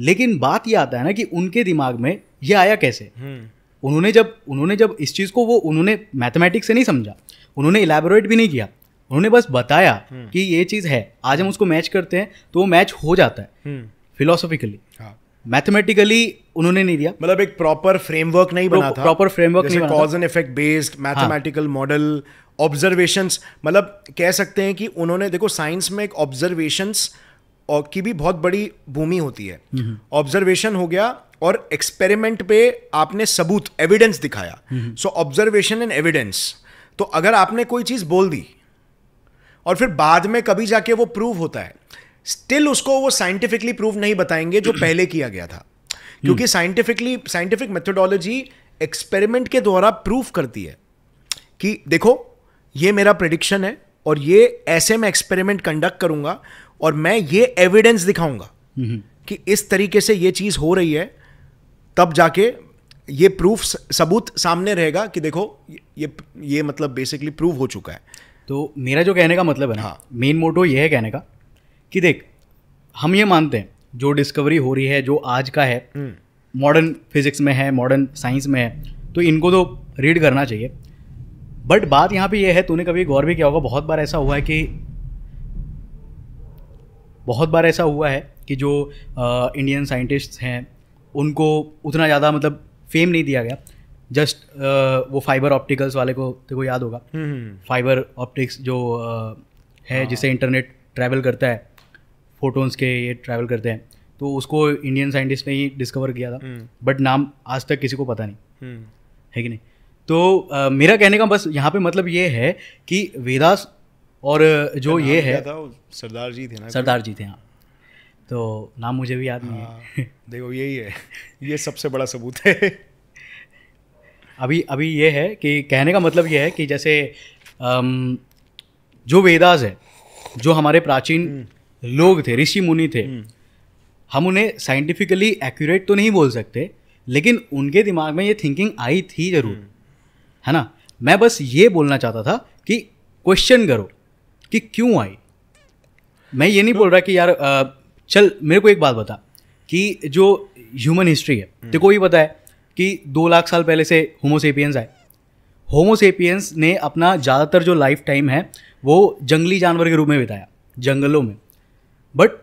B: लेकिन बात ये आता है ना कि उनके दिमाग में ये आया कैसे हम्म। उन्होंने जब उन्होंने जब इस चीज़ को वो उन्होंने मैथमेटिक्स से नहीं समझा उन्होंने इलेबोरेट भी नहीं किया उन्होंने बस बताया हम्म। कि ये चीज़ है आज हम उसको मैच करते हैं तो वो मैच हो जाता है फिलोसॉफिकली हम्म। मैथमेटिकली हाँ। उन्होंने नहीं दिया मतलब एक प्रॉपर फ्रेमवर्क नहीं बना था प्रॉपर फ्रेमवर्क नहीं cause and
A: effect based mathematical model observation मतलब कह सकते हैं कि उन्होंने देखो साइंस में एक ऑब्जर्वेशन की भी बहुत बड़ी भूमि होती है ऑब्जर्वेशन हम्म। हो गया और एक्सपेरिमेंट पे आपने सबूत एविडेंस दिखाया सो ऑब्जर्वेशन एंड एविडेंस तो अगर आपने कोई चीज़ बोल दी और फिर बाद में कभी जाके वो प्रूव होता है स्टिल उसको वो साइंटिफिकली प्रूव नहीं बताएंगे जो पहले किया गया था क्योंकि साइंटिफिकली साइंटिफिक मेथोडोलॉजी एक्सपेरिमेंट के द्वारा प्रूव करती है कि देखो ये मेरा प्रडिक्शन है और ये ऐसे मैं एक्सपेरिमेंट कंडक्ट करूंगा और मैं ये एविडेंस दिखाऊंगा hmm. कि इस तरीके से ये चीज़ हो रही है तब जाके ये प्रूफ सबूत सामने रहेगा कि देखो ये ये मतलब बेसिकली प्रूव हो चुका है
B: तो मेरा जो कहने का मतलब है ना मेन हाँ। मोटो ये है कहने का कि देख हम ये मानते हैं जो डिस्कवरी हो रही है जो आज का है मॉडर्न हम्म। फिजिक्स में है मॉडर्न साइंस में है तो इनको तो रीड करना चाहिए बट बात यहाँ पे ये यह है तूने कभी गौर भी किया होगा बहुत बार ऐसा हुआ है कि बहुत बार ऐसा हुआ है कि जो आ, इंडियन साइंटिस्ट हैं उनको उतना ज़्यादा मतलब फेम नहीं दिया गया जस्ट वो फाइबर ऑप्टिकल्स वाले को तेरे याद होगा फाइबर हम्म, ऑप्टिक्स हम्म। जो है हाँ। जिसे इंटरनेट ट्रैवल करता है फोटोन्स के ये ट्रैवल करते हैं तो उसको इंडियन साइंटिस्ट ने ही डिस्कवर किया था बट हम्म। नाम आज तक किसी को पता नहीं है कि नहीं तो मेरा कहने का बस यहाँ पे मतलब ये है कि वेदास और जो ये है
A: सरदार जी थे ना सरदार
B: जी थे हाँ तो नाम मुझे भी याद नहीं हाँ। है
A: देखो यही है
B: ये सबसे बड़ा सबूत है अभी अभी ये है कि कहने का मतलब ये है कि जैसे अम, जो वेदास है जो हमारे प्राचीन हम्म। लोग थे ऋषि मुनि थे हम्म। हम उन्हें साइंटिफिकली एक्यूरेट तो नहीं बोल सकते लेकिन उनके दिमाग में ये थिंकिंग आई थी जरूर हम्म। है ना मैं बस ये बोलना चाहता था कि क्वेश्चन करो कि क्यों आई मैं ये नहीं बोल रहा कि यार आ, चल मेरे को एक बात बता कि जो ह्यूमन हिस्ट्री है तो को भी पता है कि दो लाख साल पहले से होमोसेपियंस आए होमोसेपियंस ने अपना ज़्यादातर जो लाइफ टाइम है वो जंगली जानवर के रूप में बिताया जंगलों में बट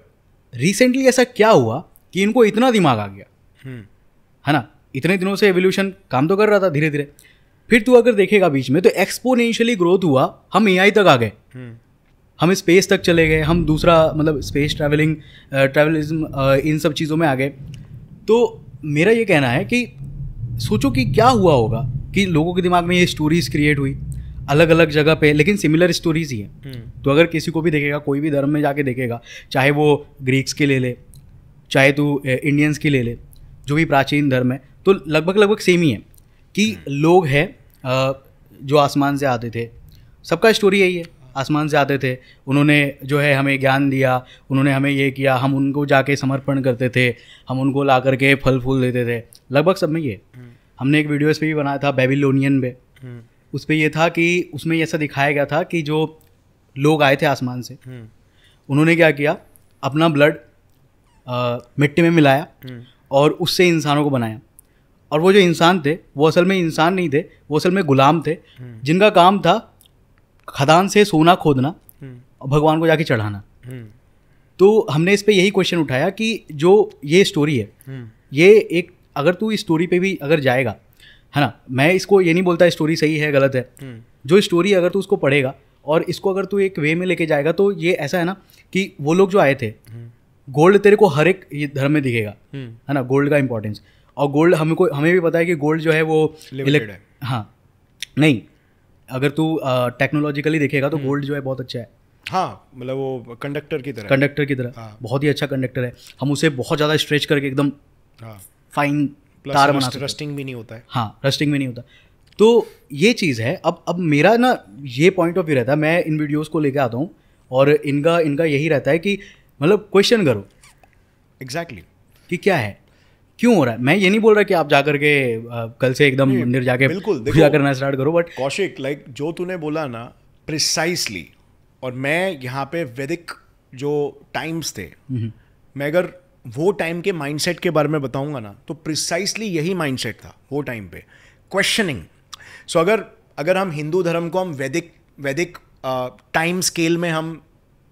B: रिसेंटली ऐसा क्या हुआ कि इनको इतना दिमाग आ गया हम्म। है ना इतने दिनों से एवोल्यूशन काम तो कर रहा था धीरे धीरे फिर तू अगर देखेगा बीच में तो एक्सपोनेंशियली ग्रोथ हुआ हम ए तक आ गए हम्म। हम स्पेस तक चले गए हम दूसरा मतलब स्पेस ट्रैवलिंग ट्रैवलिज्म इन सब चीज़ों में आ गए तो मेरा ये कहना है कि सोचो कि क्या हुआ होगा कि लोगों के दिमाग में ये स्टोरीज क्रिएट हुई अलग अलग जगह पे लेकिन सिमिलर स्टोरीज ही हैं हम्म। तो अगर किसी को भी देखेगा कोई भी धर्म में जाके देखेगा चाहे वो ग्रीक्स के ले ले चाहे तू इंडियंस की ले ले जो भी प्राचीन धर्म है तो लगभग लगभग सेम ही है कि हम्म। लोग हैं जो आसमान से आते थे सबका स्टोरी यही है आसमान से आते थे उन्होंने जो है हमें ज्ञान दिया उन्होंने हमें ये किया हम उनको जाके समर्पण करते थे हम उनको ला करके फल फूल देते थे लगभग सब में ये हमने एक वीडियो इस पर भी बनाया था बेबीलोनियन पे हम्म। उस पर यह था कि उसमें ऐसा दिखाया गया था कि जो लोग आए थे आसमान से हम्म। उन्होंने क्या किया अपना ब्लड मिट्टी में मिलाया हम्म। और उससे इंसानों को बनाया और वो जो इंसान थे वो असल में इंसान नहीं थे वो असल में गुलाम थे जिनका काम था खदान से सोना खोदना और भगवान को जाके चढ़ाना तो हमने इस पर यही क्वेश्चन उठाया कि जो ये स्टोरी है ये एक अगर तू इस स्टोरी पे भी अगर जाएगा है ना मैं इसको ये नहीं बोलता स्टोरी सही है गलत है हम्म। जो स्टोरी अगर तू उसको पढ़ेगा और इसको अगर तू एक वे में लेके जाएगा तो ये ऐसा है ना कि वो लोग जो आए थे गोल्ड हम्म। तेरे को हर एक धर्म में दिखेगा हम्म। है ना गोल्ड का इंपॉर्टेंस और गोल्ड हमको हमें भी पता है कि गोल्ड जो है वो इलेक्ट हाँ नहीं अगर तू टेक्नोलॉजिकली देखेगा तो गोल्ड जो है बहुत अच्छा है
A: हाँ मतलब वो कंडक्टर की तरह कंडक्टर की तरह हाँ. बहुत
B: ही अच्छा कंडक्टर है हम उसे बहुत ज़्यादा स्ट्रेच करके एकदम हाँ. फाइन तार बना रस्टिंग भी नहीं होता है हाँ रस्टिंग भी नहीं होता तो ये चीज़ है अब अब मेरा ना ये पॉइंट ऑफ व्यू रहता है मैं इन वीडियोज़ को लेकर आता हूँ और इनका इनका यही रहता है कि मतलब क्वेश्चन करो एग्जैक्टली exactly. कि क्या है क्यों हो रहा है मैं ये नहीं बोल रहा कि आप जा करके कल से एकदम मंदिर जाके बिल्कुल पूजा करना स्टार्ट करो बट कौशिक
A: लाइक जो तूने बोला ना
B: प्रिसाइसली और मैं यहाँ पे वैदिक जो
A: टाइम्स थे हम्म। मैं अगर वो टाइम के माइंडसेट के बारे में बताऊंगा ना तो प्रिसाइसली यही माइंडसेट था वो टाइम पे क्वेश्चनिंग सो so अगर अगर हम हिंदू धर्म को हम वैदिक वैदिक टाइम स्केल में हम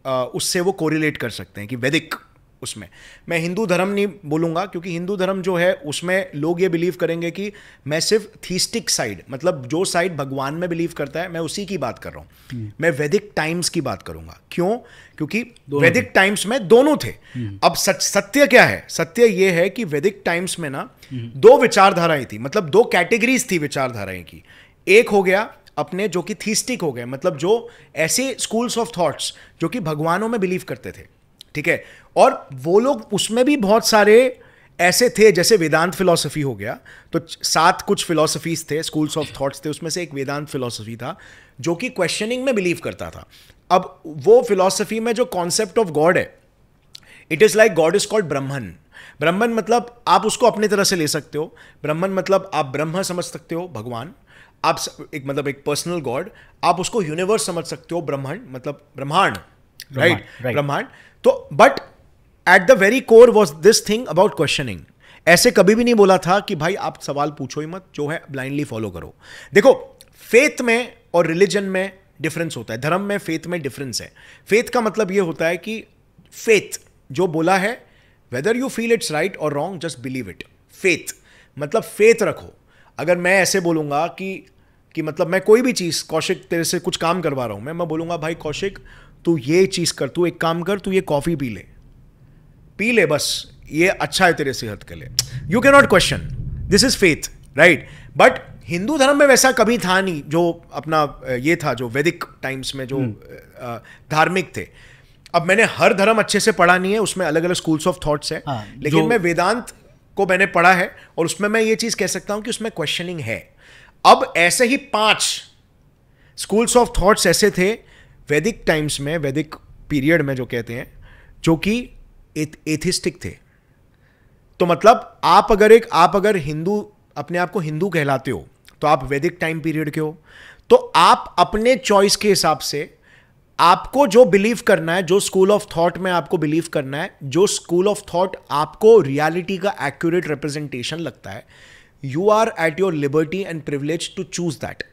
A: आ, उससे वो कोरिलेट कर सकते हैं कि वैदिक उसमें मैं हिंदू धर्म नहीं बोलूंगा क्योंकि हिंदू धर्म जो है उसमें लोग ये बिलीव करेंगे कि मैं सिर्फ थीस्टिक साइड मतलब जो साइड भगवान में बिलीव करता है मैं उसी की बात कर रहा हूँ हम्म. मैं वैदिक टाइम्स की बात करूँगा क्यों क्योंकि वैदिक टाइम्स में दोनों थे हम्म। अब सच सत्य क्या है सत्य यह है कि वैदिक टाइम्स में ना दो विचारधाराएं थी मतलब दो कैटेगरीज थी विचारधाराएं की एक हो गया अपने जो कि थीस्टिक हो गए मतलब जो ऐसे स्कूल्स ऑफ थॉट्स जो कि भगवानों में बिलीव करते थे ठीक है और वो लोग उसमें भी बहुत सारे ऐसे थे जैसे वेदांत फिलोसफी हो गया तो सात कुछ फिलोसफीज थे स्कूल्स ऑफ थॉट्स थे उसमें से एक वेदांत फिलोसफी था जो कि क्वेश्चनिंग में बिलीव करता था अब वो फिलॉसफी में जो कॉन्सेप्ट ऑफ गॉड है it is like God is called Brahman Brahman मतलब आप उसको अपने तरह से ले सकते हो ब्रह्मन मतलब आप ब्रह्म समझ सकते हो भगवान आप एक मतलब एक पर्सनल गॉड आप उसको यूनिवर्स समझ सकते हो ब्रह्मांड मतलब ब्रह्मांड राइट ब्रह्मांड तो but at the very core was this thing about questioning ऐसे कभी भी नहीं बोला था कि भाई आप सवाल पूछो ही मत जो है ब्लाइंडली फॉलो करो देखो फेथ में और रिलीजन में डिफरेंस होता है धर्म में फेथ में डिफरेंस है फेथ का मतलब ये होता है कि फेथ जो बोला है whether you feel it's right और wrong just believe it faith मतलब फेथ रखो अगर मैं ऐसे बोलूँगा कि कि मतलब मैं कोई भी चीज़ कौशिक तेरे से कुछ काम करवा रहा हूँ मैं मैं बोलूँगा भाई कौशिक तू ये चीज़ कर तू एक काम कर तू ये कॉफ़ी पी ले पी ले बस ये अच्छा है तेरे सेहत के लिए you can not question this is faith right but Hindu धर्म में वैसा कभी था नहीं जो अपना ये था जो वैदिक टाइम्स में जो हम्म। धार्मिक थे अब मैंने हर धर्म अच्छे से पढ़ा नहीं है उसमें अलग अलग स्कूल्स ऑफ थॉट्स है
C: हाँ,
D: लेकिन
A: मैं वेदांत को मैंने पढ़ा है और उसमें मैं ये चीज़ कह सकता हूं कि उसमें क्वेश्चनिंग है अब ऐसे ही पांच स्कूल्स ऑफ थॉट्स ऐसे थे वैदिक टाइम्स में वैदिक पीरियड में जो कहते हैं जो कि एथिस्टिक थे तो मतलब आप अगर एक आप अगर हिंदू अपने आप को हिंदू कहलाते हो तो आप वैदिक टाइम पीरियड के हो तो आप अपने चॉइस के हिसाब से आपको जो बिलीव करना है जो स्कूल ऑफ थॉट में आपको बिलीव करना है जो स्कूल ऑफ थॉट आपको रियलिटी का एक्यूरेट रिप्रेजेंटेशन लगता है you are at your liberty and privilege to choose that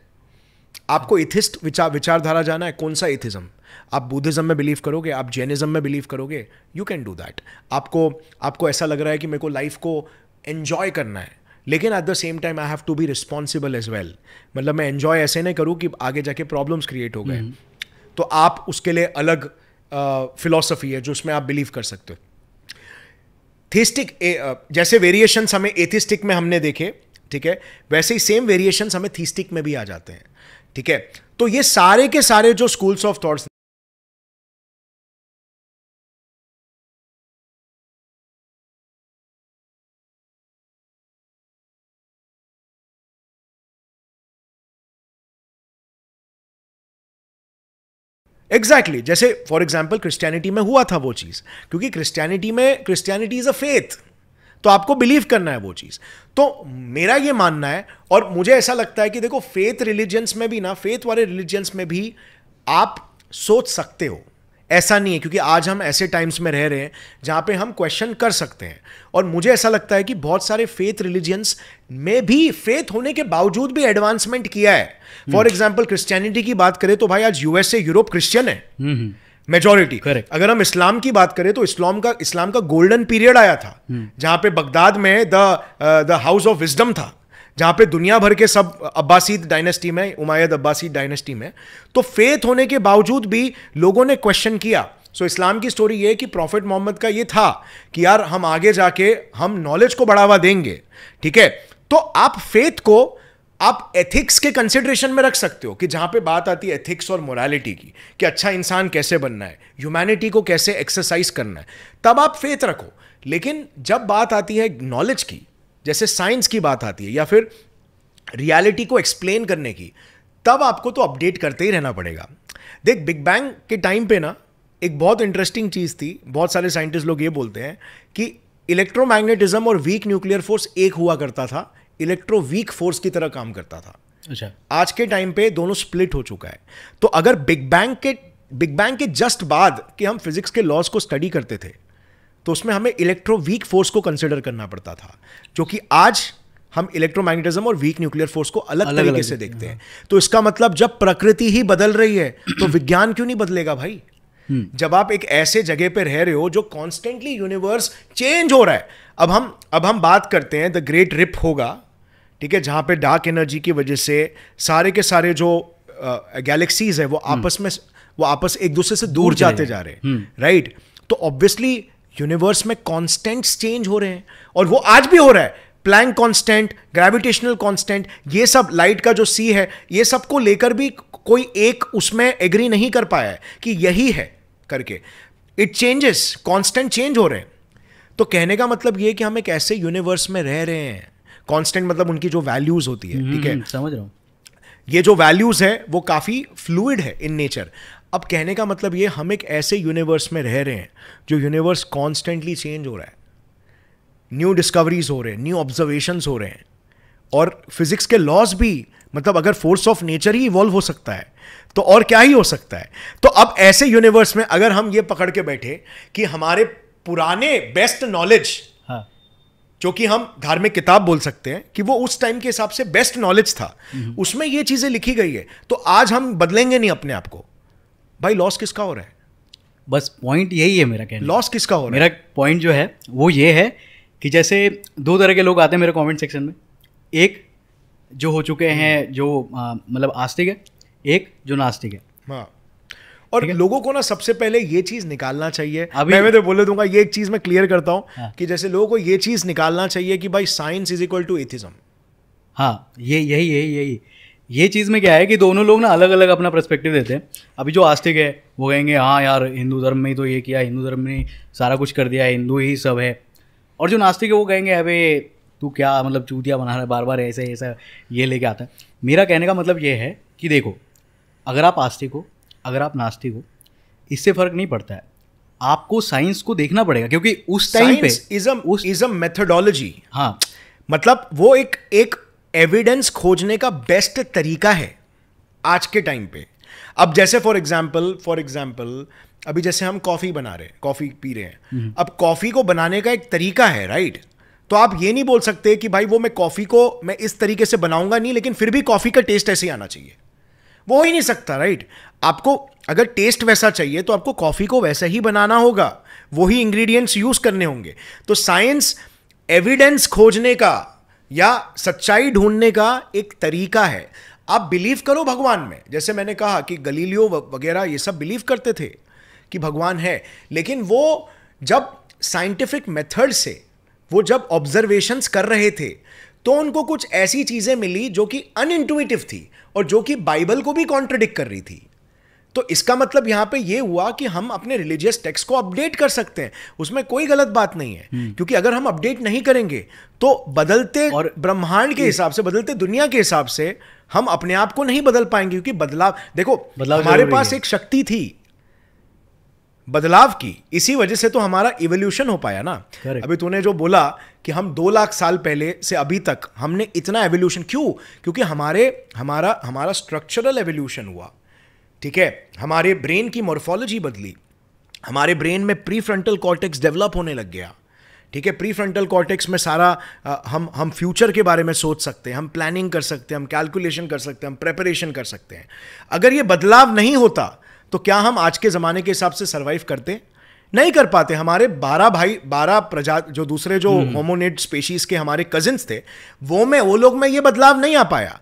A: आपको इथिस्ट विचार विचारधारा जाना है कौन सा इथिज्म आप बुद्धिज्म में बिलीव करोगे आप जैनिज्म में बिलीव करोगे यू कैन डू दैट आपको आपको ऐसा लग रहा है कि मेरे को लाइफ को एन्जॉय करना है लेकिन at the same time I have to be responsible as well मतलब मैं एन्जॉय ऐसे नहीं करूँ कि आगे जाके प्रॉब्लम्स क्रिएट हो गए mm तो आप उसके लिए अलग फिलोसफी uh, है जो उसमें आप बिलीव कर सकते हो थीस्टिक uh, जैसे वेरिएशन हमें एथिस्टिक में हमने देखे ठीक है वैसे ही सेम वेरिएशन हमें थीस्टिक में भी आ जाते हैं ठीक है तो ये सारे के सारे जो schools of thoughts exactly exactly, जैसे फॉर एग्जाम्पल क्रिस्टियनिटी में हुआ था वो चीज़ क्योंकि क्रिस्टियनिटी में क्रिस्टियनिटी इज़ अ फेथ तो आपको बिलीव करना है वो चीज़ तो मेरा ये मानना है और मुझे ऐसा लगता है कि देखो फेथ रिलीजन्स में भी ना फेथ वाले रिलीजन्स में भी आप सोच सकते हो ऐसा नहीं है क्योंकि आज हम ऐसे टाइम्स में रह रहे हैं जहाँ पे हम क्वेश्चन कर सकते हैं और मुझे ऐसा लगता है कि बहुत सारे फेथ रिलीजियंस में भी फेथ होने के बावजूद भी एडवांसमेंट किया है फॉर एग्जाम्पल क्रिस्टियनिटी की बात करें तो भाई आज यूएसए यूरोप क्रिश्चियन है मेजोरिटी हम्म, करेक्ट हम्म। अगर हम इस्लाम की बात करें तो इस्लाम का इस्लाम का गोल्डन पीरियड आया था हम्म। जहां पे बगदाद में the the house of wisdom था जहाँ पे दुनिया भर के सब अब्बासीद डायनेस्टी में उमायद अब्बासी डायनेस्टी में तो फेथ होने के बावजूद भी लोगों ने क्वेश्चन किया सो so, इस्लाम की स्टोरी ये कि प्रॉफिट मोहम्मद का ये था कि यार हम आगे जाके हम नॉलेज को बढ़ावा देंगे ठीक है तो आप फेथ को आप एथिक्स के कंसिडरेशन में रख सकते हो कि जहां पे बात आती है एथिक्स और मोरालिटी की कि अच्छा इंसान कैसे बनना है ह्यूमैनिटी को कैसे एक्सरसाइज करना है तब आप फेथ रखो लेकिन जब बात आती है नॉलेज की जैसे साइंस की बात आती है या फिर रियलिटी को एक्सप्लेन करने की तब आपको तो अपडेट करते ही रहना पड़ेगा देख बिग बैंग के टाइम पे ना एक बहुत इंटरेस्टिंग चीज़ थी बहुत सारे साइंटिस्ट लोग ये बोलते हैं कि इलेक्ट्रोमैग्नेटिज्म और वीक न्यूक्लियर फोर्स एक हुआ करता था इलेक्ट्रो वीक फोर्स की तरह काम करता था अच्छा आज के टाइम पे दोनों स्प्लिट हो चुका है तो अगर बिग बैंग के बिग बैंग के जस्ट बाद कि हम फिजिक्स के लॉज को स्टडी करते थे तो उसमें हमें इलेक्ट्रोवीक फोर्स को कंसिडर करना पड़ता था जो कि आज हम इलेक्ट्रोमैग्नेटिज्म और वीक न्यूक्लियर फोर्स को अलग, अलग तरीके अलग से देखते हैं तो इसका मतलब जब प्रकृति ही बदल रही है तो विज्ञान क्यों नहीं बदलेगा भाई हम्म। जब आप एक ऐसे जगह पर रह रहे हो जो कॉन्स्टेंटली यूनिवर्स चेंज हो रहा है अब हम अब हम बात करते हैं द ग्रेट रिप होगा ठीक है जहां पे डार्क एनर्जी की वजह से सारे के सारे जो गैलेक्सीज है वो हम्म। आपस में वो आपस एक दूसरे से दूर जाते जा रहे हैं राइट हम्म। तो ऑब्वियसली यूनिवर्स में कॉन्स्टेंट्स चेंज हो रहे हैं और वो आज भी हो रहा है प्लैंक कांस्टेंट ग्रेविटेशनल कांस्टेंट ये सब लाइट का जो सी है ये सब को लेकर भी कोई एक उसमें एग्री नहीं कर पाया है कि यही है करके इट चेंजेस कांस्टेंट चेंज हो रहे हैं तो कहने का मतलब ये कि हम एक ऐसे यूनिवर्स में रह रहे हैं कांस्टेंट मतलब उनकी जो वैल्यूज होती है ठीक है हम्म, समझ रहा हूँ ये जो वैल्यूज है वो काफ़ी फ्लूइड है इन नेचर अब कहने का मतलब ये हम एक ऐसे यूनिवर्स में रह रहे हैं जो यूनिवर्स कॉन्स्टेंटली चेंज हो रहा है न्यू डिस्कवरीज हो रहे हैं न्यू ऑब्जर्वेशंस हो रहे हैं और फिजिक्स के लॉज भी मतलब अगर फोर्स ऑफ नेचर ही इवॉल्व हो सकता है तो और क्या ही हो सकता है तो अब ऐसे यूनिवर्स में अगर हम ये पकड़ के बैठे कि हमारे पुराने बेस्ट नॉलेज हाँ। जो कि हम धार्मिक किताब बोल सकते हैं कि वो उस टाइम के हिसाब से बेस्ट नॉलेज था हम्म। उसमें ये चीजें लिखी गई है तो आज
B: हम बदलेंगे नहीं अपने आप को भाई लॉस किसका हो रहा है बस पॉइंट यही है मेरा कहना लॉस किसका हो रहा मेरा है मेरा पॉइंट जो है वो ये है कि जैसे दो तरह के लोग आते हैं मेरे कमेंट सेक्शन में एक जो हो चुके हैं जो मतलब आस्तिक है एक जो नास्तिक है हाँ और लोगों को ना सबसे पहले ये चीज निकालना चाहिए अभी मैं
A: तो बोले दूंगा ये एक चीज मैं क्लियर करता हूँ हाँ। कि जैसे लोगों को ये चीज निकालना चाहिए कि भाई science is equal to atheism
B: हाँ ये यही यही यही ये चीज़ में क्या है कि दोनों लोग ना अलग अलग अपना पर्सपेक्टिव देते हैं अभी जो आस्तिक है वो कहेंगे हाँ यार हिंदू धर्म में ही तो ये किया हिंदू धर्म ने सारा कुछ कर दिया हिंदू ही सब है और जो नास्तिक है वो कहेंगे अरे तू क्या मतलब चूतिया बना रहा है बार बार ऐसे ऐसा ये लेके आता है मेरा कहने का मतलब ये है कि देखो अगर आप आस्तिक हो अगर आप नास्तिक हो इससे फ़र्क नहीं पड़ता है आपको साइंस को देखना पड़ेगा क्योंकि उस टाइम पे इज़म इज़म मेथडोलॉजी हाँ
A: मतलब वो एक एक एविडेंस खोजने का बेस्ट तरीका है आज के टाइम पे अब जैसे फॉर एग्जाम्पल फॉर एग्जाम्पल अभी जैसे हम कॉफ़ी बना रहे हैं कॉफ़ी पी रहे हैं हम्म। अब कॉफ़ी को बनाने का एक तरीका है राइट तो आप ये नहीं बोल सकते कि भाई वो मैं कॉफ़ी को मैं इस तरीके से बनाऊंगा नहीं लेकिन फिर भी कॉफ़ी का टेस्ट ऐसे ही आना चाहिए वो हो ही नहीं सकता राइट आपको अगर टेस्ट वैसा चाहिए तो आपको कॉफ़ी को वैसा ही बनाना होगा वही इंग्रेडिएंट्स यूज़ करने होंगे तो साइंस एविडेंस खोजने का या सच्चाई ढूंढने का एक तरीका है आप बिलीव करो भगवान में जैसे मैंने कहा कि गलीलियो वगैरह ये सब बिलीव करते थे कि भगवान है लेकिन वो जब साइंटिफिक मेथड से वो जब ऑब्जर्वेशंस कर रहे थे तो उनको कुछ ऐसी चीज़ें मिली जो कि अनइंटुइटिव थी और जो कि बाइबल को भी कॉन्ट्रडिक्ट कर रही थी तो इसका मतलब यहां पे ये हुआ कि हम अपने रिलीजियस टेक्स्ट को अपडेट कर सकते हैं उसमें कोई गलत बात नहीं है हम्म। क्योंकि अगर हम अपडेट नहीं करेंगे तो बदलते और ब्रह्मांड के हिसाब से बदलते दुनिया के हिसाब से हम अपने आप को नहीं बदल पाएंगे क्योंकि बदलाव देखो बदलाव हमारे पास एक शक्ति थी बदलाव की इसी वजह से तो हमारा इवोल्यूशन हो पाया ना Correct. अभी तूने जो बोला कि हम दो लाख साल पहले से अभी तक हमने इतना एवोल्यूशन क्यों क्योंकि हमारे हमारा हमारा स्ट्रक्चरल एवोल्यूशन हुआ ठीक है हमारे ब्रेन की मोर्फोलॉजी बदली हमारे ब्रेन में प्री फ्रंटल कॉर्टेक्स डेवलप होने लग गया ठीक है प्री फ्रंटल कॉर्टेक्स में सारा आ, हम हम फ्यूचर के बारे में सोच सकते हैं हम प्लानिंग कर सकते हैं हम कैलकुलेशन कर सकते हैं हम प्रेपरेशन कर सकते हैं अगर ये बदलाव नहीं होता तो क्या हम आज के ज़माने के हिसाब से सर्वाइव करते नहीं कर पाते हमारे बारह भाई बारह प्रजा जो दूसरे जो होमोनेट हम्म। स्पेशीज के हमारे कजिन्स थे वो में वो लोग में ये बदलाव नहीं आ पाया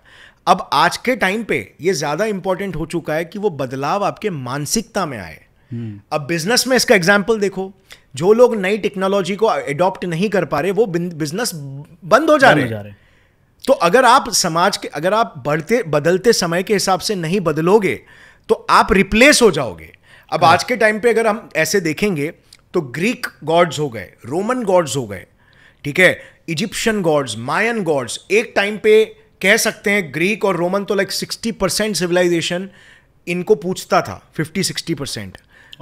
A: अब आज के टाइम पे ये ज्यादा इंपॉर्टेंट हो चुका है कि वो बदलाव आपके मानसिकता में आए हम्म। अब बिजनेस में इसका एग्जाम्पल देखो जो लोग नई टेक्नोलॉजी को एडॉप्ट नहीं कर पा रहे वो बिजनेस बंद हो जा रहे हैं तो अगर आप समाज के अगर आप बढ़ते बदलते समय के हिसाब से नहीं बदलोगे तो आप रिप्लेस हो जाओगे अब हाँ। आज के टाइम पे अगर हम ऐसे देखेंगे तो ग्रीक गॉड्स हो गए रोमन गॉड्स हो गए ठीक है इजिप्शियन गॉड्स मायन गॉड्स एक टाइम पे कह सकते हैं ग्रीक और रोमन तो लाइक सिक्सटी परसेंट सिविलाइजेशन इनको पूछता था फिफ्टी सिक्सटी परसेंट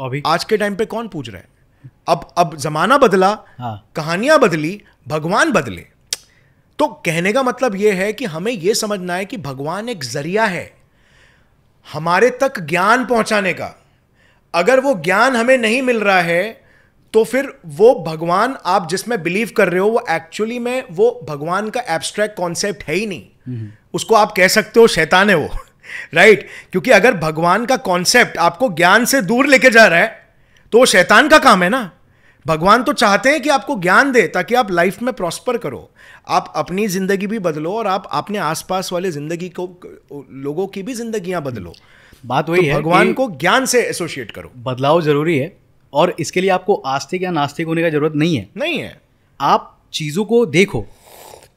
A: अभी आज के टाइम पे कौन पूछ रहा है अब अब जमाना बदला हाँ. कहानियां बदली भगवान बदले तो कहने का मतलब यह है कि हमें यह समझना है कि भगवान एक जरिया है हमारे तक ज्ञान पहुंचाने का अगर वो ज्ञान हमें नहीं मिल रहा है तो फिर वो भगवान आप जिसमें बिलीव कर रहे हो वो एक्चुअली में वो भगवान का एब्स्ट्रैक्ट कॉन्सेप्ट है ही नहीं उसको आप कह सकते हो शैतान है वो राइट [laughs] क्योंकि अगर भगवान का कॉन्सेप्ट आपको ज्ञान से दूर लेके जा रहा है तो वो शैतान का काम है ना भगवान तो चाहते हैं कि आपको ज्ञान दे ताकि आप लाइफ में प्रॉस्पर करो आप अपनी ज़िंदगी भी बदलो और आप अपने आसपास वाले ज़िंदगी को लोगों की भी जिंदगियां बदलो
B: बात तो वही तो है भगवान को ज्ञान से एसोशिएट करो बदलाव ज़रूरी है और इसके लिए आपको आस्तिक या नास्तिक होने का ज़रूरत नहीं है नहीं है आप चीज़ों को देखो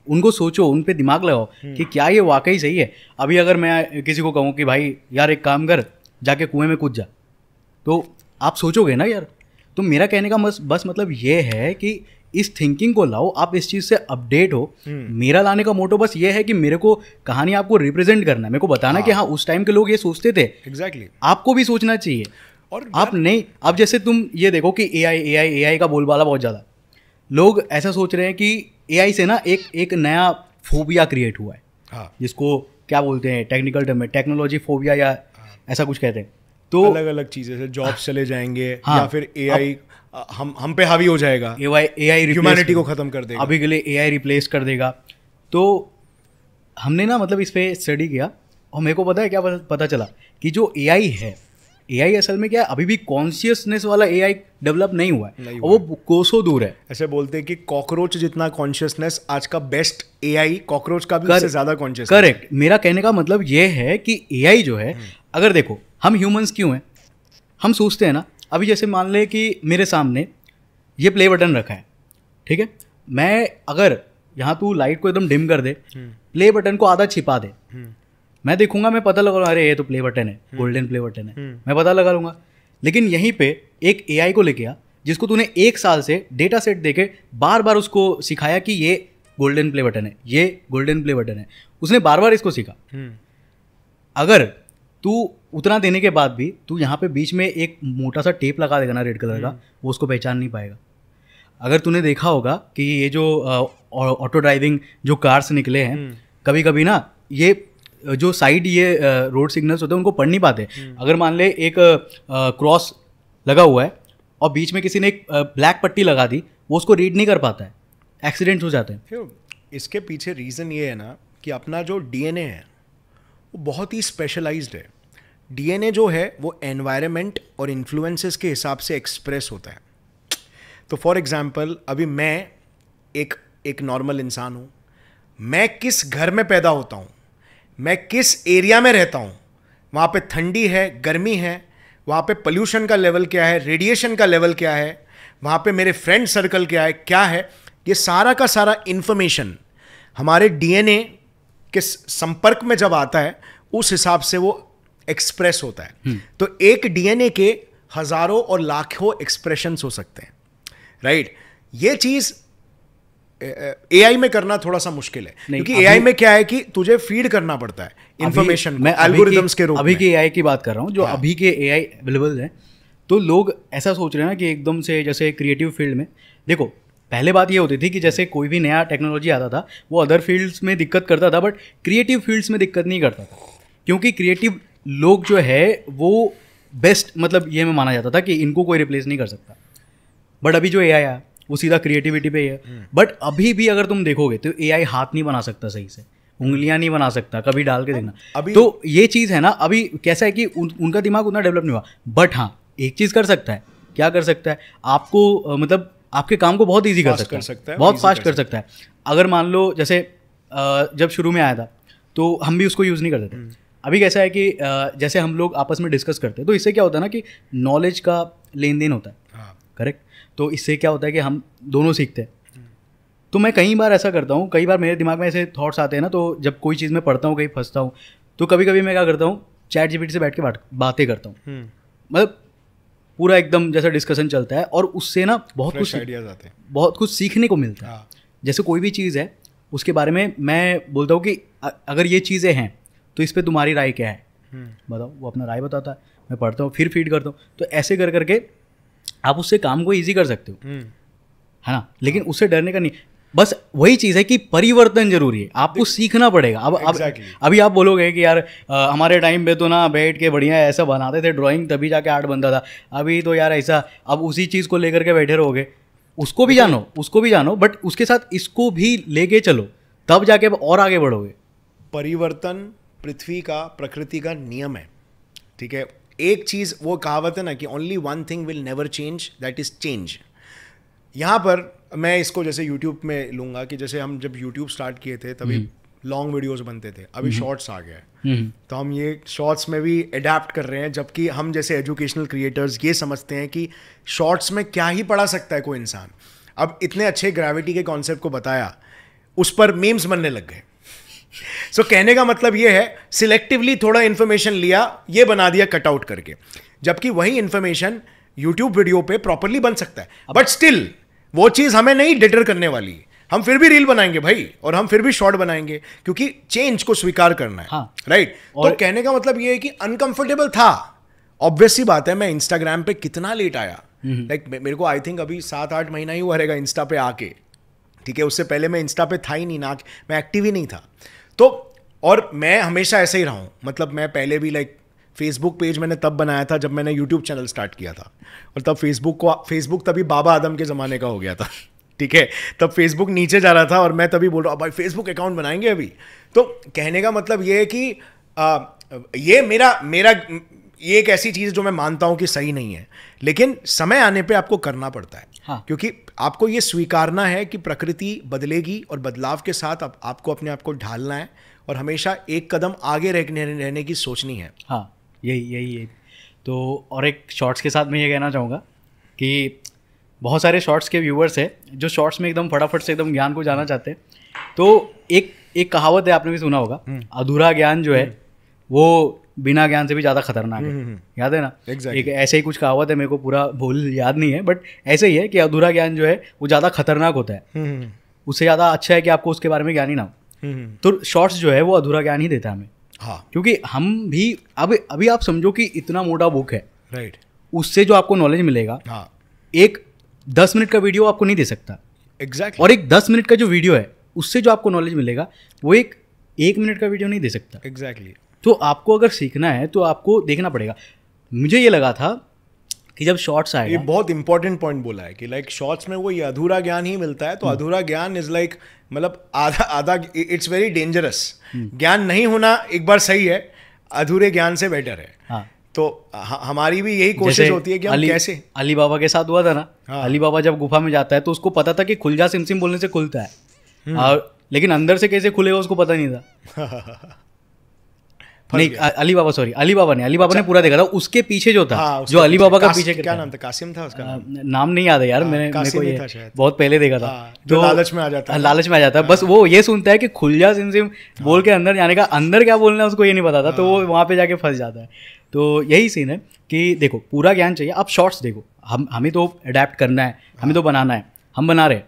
B: उनको सोचो उन पर दिमाग लगाओ हम्म। कि क्या ये वाकई सही है अभी अगर मैं किसी को कहूँ कि भाई यार एक काम कर जाके कुएं में कूद जा तो आप सोचोगे ना यार तो मेरा कहने का बस बस मतलब ये है कि इस थिंकिंग को लाओ आप इस चीज़ से अपडेट हो हम्म। मेरा लाने का मोटो बस ये है कि मेरे को कहानी आपको रिप्रेजेंट करना है मेरे को बताना हाँ। कि हाँ, हाँ उस टाइम के लोग ये सोचते थे एग्जैक्टली exactly. आपको भी सोचना चाहिए और आप नहीं अब जैसे तुम ये देखो कि ए आई ए आई ए आई का बोलबाला बहुत ज़्यादा लोग ऐसा सोच रहे हैं कि आई से ना एक एक नया फोबिया क्रिएट हुआ है हाँ. जिसको क्या बोलते हैं टेक्निकल टर्म में टेक्नोलॉजी फोबिया या हाँ. ऐसा कुछ कहते हैं
A: तो अलग अलग चीज़ें से जॉब्स हाँ। चले जाएंगे हाँ, या फिर आई
B: हम हम पे हावी हो जाएगा ए आई ए आई ह्यूमैनिटी को ख़त्म कर देगा अभी के लिए ए आई रिप्लेस कर देगा तो हमने ना मतलब इस पर स्टडी किया और मेरे को पता है क्या पता चला कि जो आई है ए असल में क्या अभी भी कॉन्शियसनेस वाला ए आई डेवलप नहीं हुआ है हुआ वो कोसों दूर है ऐसे बोलते हैं कि कॉकरोच जितना कॉन्शियसनेस आज का बेस्ट ए कॉकरोच का भी
A: ज्यादा कॉन्शियस करेक्ट
B: मेरा कहने का मतलब ये है कि ए आई जो है हम्म। अगर देखो हम ह्यूमंस क्यों हैं हम सोचते हैं ना अभी जैसे मान लें कि मेरे सामने ये प्ले बटन रखा है ठीक है मैं अगर यहाँ तू लाइट को एकदम डिम कर दे प्ले हम्म। बटन को आधा छिपा दे हम्म। मैं देखूंगा मैं पता लगा अरे ये तो प्ले बटन है गोल्डन प्ले बटन है हम्म। मैं पता लगा लूंगा लेकिन यहीं पे एक ए को लेके आ जिसको तूने एक साल से डेटा सेट दे बार बार उसको सिखाया कि ये गोल्डन प्ले बटन है ये गोल्डन प्ले बटन है उसने बार बार इसको सीखा हम्म। अगर तू उतना देने के बाद भी तू यहाँ पे बीच में एक मोटा सा टेप लगा देगा ना रेड कलर का हम्म। वो उसको पहचान नहीं पाएगा अगर तूने देखा होगा कि ये जो ऑटो ड्राइविंग जो कार्स निकले हैं कभी कभी ना ये जो साइड ये रोड सिग्नल्स होते हैं उनको पढ़ नहीं पाते हम्म। अगर मान ले एक क्रॉस लगा हुआ है और बीच में किसी ने एक ब्लैक पट्टी लगा दी वो उसको रीड नहीं कर पाता है एक्सीडेंट हो जाते हैं
A: इसके पीछे रीज़न ये है ना कि अपना जो डीएनए है वो बहुत ही स्पेशलाइज्ड है डीएनए जो है वो एनवायरनमेंट और इन्फ्लुएंसेस के हिसाब से एक्सप्रेस होता है तो फॉर एग्जांपल अभी मैं एक एक नॉर्मल इंसान हूँ मैं किस घर में पैदा होता हूँ मैं किस एरिया में रहता हूँ वहाँ पे ठंडी है गर्मी है वहाँ पे पोल्यूशन का लेवल क्या है रेडिएशन का लेवल क्या है वहाँ पे मेरे फ्रेंड सर्कल क्या है क्या है ये सारा का सारा इन्फॉर्मेशन हमारे डीएनए के संपर्क में जब आता है उस हिसाब से वो एक्सप्रेस होता है हम्म। तो एक डीएनए के हजारों और लाखों एक्सप्रेशन हो सकते हैं राइट ये चीज़ ए आई में करना थोड़ा सा मुश्किल है
B: क्योंकि आई में क्या है कि तुझे फीड करना पड़ता है इन्फॉर्मेशन मैं एल्गोरिदम्स के रूप अभी के ए आई की बात कर रहा हूँ जो हाँ। अभी के ए आई अवेलेबल हैं तो लोग ऐसा सोच रहे हैं ना कि एकदम से जैसे क्रिएटिव फील्ड में देखो पहले बात ये होती थी कि जैसे कोई भी नया टेक्नोलॉजी आता था वो अदर फील्ड्स में दिक्कत करता था बट क्रिएटिव फील्ड्स में दिक्कत नहीं करता था क्योंकि क्रिएटिव लोग जो है वो बेस्ट मतलब ये में माना जाता था कि इनको कोई रिप्लेस नहीं कर सकता बट अभी जो ए आया वो सीधा क्रिएटिविटी पे ही है बट अभी भी अगर तुम देखोगे तो ए हाथ नहीं बना सकता सही से उंगलियां नहीं बना सकता कभी डाल के देखना अभी तो ये चीज़ है ना अभी कैसा है कि उन, उनका दिमाग उतना डेवलप नहीं हुआ बट हाँ एक चीज़ कर सकता है क्या कर सकता है आपको मतलब आपके काम को बहुत ईजी कर, सकता, कर सकता है बहुत फास्ट कर, कर सकता है अगर मान लो जैसे जब शुरू में आया था तो हम भी उसको यूज़ नहीं करते थे हम्म। अभी कैसा है कि जैसे हम लोग आपस में डिस्कस करते हैं तो इससे क्या होता है ना कि नॉलेज का लेन देन होता है करेक्ट हाँ। तो इससे क्या होता है कि हम दोनों सीखते हैं तो मैं कई बार ऐसा करता हूँ कई बार मेरे दिमाग में ऐसे थॉट्स आते हैं ना तो जब कोई चीज़ मैं पढ़ता हूँ कहीं फंसता हूँ तो कभी कभी मैं क्या करता हूँ चैट जीपीटी से बैठ के बातें करता हूँ हम्म। मतलब पूरा एकदम जैसा डिस्कशन चलता है और उससे ना बहुत कुछ आइडियाज आते हैं बहुत कुछ सीखने को मिलता है हाँ। जैसे कोई भी चीज़ है उसके बारे में मैं बोलता हूँ कि अगर ये चीज़ें हैं तो इस पर तुम्हारी राय क्या है हम्म। बताओ वो अपना राय बताता है मैं पढ़ता हूँ फिर फीड करता हूँ तो ऐसे कर करके आप उससे काम को ईजी कर सकते हो हम्म। है ना लेकिन हाँ। उससे डरने का नहीं बस वही चीज़ है कि परिवर्तन जरूरी है आपको सीखना पड़ेगा अब अब exactly. अभी आप बोलोगे कि यार आ, हमारे टाइम पे तो ना बैठ के बढ़िया ऐसा बनाते थे ड्राइंग तभी जाके आर्ट बनता था अभी तो यार ऐसा अब उसी चीज़ को लेकर के बैठे रहोगे उसको भी जानो उसको भी जानो बट उसके साथ इसको भी लेके चलो तब जाके और आगे बढ़ोगे
A: परिवर्तन पृथ्वी का प्रकृति का नियम है ठीक है एक चीज़ वो कहावत है ना कि only one thing will never change that is change यहाँ पर मैं इसको जैसे यूट्यूब में लूंगा कि जैसे हम जब यूट्यूब स्टार्ट किए थे तभी लॉन्ग हम्म। वीडियोस बनते थे अभी शॉर्ट्स हम्म। आ गया है हम्म। तो हम ये शॉर्ट्स में भी अडेप्ट कर रहे हैं जबकि हम जैसे एजुकेशनल क्रिएटर्स ये समझते हैं कि शॉर्ट्स में क्या ही पढ़ा सकता है कोई इंसान अब इतने अच्छे ग्रेविटी के कॉन्सेप्ट को बताया उस पर मेम्स बनने लग गए सो so, कहने का मतलब ये है सिलेक्टिवली थोड़ा इन्फॉर्मेशन लिया ये बना दिया कटआउट करके जबकि वही इन्फॉर्मेशन यूट्यूब वीडियो पे प्रॉपरली बन सकता है बट स्टिल वो चीज़ हमें नहीं डिटर करने वाली हम फिर भी रील बनाएंगे भाई और हम फिर भी शॉर्ट बनाएंगे क्योंकि चेंज को स्वीकार करना है हाँ, राइट तो और तो कहने का मतलब ये है कि अनकंफर्टेबल था ऑब्वियस बात है मैं इंस्टाग्राम पे कितना लेट आया लाइक हम्म। like, मेरे को आई थिंक अभी सात आठ महीना ही हुआ रहेगा इंस्टा पे आके ठीक है उससे पहले मैं इंस्टा पे था ही नहीं ना मैं एक्टिव ही नहीं था तो और मैं हमेशा ऐसे ही रहा हूँ मतलब मैं पहले भी लाइक फेसबुक पेज मैंने तब बनाया था जब मैंने यूट्यूब चैनल स्टार्ट किया था और तब फेसबुक को फेसबुक तभी बाबा आदम के ज़माने का हो गया था [laughs] ठीक है तब फेसबुक नीचे जा रहा था और मैं तभी बोल रहा हूँ भाई फेसबुक अकाउंट बनाएंगे अभी तो कहने का मतलब ये है कि आ, ये मेरा मेरा ये एक ऐसी चीज़ जो मैं मानता हूँ कि सही नहीं है लेकिन समय आने पर आपको करना पड़ता है हाँ. क्योंकि आपको ये स्वीकारना है कि प्रकृति बदलेगी और बदलाव के साथ आप, आपको
B: अपने आप को ढालना है और हमेशा एक कदम आगे रहने रहने की सोचनी है हाँ यही यही यही तो और एक शॉर्ट्स के साथ मैं ये कहना चाहूँगा कि बहुत सारे शॉर्ट्स के व्यूवर्स हैं जो शॉर्ट्स में एकदम फटाफट से एकदम ज्ञान को जाना चाहते हैं तो एक एक कहावत है आपने भी सुना होगा हम्म। अधूरा ज्ञान जो है हम्म। वो बिना ज्ञान से भी ज़्यादा खतरनाक है हम्म, हम्म। याद है ना exactly. एक ऐसे ही कुछ कहावत है मेरे को पूरा भूल याद नहीं है बट ऐसे ही है कि अधूरा ज्ञान जो है वो ज़्यादा खतरनाक होता है हम्म, उससे ज़्यादा अच्छा है कि आपको उसके बारे में ज्ञान ही ना हो तो शॉर्ट्स जो है वो अधूरा ज्ञान ही देता है हमें हाँ क्योंकि हम भी अब अभी आप समझो कि इतना मोटा बुक है राइट उससे जो आपको नॉलेज मिलेगा हाँ। एक दस मिनट का वीडियो आपको नहीं दे सकता एग्जैक्ट और एक दस मिनट का जो वीडियो है उससे जो आपको नॉलेज मिलेगा वो एक एक मिनट का वीडियो नहीं दे सकता एग्जैक्टली तो आपको अगर सीखना है तो आपको देखना पड़ेगा मुझे ये लगा था कि जब शॉर्ट्स आए ये बहुत इंपॉर्टेंट पॉइंट बोला है कि
A: लाइक शॉर्ट्स में वो ये अधूरा ज्ञान ही मिलता है तो हम्म। अधूरा ज्ञान इज लाइक मतलब आधा आधा इट्स वेरी डेंजरस ज्ञान नहीं होना एक बार सही है अधूरे ज्ञान से बेटर है
B: हाँ। तो हमारी भी यही कोशिश होती है कि हम अली, कैसे अली बाबा के साथ हुआ था ना हाँ. अली बाबा जब गुफा में जाता है तो उसको पता था कि खुल जा सिम सिम बोलने से खुलता है हम्म। और लेकिन अंदर से कैसे खुलेगा उसको पता नहीं था [laughs] नहीं Ali Baba sorry Ali Baba ने अली बाबा अच्छा। ने पूरा देखा था उसके पीछे जो था हाँ, जो अली बाबा का पीछे क्या नाम था कासिम था उसका नाम नहीं याद है यार मैंने हाँ, मेरे को ये बहुत पहले देखा था हाँ, जो तो लालच में आ जाता है लालच में आ जाता है बस वो ये सुनता है कि खुलिया सिम सिम बोल के अंदर जाने का अंदर क्या बोलना है उसको ये नहीं पता था तो वो वहाँ पे जाके फंस जाता है तो यही सीन है कि देखो पूरा ज्ञान चाहिए आप शॉर्ट्स देखो हम हमें तो अडेप्ट करना है हमें तो बनाना है हम बना रहे हैं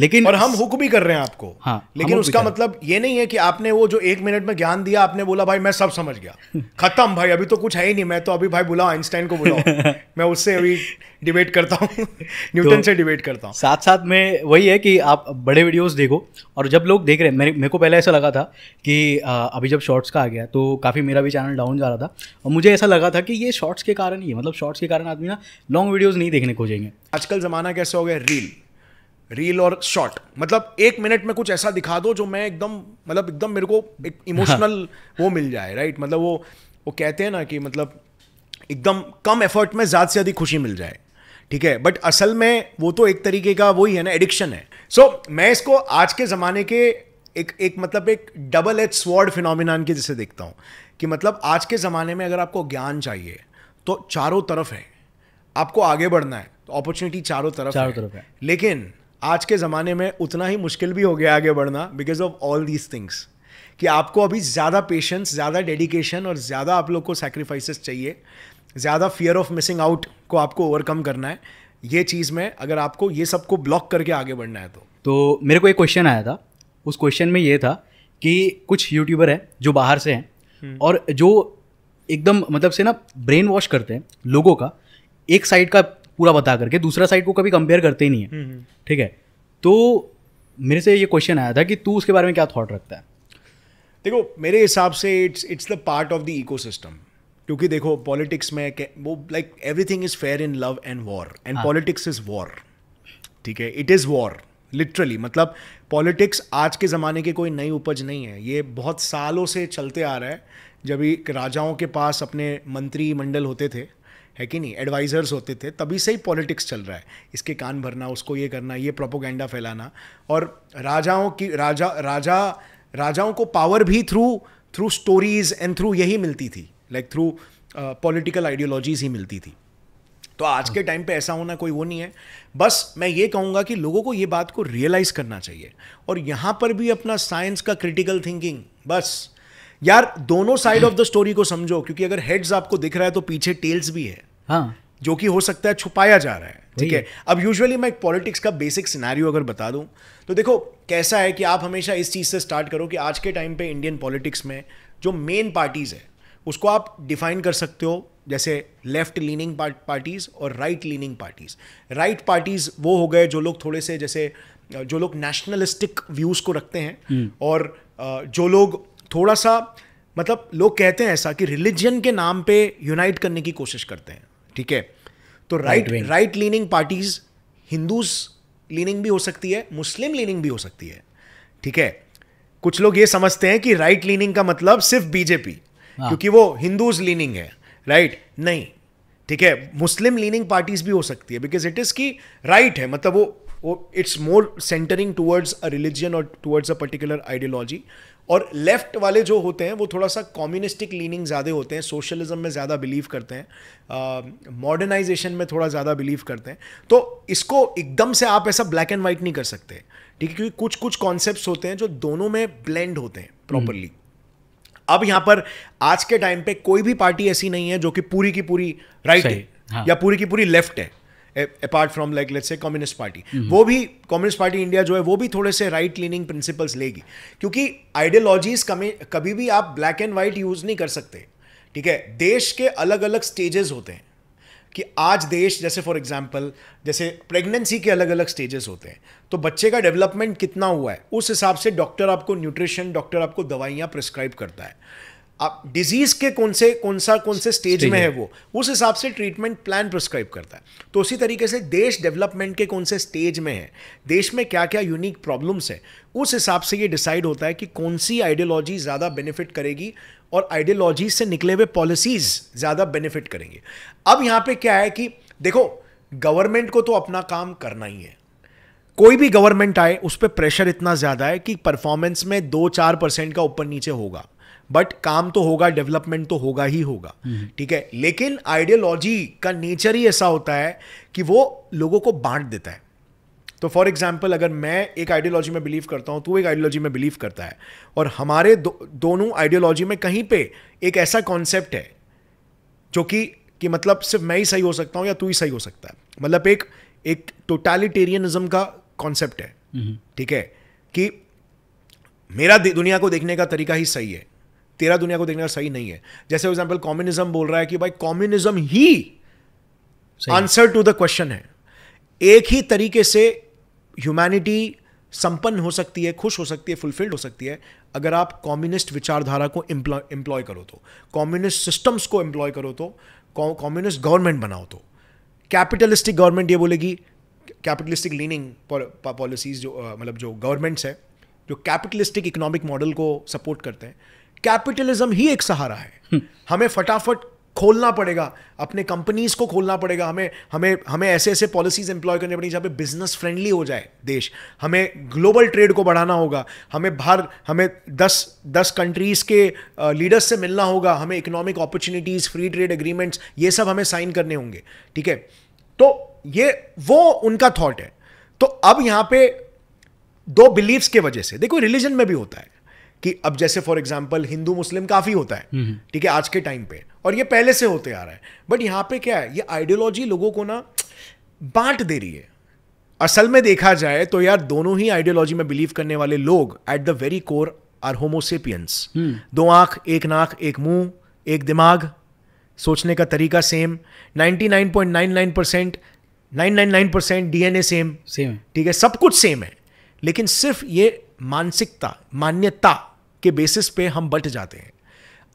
B: लेकिन और हम हुक भी कर रहे हैं आपको हाँ, लेकिन उसका
A: मतलब ये नहीं है कि आपने वो जो एक मिनट में ज्ञान दिया आपने बोला भाई मैं सब समझ गया [laughs] खत्म भाई अभी तो कुछ है ही नहीं मैं तो अभी भाई बुलाओ आइंस्टाइन को बुलाओ [laughs] मैं उससे अभी डिबेट करता हूँ [laughs] तो
B: न्यूटन तो, से डिबेट करता हूँ साथ साथ में वही है कि आप बड़े वीडियोज देखो और जब लोग देख रहे हैं मेरे मेरे को पहले ऐसा लगा था कि अभी जब शॉर्ट्स का आ गया तो काफ़ी मेरा भी चैनल डाउन जा रहा था और मुझे ऐसा लगा था कि ये शॉर्ट्स के कारण ही है मतलब शॉर्ट्स के कारण आदमी ना लॉन्ग वीडियोज़ नहीं देखने को जाएंगे आजकल ज़माना कैसा हो गया रील रील और शॉर्ट मतलब एक मिनट में कुछ ऐसा दिखा दो जो मैं एकदम
A: मतलब एकदम मेरे को एक इमोशनल हाँ। वो मिल जाए राइट मतलब वो वो कहते हैं ना कि मतलब एकदम कम एफर्ट में ज़्यादा से अधिक खुशी मिल जाए ठीक है बट असल में वो तो एक तरीके का वही है ना एडिक्शन है सो so, मैं इसको आज के ज़माने के एक एक मतलब एक डबल एच स्वॉर्ड फिनोमिनान के जैसे देखता हूँ कि मतलब आज के ज़माने में अगर आपको ज्ञान चाहिए तो चारों तरफ है आपको आगे बढ़ना है तो अपॉर्चुनिटी चारों तरफ चारों तरफ है लेकिन आज के ज़माने में उतना ही मुश्किल भी हो गया आगे बढ़ना because of all these things कि आपको अभी ज़्यादा पेशेंस ज़्यादा डेडिकेशन और ज़्यादा आप लोग को सेक्रीफाइसेस चाहिए ज़्यादा फियर ऑफ मिसिंग आउट को आपको ओवरकम करना है ये चीज़ में अगर आपको ये सबको ब्लॉक करके आगे बढ़ना है तो
B: तो मेरे को एक क्वेश्चन आया था उस क्वेश्चन में ये था कि कुछ यूट्यूबर हैं जो बाहर से हैं हम्म। और जो एकदम मतलब से ना ब्रेन वॉश करते हैं लोगों का एक साइड का पूरा बता करके दूसरा साइड को कभी कंपेयर करते ही नहीं है हम्म, हम्म। ठीक है तो मेरे से ये क्वेश्चन आया था कि तू उसके बारे में क्या थॉट रखता है
A: देखो मेरे हिसाब से it's it's the part of the eco क्योंकि देखो पॉलिटिक्स में वो like everything is fair in love and war and politics is war ठीक है इट इज़ वॉर लिटरली मतलब पॉलिटिक्स आज के ज़माने की कोई नई उपज नहीं है ये बहुत सालों से चलते आ रहा है जब राजाओं के पास अपने मंत्री मंडल होते थे है कि नहीं एडवाइज़र्स होते थे तभी से ही पॉलिटिक्स चल रहा है इसके कान भरना उसको ये करना ये प्रोपोगेंडा फैलाना और राजाओं की राजा राजा राजाओं को पावर भी through through stories and through यही मिलती थी लाइक थ्रू पॉलिटिकल आइडियोलॉजीज ही मिलती थी तो आज के टाइम पे ऐसा होना कोई वो नहीं है बस मैं ये कहूँगा कि लोगों को ये बात को रियलाइज़ करना चाहिए और यहाँ पर भी अपना साइंस का क्रिटिकल थिंकिंग बस यार दोनों साइड ऑफ द स्टोरी को समझो क्योंकि अगर हेड्स आपको दिख रहा है तो पीछे टेल्स भी है हाँ। जो कि हो सकता है छुपाया जा रहा है ठीक है अब यूजुअली मैं एक पॉलिटिक्स का बेसिक सिनेरियो अगर बता दूं तो देखो कैसा है कि आप हमेशा इस चीज़ से स्टार्ट करो कि आज के टाइम पे इंडियन पॉलिटिक्स में जो मेन पार्टीज़ है उसको आप डिफाइन कर सकते हो जैसे लेफ्ट लीनिंग पार्टीज़ और right leaning parties right parties वो हो गए जो लोग थोड़े से जैसे जो लोग नेशनलिस्टिक व्यूज़ को रखते हैं हम्म। और जो लोग थोड़ा सा मतलब लोग कहते हैं ऐसा कि रिलीजन के नाम पे यूनाइट करने की कोशिश करते हैं ठीक है तो right right leaning parties Hindus leaning भी हो सकती है मुस्लिम लीनिंग भी हो सकती है ठीक है कुछ लोग ये समझते हैं कि राइट लीनिंग का मतलब सिर्फ बीजेपी हाँ। क्योंकि वो हिंदूज लीनिंग है राइट नहीं ठीक है मुस्लिम लीनिंग पार्टीज भी हो सकती है बिकॉज इट इज की राइट है मतलब वो वो it's more centering towards a religion और टूवर्ड्स अ पर्टिकुलर आइडियोलॉजी और लेफ्ट वाले जो होते हैं वो थोड़ा सा कॉम्युनिस्टिक लीनिंग ज़्यादा होते हैं सोशलिज्म में ज़्यादा बिलीव करते हैं मॉडर्नाइजेशन में थोड़ा ज़्यादा बिलीव करते हैं तो इसको एकदम से आप ऐसा ब्लैक एंड वाइट नहीं कर सकते ठीक है क्योंकि कुछ कुछ कॉन्सेप्ट होते हैं जो दोनों में ब्लेंड होते हैं प्रॉपरली हम्म। अब यहाँ पर आज के टाइम पे कोई भी पार्टी ऐसी नहीं है जो कि पूरी की पूरी राइट है हाँ। या पूरी की पूरी लेफ्ट है apart from like let's say communist party वो भी कम्युनिस्ट पार्टी इंडिया जो है वो भी थोड़े से राइट लीनिंग प्रिंसिपल्स लेगी क्योंकि आइडियोलॉजीज कभी भी आप ब्लैक एंड वाइट यूज नहीं कर सकते ठीक है देश के अलग अलग स्टेजेस होते हैं कि आज देश जैसे फॉर एग्जाम्पल जैसे प्रेगनेंसी के अलग अलग स्टेजेस होते हैं तो बच्चे का डेवलपमेंट कितना हुआ है उस हिसाब से डॉक्टर आपको न्यूट्रिशन डॉक्टर आपको दवाइयाँ प्रिस्क्राइब करता है आप डिजीज के कौन से कौन सा कौन से स्टेज में है वो उस हिसाब से ट्रीटमेंट प्लान प्रिस्क्राइब करता है तो उसी तरीके से देश डेवलपमेंट के कौन से स्टेज में है देश में क्या क्या यूनिक प्रॉब्लम्स हैं उस हिसाब से ये डिसाइड होता है कि कौन सी आइडियोलॉजी ज़्यादा बेनिफिट करेगी और आइडियोलॉजी से निकले हुए पॉलिसीज़ ज़्यादा बेनिफिट करेंगे अब यहाँ पर क्या है कि देखो गवर्नमेंट को तो अपना काम करना ही है कोई भी गवर्नमेंट आए उस पर प्रेशर इतना ज़्यादा है कि परफॉर्मेंस में दो चार परसेंट का ऊपर नीचे होगा बट काम तो होगा डेवलपमेंट तो होगा ही होगा हम्म। ठीक है लेकिन आइडियोलॉजी का नेचर ही ऐसा होता है कि वो लोगों को बांट देता है तो फॉर एग्जाम्पल अगर मैं एक आइडियोलॉजी में बिलीव करता हूँ तो एक आइडियोलॉजी में बिलीव करता है और हमारे दो, दोनों आइडियोलॉजी में कहीं पे एक ऐसा कॉन्सेप्ट है जो कि कि मतलब सिर्फ मैं ही सही हो सकता हूँ या तू ही सही हो सकता है मतलब एक एक टोटालिटेरियनिज्म का कॉन्सेप्ट है हम्म। ठीक है कि मेरा दुनिया को देखने का तरीका ही सही है तेरा दुनिया को देखने का सही नहीं है जैसे फॉर एग्जाम्पल कॉम्युनिज्म बोल रहा है कि भाई कॉम्युनिज्म ही आंसर टू द क्वेश्चन है एक ही तरीके से ह्यूमैनिटी संपन्न हो सकती है खुश हो सकती है फुलफिल्ड हो सकती है अगर आप कॉम्युनिस्ट विचारधारा को एम्प्लॉय करो तो कॉम्युनिस्ट सिस्टम्स को एम्प्लॉय करो तो कॉम्युनिस्ट गवर्नमेंट बनाओ तो कैपिटलिस्टिक गवर्नमेंट ये बोलेगी कैपिटलिस्टिक लीनिंग पॉलिसीज जो मतलब जो गवर्नमेंट्स है जो कैपिटलिस्टिक इकोनॉमिक मॉडल को सपोर्ट करते हैं कैपिटलिज्म ही एक सहारा है हम्म। हमें फटाफट खोलना पड़ेगा अपने कंपनीज को खोलना पड़ेगा हमें हमें हमें ऐसे ऐसे पॉलिसीज एम्प्लॉय करनी पड़ेगी जहाँ पे बिजनेस फ्रेंडली हो जाए देश हमें ग्लोबल ट्रेड को बढ़ाना होगा हमें बाहर हमें दस दस कंट्रीज़ के लीडर्स से मिलना होगा हमें economic opportunities free trade agreements ये सब हमें साइन करने होंगे ठीक है तो ये वो उनका थॉट है तो अब यहाँ पे दो बिलीव्स के वजह से देखो रिलीजन में भी होता है कि अब जैसे फॉर एग्जाम्पल हिंदू मुस्लिम काफ़ी होता है हम्म, हम्म। ठीक है आज के टाइम पे और ये पहले से होते आ रहा है बट यहाँ पे क्या है ये आइडियोलॉजी लोगों को ना बांट दे रही है असल में देखा जाए तो यार दोनों ही आइडियोलॉजी में बिलीव करने वाले लोग at the very core are homo sapiens दो आंख एक नाक एक मुंह एक दिमाग सोचने का तरीका same 99.99 percent 999 percent DNA same same ठीक है सब कुछ सेम है लेकिन सिर्फ ये मानसिकता मान्यता के बेसिस पे हम बट जाते हैं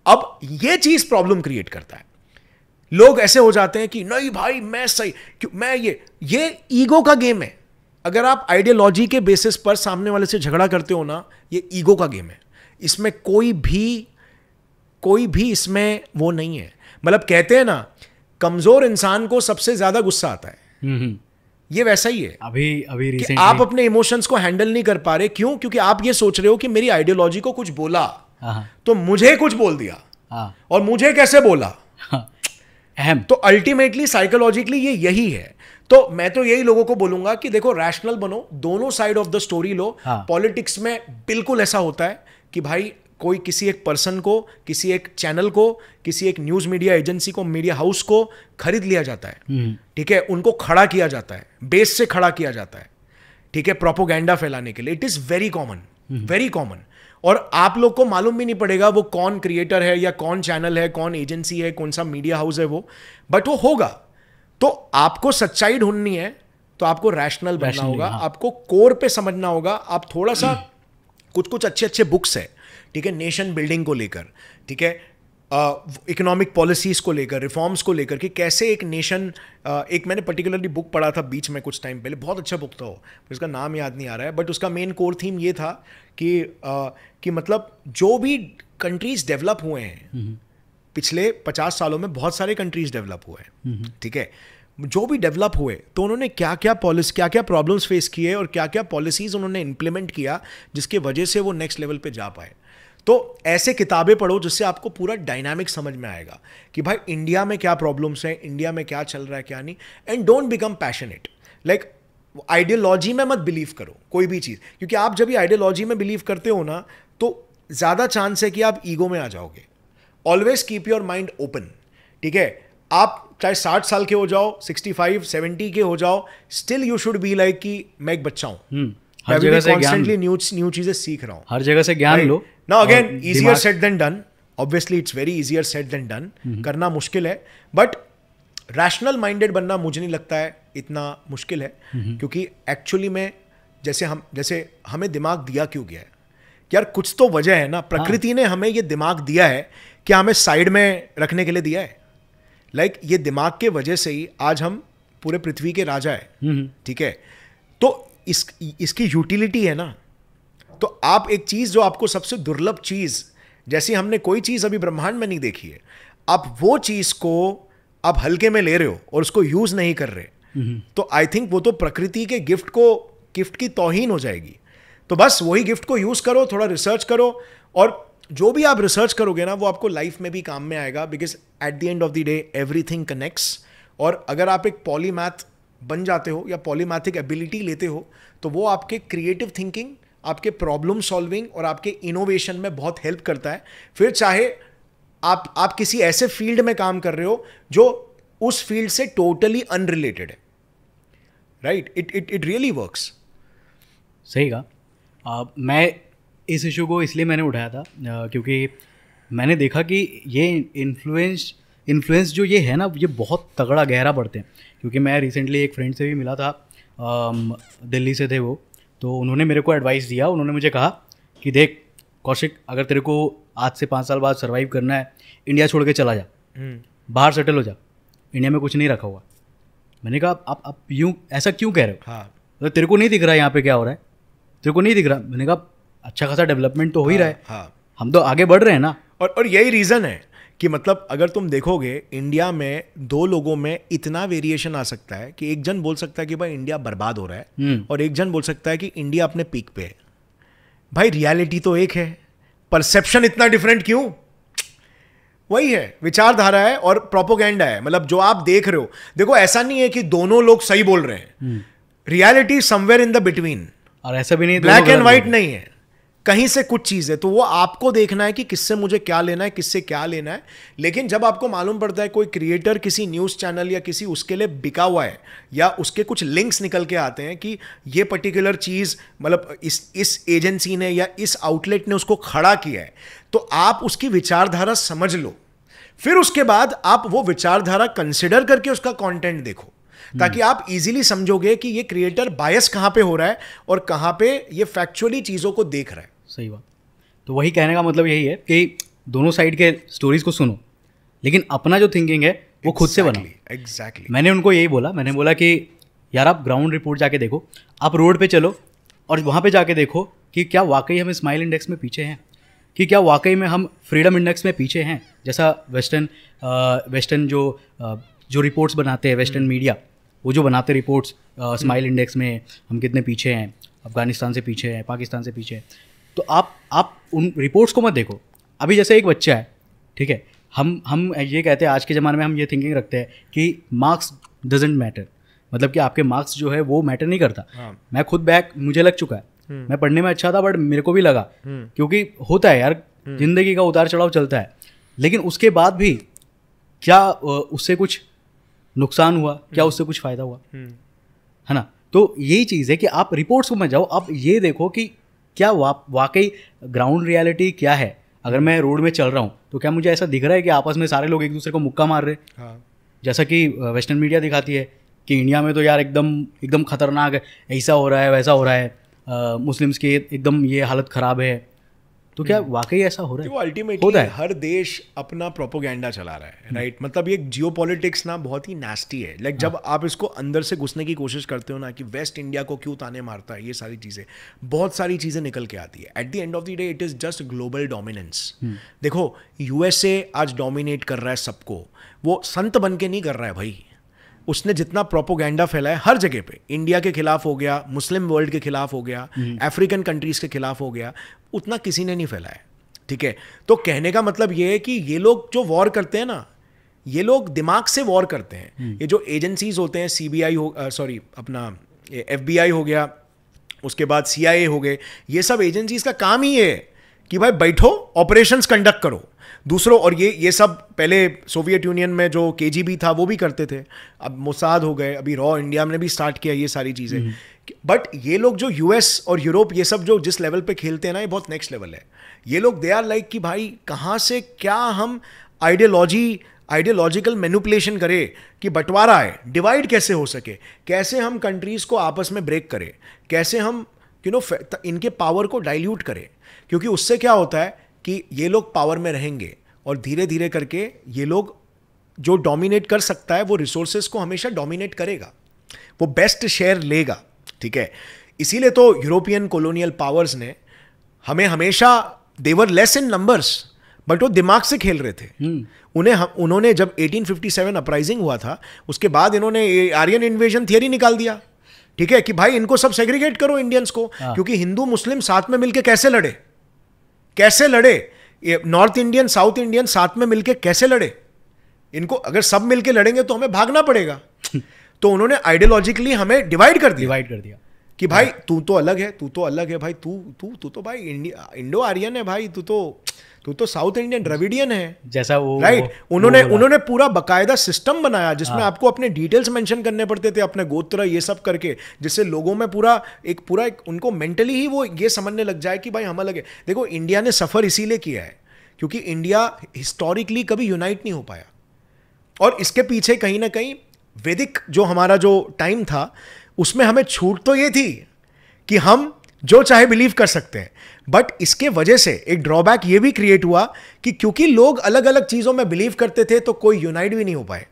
A: अब ये चीज प्रॉब्लम क्रिएट करता है लोग ऐसे हो जाते हैं कि नहीं भाई मैं सही क्यों मैं ये ये ईगो का गेम है अगर आप आइडियोलॉजी के बेसिस पर सामने वाले से झगड़ा करते हो ना ये ईगो का गेम है इसमें कोई भी कोई भी इसमें वो नहीं है मतलब कहते हैं ना कमजोर इंसान को सबसे ज्यादा गुस्सा आता है हम्म, हम्म। ये वैसा ही है
B: अभी अभी कि आप अपने
A: इमोशंस को हैंडल नहीं कर पा रहे क्यों क्योंकि आप ये सोच रहे हो कि मेरी आइडियोलॉजी को कुछ बोला हाँ। तो मुझे कुछ बोल दिया हाँ। और मुझे कैसे बोला हाँ। अहम तो अल्टीमेटली साइकोलॉजिकली ये यही है तो मैं तो यही लोगों को बोलूंगा कि देखो रैशनल बनो दोनों साइड ऑफ द स्टोरी लो पॉलिटिक्स में बिल्कुल ऐसा होता है कि भाई कोई किसी एक पर्सन को किसी एक चैनल को किसी एक न्यूज़ मीडिया एजेंसी को मीडिया हाउस को खरीद लिया जाता है हम्म। ठीक है उनको खड़ा किया जाता है बेस से खड़ा किया जाता है ठीक है प्रोपोगेंडा फैलाने के लिए it is very common very common और आप लोग को मालूम भी नहीं पड़ेगा वो कौन क्रिएटर है या कौन चैनल है कौन एजेंसी है कौन सा मीडिया हाउस है वो बट वो होगा तो आपको सच्चाई ढूंढनी है तो आपको रैशनल बनना होगा हाँ। आपको कोर पे समझना होगा आप थोड़ा सा हम्म। कुछ कुछ अच्छे अच्छे बुक्स है ठीक है नेशन बिल्डिंग को लेकर ठीक है इकोनॉमिक पॉलिसीज़ को लेकर रिफॉर्म्स को लेकर कि कैसे एक नेशन uh, एक मैंने पर्टिकुलरली बुक पढ़ा था बीच में कुछ टाइम पहले बहुत अच्छा बुक था वो उसका नाम याद नहीं आ रहा है बट उसका मेन कोर थीम ये था कि uh, कि मतलब जो भी कंट्रीज डेवलप हुए हैं पिछले पचास सालों में बहुत सारे कंट्रीज डेवलप हुए हैं ठीक है जो भी डेवलप हुए तो उन्होंने क्या क्या पॉलिसी क्या क्या प्रॉब्लम्स फेस किए और क्या क्या पॉलिसीज़ उन्होंने इम्प्लीमेंट किया जिसके वजह से वो नेक्स्ट लेवल पे जा पाए तो ऐसे किताबें पढ़ो जिससे आपको पूरा डायनामिक समझ में आएगा कि भाई इंडिया में क्या प्रॉब्लम्स हैं इंडिया में क्या चल रहा है क्या नहीं and don't become passionate like ideology में मत बिलीव करो कोई भी चीज़ क्योंकि आप जब भी आइडियोलॉजी में बिलीव करते हो ना तो ज़्यादा चांस है कि आप ईगो में आ जाओगे always keep your mind open ठीक है आप चाहे साठ साल के हो जाओ सिक्सटी फाइव सेवेंटी के हो जाओ still you should be like कि मैं एक बच्चा हूँ
B: हम्म। हर जगह से कॉन्स्टेंटली
A: न्यू न्यू चीजें सीख रहा हूँ
B: हर जगह से ज्ञान लो
A: ना again easier said than done obviously it's very easier said than done करना मुश्किल है बट रैशनल माइंडेड बनना मुझे नहीं लगता है इतना मुश्किल है mm-hmm. क्योंकि एक्चुअली में जैसे हम जैसे हमें दिमाग दिया क्यों गया है यार कुछ तो वजह है ना हाँ। प्रकृति ने हमें ये दिमाग दिया है कि हमें साइड में रखने के लिए दिया है लाइक like, ये दिमाग के वजह से ही आज हम पूरे पृथ्वी के राजा है mm-hmm. ठीक है तो इस इसकी यूटिलिटी है ना तो आप एक चीज़ जो आपको सबसे दुर्लभ चीज़ जैसी हमने कोई चीज़ अभी ब्रह्मांड में नहीं देखी है आप वो चीज़ को आप हल्के में ले रहे हो और उसको यूज़ नहीं कर रहे तो आई थिंक वो तो प्रकृति के गिफ्ट को गिफ्ट की तोहीन हो जाएगी तो बस वही गिफ्ट को यूज़ करो थोड़ा रिसर्च करो और जो भी आप रिसर्च करोगे ना वो आपको लाइफ में भी काम में आएगा because at the end of the day everything connects और अगर आप एक पॉलीमैथ बन जाते हो या पॉलीमैथिक एबिलिटी लेते हो तो वो आपके क्रिएटिव थिंकिंग आपके प्रॉब्लम सॉल्विंग और आपके इनोवेशन में बहुत हेल्प करता है फिर चाहे आप आप किसी ऐसे फील्ड में काम कर रहे हो जो उस फील्ड से टोटली अनरिलेटेड है right it it it
B: really works सही कहा मैं इस इशू को इसलिए मैंने उठाया था uh, क्योंकि मैंने देखा कि ये इन्फ्लुएंस इन्फ्लुएंस जो ये है ना ये बहुत तगड़ा गहरा पड़ते हैं क्योंकि मैं रिसेंटली एक फ्रेंड से भी मिला था दिल्ली से थे वो तो उन्होंने मेरे को एडवाइस दिया उन्होंने मुझे कहा कि देख कौशिक अगर तेरे को आज से पाँच साल बाद सर्वाइव करना है इंडिया छोड़ के चला जा हम्म। बाहर सेटल हो जा इंडिया में कुछ नहीं रखा हुआ मैंने कहा आप आप यूँ ऐसा क्यों कह रहे हो हाँ तेरे को नहीं दिख रहा है यहाँ पे क्या हो रहा है तेरे को नहीं दिख रहा मैंने कहा अच्छा खासा डेवलपमेंट तो हो ही हाँ, रहा है हाँ हम तो आगे बढ़ रहे हैं ना और और यही रीज़न है कि मतलब अगर तुम देखोगे इंडिया
A: में दो लोगों में इतना वेरिएशन आ सकता है कि एक जन बोल सकता है कि भाई इंडिया बर्बाद हो रहा है हम्म। और एक जन बोल सकता है कि इंडिया अपने पीक पे है भाई रियलिटी तो एक है परसेप्शन इतना डिफरेंट क्यों वही है विचारधारा है और प्रोपोगेंडा है मतलब जो आप देख रहे हो देखो ऐसा नहीं है कि दोनों लोग सही बोल रहे हैं reality somewhere in the between
B: और ऐसा भी नहीं ब्लैक एंड व्हाइट
A: नहीं है कहीं से कुछ चीज़ है तो वो आपको देखना है कि किससे मुझे क्या लेना है किससे क्या लेना है लेकिन जब आपको मालूम पड़ता है कोई क्रिएटर किसी न्यूज़ चैनल या किसी उसके लिए बिका हुआ है या उसके कुछ लिंक्स निकल के आते हैं कि ये पर्टिकुलर चीज़ मतलब इस इस एजेंसी ने या इस आउटलेट ने उसको खड़ा किया है तो आप उसकी विचारधारा समझ लो फिर उसके बाद आप वो विचारधारा कंसिडर करके उसका कॉन्टेंट देखो
B: हम्म। ताकि
A: आप इजीली समझोगे कि ये क्रिएटर बायस
B: कहाँ पे हो रहा है और कहाँ
A: पे ये फैक्चुअली चीज़ों को देख रहा है
B: सही बात तो वही कहने का मतलब यही है कि दोनों साइड के स्टोरीज को सुनो लेकिन अपना जो थिंकिंग है वो खुद से बना एग्जैक्टली मैंने उनको यही बोला मैंने बोला कि यार आप ग्राउंड रिपोर्ट जाके देखो आप रोड पे चलो और वहाँ पे जाके देखो कि क्या वाकई हम स्माइल इंडेक्स में पीछे हैं कि क्या वाकई में हम फ्रीडम इंडेक्स में पीछे हैं जैसा वेस्टर्न वेस्टर्न जो आ, जो रिपोर्ट्स बनाते हैं वेस्टर्न हम्म। मीडिया वो जो बनाते रिपोर्ट्स स्माइल इंडेक्स में हम कितने पीछे हैं अफगानिस्तान से पीछे हैं पाकिस्तान से पीछे हैं तो आप आप उन रिपोर्ट्स को मत देखो अभी जैसे एक बच्चा है ठीक है हम हम ये कहते हैं आज के ज़माने में हम ये थिंकिंग रखते हैं कि मार्क्स डजेंट मैटर मतलब कि आपके मार्क्स जो है वो मैटर नहीं करता हाँ। मैं खुद बैक मुझे लग चुका है हम्म। मैं पढ़ने में अच्छा था बट मेरे को भी लगा हम्म। क्योंकि होता है यार हम्म। जिंदगी का उतार चढ़ाव चलता है लेकिन उसके बाद भी क्या उससे कुछ नुकसान हुआ क्या उससे कुछ फ़ायदा हुआ है ना तो यही चीज़ है कि आप रिपोर्ट्स को मत जाओ आप ये देखो कि क्या वा, वाकई ग्राउंड रियलिटी क्या है अगर मैं रोड में चल रहा हूँ तो क्या मुझे ऐसा दिख रहा है कि आपस में सारे लोग एक दूसरे को मुक्का मार रहे हाँ। जैसा कि वेस्टर्न मीडिया दिखाती है कि इंडिया में तो यार एकदम एकदम खतरनाक है ऐसा हो रहा है वैसा हो रहा है मुस्लिम्स की एकदम ये हालत ख़राब है तो क्या हम्म। वाकई ऐसा हो रहा है अल्टीमेटली है
A: हर देश अपना प्रोपोगेंडा चला रहा है राइट हम्म। मतलब ये जियो पॉलिटिक्स ना बहुत ही नेस्टी है लाइक जब हाँ। आप इसको अंदर से घुसने की कोशिश करते हो ना कि वेस्ट इंडिया को क्यों ताने मारता है ये सारी चीज़ें बहुत सारी चीज़ें निकल के आती है at the end of the day it is just global dominance देखो यूएसए आज डोमिनेट कर रहा है सबको वो संत बन के नहीं कर रहा है भाई उसने जितना प्रोपोगेंडा फैलाया हर जगह पे इंडिया के खिलाफ हो गया मुस्लिम वर्ल्ड के खिलाफ हो गया अफ्रीकन हम्म। कंट्रीज के खिलाफ हो गया उतना किसी ने नहीं फैलाया ठीक है तो कहने का मतलब ये है कि ये लोग जो वॉर करते हैं ना ये लोग दिमाग से वॉर करते हैं हम्म। ये जो एजेंसीज होते हैं सीबीआई हो सॉरी अपना एफ हो गया उसके बाद सीआईए हो गए ये सब एजेंसीज का काम ही है कि भाई बैठो ऑपरेशंस कंडक्ट करो दूसरों और ये ये सब पहले सोवियत यूनियन में जो के था वो भी करते थे अब मोसाद हो गए अभी रॉ इंडिया ने भी स्टार्ट किया ये सारी चीज़ें बट हम्म। ये लोग जो यूएस और यूरोप ये सब जो जिस लेवल पे खेलते हैं ना ये बहुत नेक्स्ट लेवल है ये लोग दे आर लाइक कि भाई कहाँ से क्या हम आइडियोलॉजी आइडियोलॉजिकल मैनुपलेशन करें कि बंटवारा है डिवाइड कैसे हो सके कैसे हम कंट्रीज़ को आपस में ब्रेक करें कैसे हम यू you नो know, इनके पावर को डाइल्यूट करें क्योंकि उससे क्या होता है कि ये लोग पावर में रहेंगे और धीरे धीरे करके ये लोग जो डोमिनेट कर सकता है वो रिसोर्सेज को हमेशा डोमिनेट करेगा वो बेस्ट शेयर लेगा ठीक है इसीलिए तो यूरोपियन कॉलोनियल पावर्स ने हमें हमेशा they were less in numbers but वो दिमाग से खेल रहे थे hmm. उन्हें हम उन्होंने जब 1857 अपराइजिंग हुआ था उसके बाद इन्होंने आर्यन इन्वेजन थियरी निकाल दिया ठीक है कि भाई इनको सब सेग्रीगेट करो इंडियंस को ah. क्योंकि हिंदू मुस्लिम साथ में मिलके कैसे लड़े कैसे लड़े नॉर्थ इंडियन साउथ इंडियन साथ में मिलके कैसे लड़े इनको अगर सब मिलके लड़ेंगे तो हमें भागना पड़ेगा [laughs] तो उन्होंने आइडियोलॉजिकली हमें डिवाइड कर दिया डिवाइड कर दिया कि भाई हाँ। तू तो अलग है तू तो अलग है भाई तू तू तू तो भाई इंडो आर्यन है भाई तू तो तू तो साउथ इंडियन रविडियन है
B: जैसा वो राइट right? उन्होंने
A: उन्होंने पूरा बकायदा सिस्टम बनाया जिसमें हाँ। आपको अपने डिटेल्स मेंशन करने पड़ते थे अपने गोत्र ये सब करके जिससे लोगों में पूरा एक पूरा एक उनको मेंटली ही वो ये समझने लग जाए कि भाई हम अलग है देखो इंडिया ने सफ़र इसीलिए किया है क्योंकि इंडिया हिस्टोरिकली कभी यूनाइट नहीं हो पाया और इसके पीछे कहीं ना कहीं वैदिक जो हमारा जो टाइम था उसमें हमें छूट तो ये थी कि हम जो चाहे बिलीव कर सकते हैं बट इसके वजह से एक ड्रॉबैक ये भी क्रिएट हुआ कि क्योंकि लोग अलग अलग चीज़ों में बिलीव करते थे तो कोई यूनाइट भी नहीं हो पाए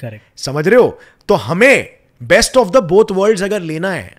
A: करेक्ट समझ रहे हो तो हमें best of the both worlds अगर लेना है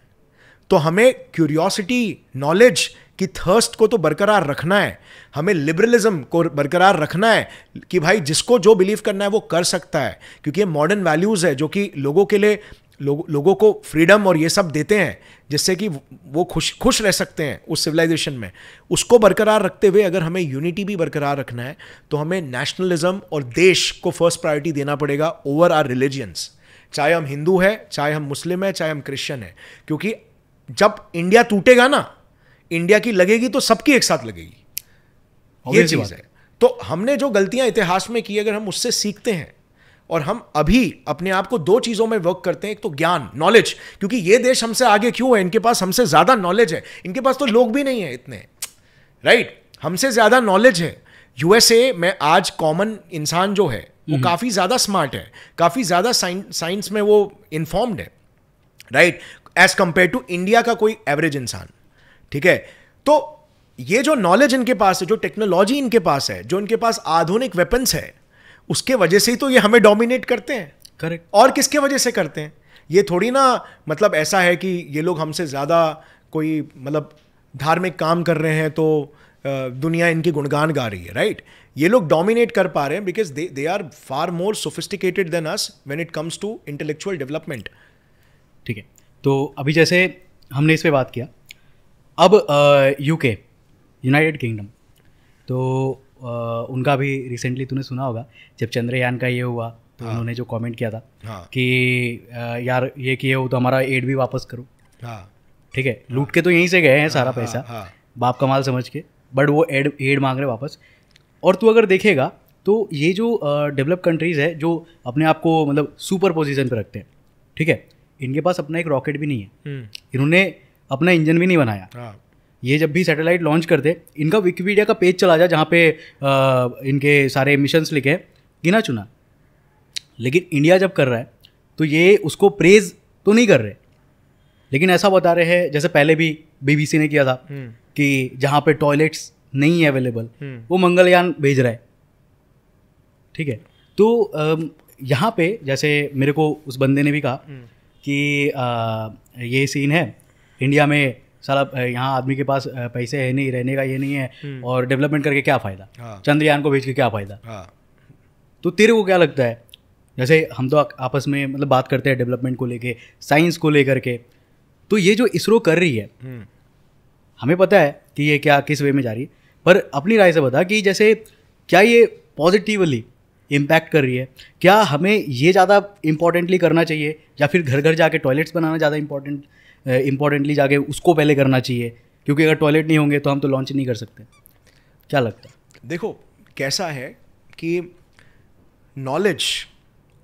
A: तो हमें क्यूरियोसिटी नॉलेज कि थर्स्ट को तो बरकरार रखना है हमें लिबरलिज्म को बरकरार रखना है कि भाई जिसको जो बिलीव करना है वो कर सकता है क्योंकि ये मॉडर्न वैल्यूज़ है जो कि लोगों के लिए लोग लोगों को फ्रीडम और ये सब देते हैं जिससे कि वो खुश खुश रह सकते हैं उस सिविलाइजेशन में उसको बरकरार रखते हुए अगर हमें यूनिटी भी बरकरार रखना है तो हमें नेशनलिज्म और देश को फर्स्ट प्रायोरिटी देना पड़ेगा ओवर आर रिलीजियंस चाहे हम हिंदू है चाहे हम मुस्लिम है चाहे हम क्रिश्चियन है क्योंकि जब इंडिया टूटेगा ना इंडिया की लगेगी तो सबकी एक साथ लगेगी ये चीज़ है तो हमने जो गलतियां इतिहास में की अगर हम उससे सीखते हैं और हम अभी अपने आप को दो चीज़ों में वर्क करते हैं एक तो ज्ञान नॉलेज क्योंकि ये देश हमसे आगे क्यों है इनके पास हमसे ज़्यादा नॉलेज है इनके पास तो लोग भी नहीं है इतने राइट right? हमसे ज़्यादा नॉलेज है यूएसए में आज कॉमन इंसान जो है वो हम्म। काफ़ी ज़्यादा स्मार्ट है काफ़ी ज़्यादा साइंस में वो इन्फॉर्म्ड है right as compare to India का कोई एवरेज इंसान ठीक है तो ये जो नॉलेज इनके पास है जो टेक्नोलॉजी इनके पास है जो इनके पास आधुनिक वेपन्स है उसके वजह से ही तो ये हमें डोमिनेट करते हैं करेक्ट और किसके वजह से करते हैं ये थोड़ी ना मतलब ऐसा है कि ये लोग हमसे ज़्यादा कोई मतलब धार्मिक काम कर रहे हैं तो दुनिया इनकी गुणगान गा रही है राइट ये लोग डोमिनेट कर पा रहे हैं because they they are far more sophisticated
B: than us when it comes
A: to intellectual
B: development ठीक है तो अभी जैसे हमने इस पर बात किया अब यूके यूनाइटेड किंगडम तो उनका भी रिसेंटली तूने सुना होगा जब चंद्रयान का ये हुआ तो हाँ। उन्होंने जो कमेंट किया था हाँ। कि यार ये किए हो तो हमारा एड भी वापस करो हाँ। ठीक है हाँ। लूट के तो यहीं से गए हैं सारा हाँ, हाँ, पैसा हाँ। बाप कमाल समझ के बट वो एड एड मांग रहे वापस और तू अगर देखेगा तो ये जो डेवलप कंट्रीज़ है जो अपने आप को मतलब सुपर पोजीशन पर रखते हैं ठीक है इनके पास अपना एक रॉकेट भी नहीं है हम्म। इन्होंने अपना इंजन भी नहीं बनाया ये जब भी सैटेलाइट लॉन्च करते इनका विकीपीडिया का पेज चला जाए जहाँ पे आ, इनके सारे मिशंस लिखे गिना चुना लेकिन इंडिया जब कर रहा है तो ये उसको प्रेज तो नहीं कर रहे लेकिन ऐसा बता रहे हैं जैसे पहले भी बीबीसी ने किया था हम्म। कि जहाँ पे टॉयलेट्स नहीं है अवेलेबल हम्म। वो मंगलयान भेज रहा है ठीक है तो यहाँ पे जैसे मेरे को उस बंदे ने भी कहा हम्म। कि आ, ये सीन है इंडिया में साला यहाँ आदमी के पास पैसे है नहीं रहने का ये नहीं है हम्म। और डेवलपमेंट करके क्या फ़ायदा हाँ। चंद्रयान को भेज के क्या फ़ायदा हाँ। तो तेरे को क्या लगता है जैसे हम तो आपस में मतलब बात करते हैं डेवलपमेंट को लेके साइंस को लेकर के तो ये जो इसरो कर रही है हम्म। हमें पता है कि ये क्या किस वे में जा रही है पर अपनी राय से बता कि जैसे क्या ये पॉजिटिवली इम्पैक्ट कर रही है क्या हमें ये ज़्यादा इम्पोर्टेंटली करना चाहिए या फिर घर घर जाके टॉयलेट्स बनाना ज़्यादा इम्पोर्टेंट इंपॉर्टेंटली जाके उसको पहले करना चाहिए क्योंकि अगर टॉयलेट नहीं होंगे तो हम तो लॉन्च नहीं कर सकते क्या लगता है देखो कैसा है कि knowledge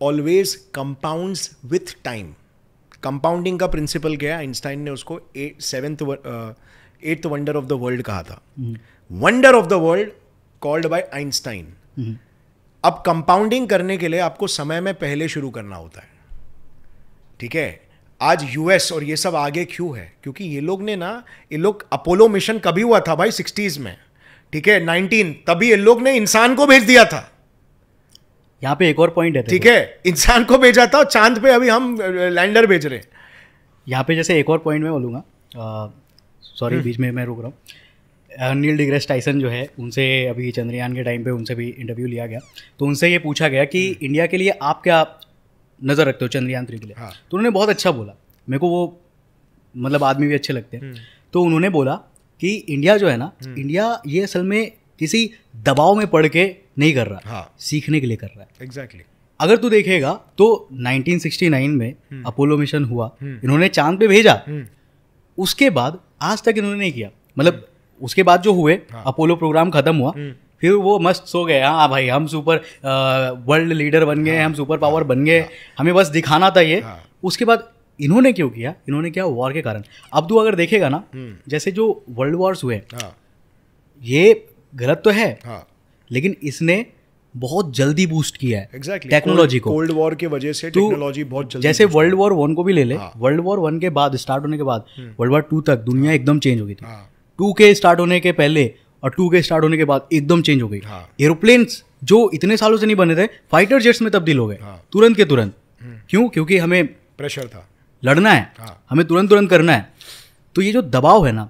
A: always compounds with time compounding का प्रिंसिपल क्या है आइंस्टाइन ने उसको seventh eighth wonder of the world कहा था wonder of the world called by Einstein अब कंपाउंडिंग करने के लिए आपको समय में पहले शुरू करना होता है ठीक है आज यूएस और ये सब आगे क्यों है क्योंकि ये लोग ने ना ये लोग अपोलो मिशन कभी हुआ था भाई सिक्सटीज में ठीक है नाइनटीन तभी ये लोग ने इंसान को भेज दिया था यहाँ पे एक और पॉइंट है ठीक है
B: इंसान को भेजा था चांद पे अभी हम लैंडर भेज रहे हैं यहाँ पे जैसे एक और पॉइंट मैं बोलूँगा सॉरी हम्म। बीच में मैं रुक रहा हूँ नील डिग्रेस टाइसन जो है उनसे अभी चंद्रयान के टाइम पे उनसे भी इंटरव्यू लिया गया तो उनसे ये पूछा गया कि इंडिया हम्म। के लिए आप क्या नज़र रखते हो चंद्रयान थ्री के लिए हाँ. तो उन्होंने बहुत अच्छा बोला मेरे को वो मतलब आदमी भी अच्छे लगते हैं हम्म। तो उन्होंने बोला कि इंडिया जो है ना हम्म। इंडिया ये असल में किसी दबाव में पढ़ के नहीं कर रहा हाँ. सीखने के लिए कर रहा है एग्जैक्टली exactly. अगर तू देखेगा तो 1969 में हम्म। अपोलो मिशन हुआ इन्होंने चांद पे भेजा उसके बाद आज तक इन्होंने नहीं किया मतलब उसके बाद जो हुए हाँ। अपोलो प्रोग्राम खत्म हुआ फिर वो मस्त सो गए हाँ, हाँ भाई हम सुपर वर्ल्ड लीडर बन गए हाँ। हम सुपर पावर बन गए हाँ। हमें बस दिखाना था ये उसके बाद इन्होंने क्यों किया इन्होंने किया वॉर के कारण अब तू अगर देखेगा ना हम्म। जैसे जो वर्ल्ड वॉर्स हुए ये गलत तो है लेकिन इसने बहुत जल्दी बूस्ट किया है exactly. टेक्नोलॉजी को कोल्ड
A: वॉर की वजह से टेक्नोलॉजी
B: बहुत जल्दी जैसे वर्ल्ड वॉर वन को भी ले ले वर्ल्ड वॉर वन के बाद स्टार्ट होने के बाद वर्ल्ड वॉर टू तक दुनिया एकदम चेंज हो गई थी टू के स्टार्ट होने के पहले और टू के स्टार्ट होने के बाद एकदम चेंज हो गई एरोप्लेन हाँ। जो इतने सालों से नहीं बने थे फाइटर जेट्स में तब्दील हो गए हाँ। तुरंत के तुरंत हम्म। क्यों क्योंकि हमें प्रेशर था लड़ना है हाँ। हमें तुरंत तुरंत करना है तो ये जो दबाव है ना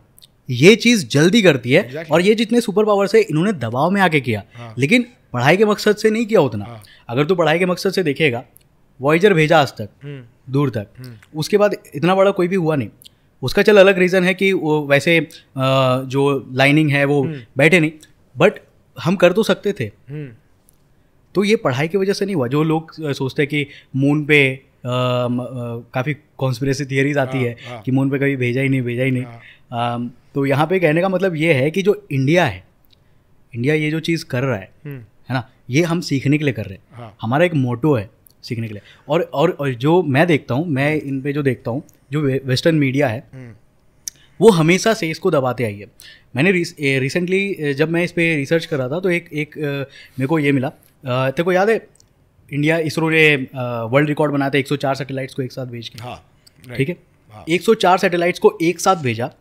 B: ये चीज़ जल्दी करती है exactly. और ये जितने सुपर पावर है इन्होंने दबाव में आके किया हाँ. लेकिन पढ़ाई के मकसद से नहीं किया उतना हाँ. अगर तो पढ़ाई के मकसद से देखेगा वॉइजर भेजा आज तक हम्म। दूर तक हम्म। उसके बाद इतना बड़ा कोई भी हुआ नहीं उसका चल अलग रीज़न है कि वो वैसे जो लाइनिंग है वो हम्म। बैठे नहीं बट हम कर तो सकते थे हम्म। तो ये पढ़ाई की वजह से नहीं हुआ जो लोग सोचते हैं कि मून पे काफ़ी कॉन्स्परेसी थियरीज आती हाँ, है हाँ। कि मून पे कभी भेजा ही नहीं भेजा ही नहीं हाँ। तो यहाँ पे कहने का मतलब ये है कि जो इंडिया है इंडिया ये जो चीज़ कर रहा है हम्म। है ना ये हम सीखने के लिए कर रहे हैं हमारा एक मोटो है सीखने के लिए और और, जो मैं देखता हूँ मैं इन पे जो देखता हूँ जो वेस्टर्न मीडिया है हम्म। वो हमेशा से इसको दबाते आई है मैंने रिसेंटली जब मैं इस पर रिसर्च कर रहा था तो एक एक मेरे को ये मिला तेरे को याद है इंडिया इसरो ने वर्ल्ड रिकॉर्ड बनाया था एक सौ चार सेटेलाइट्स को एक साथ भेज के हाँ ठीक है हाँ। एक सौ चार सेटेलाइट्स को एक साथ भेजा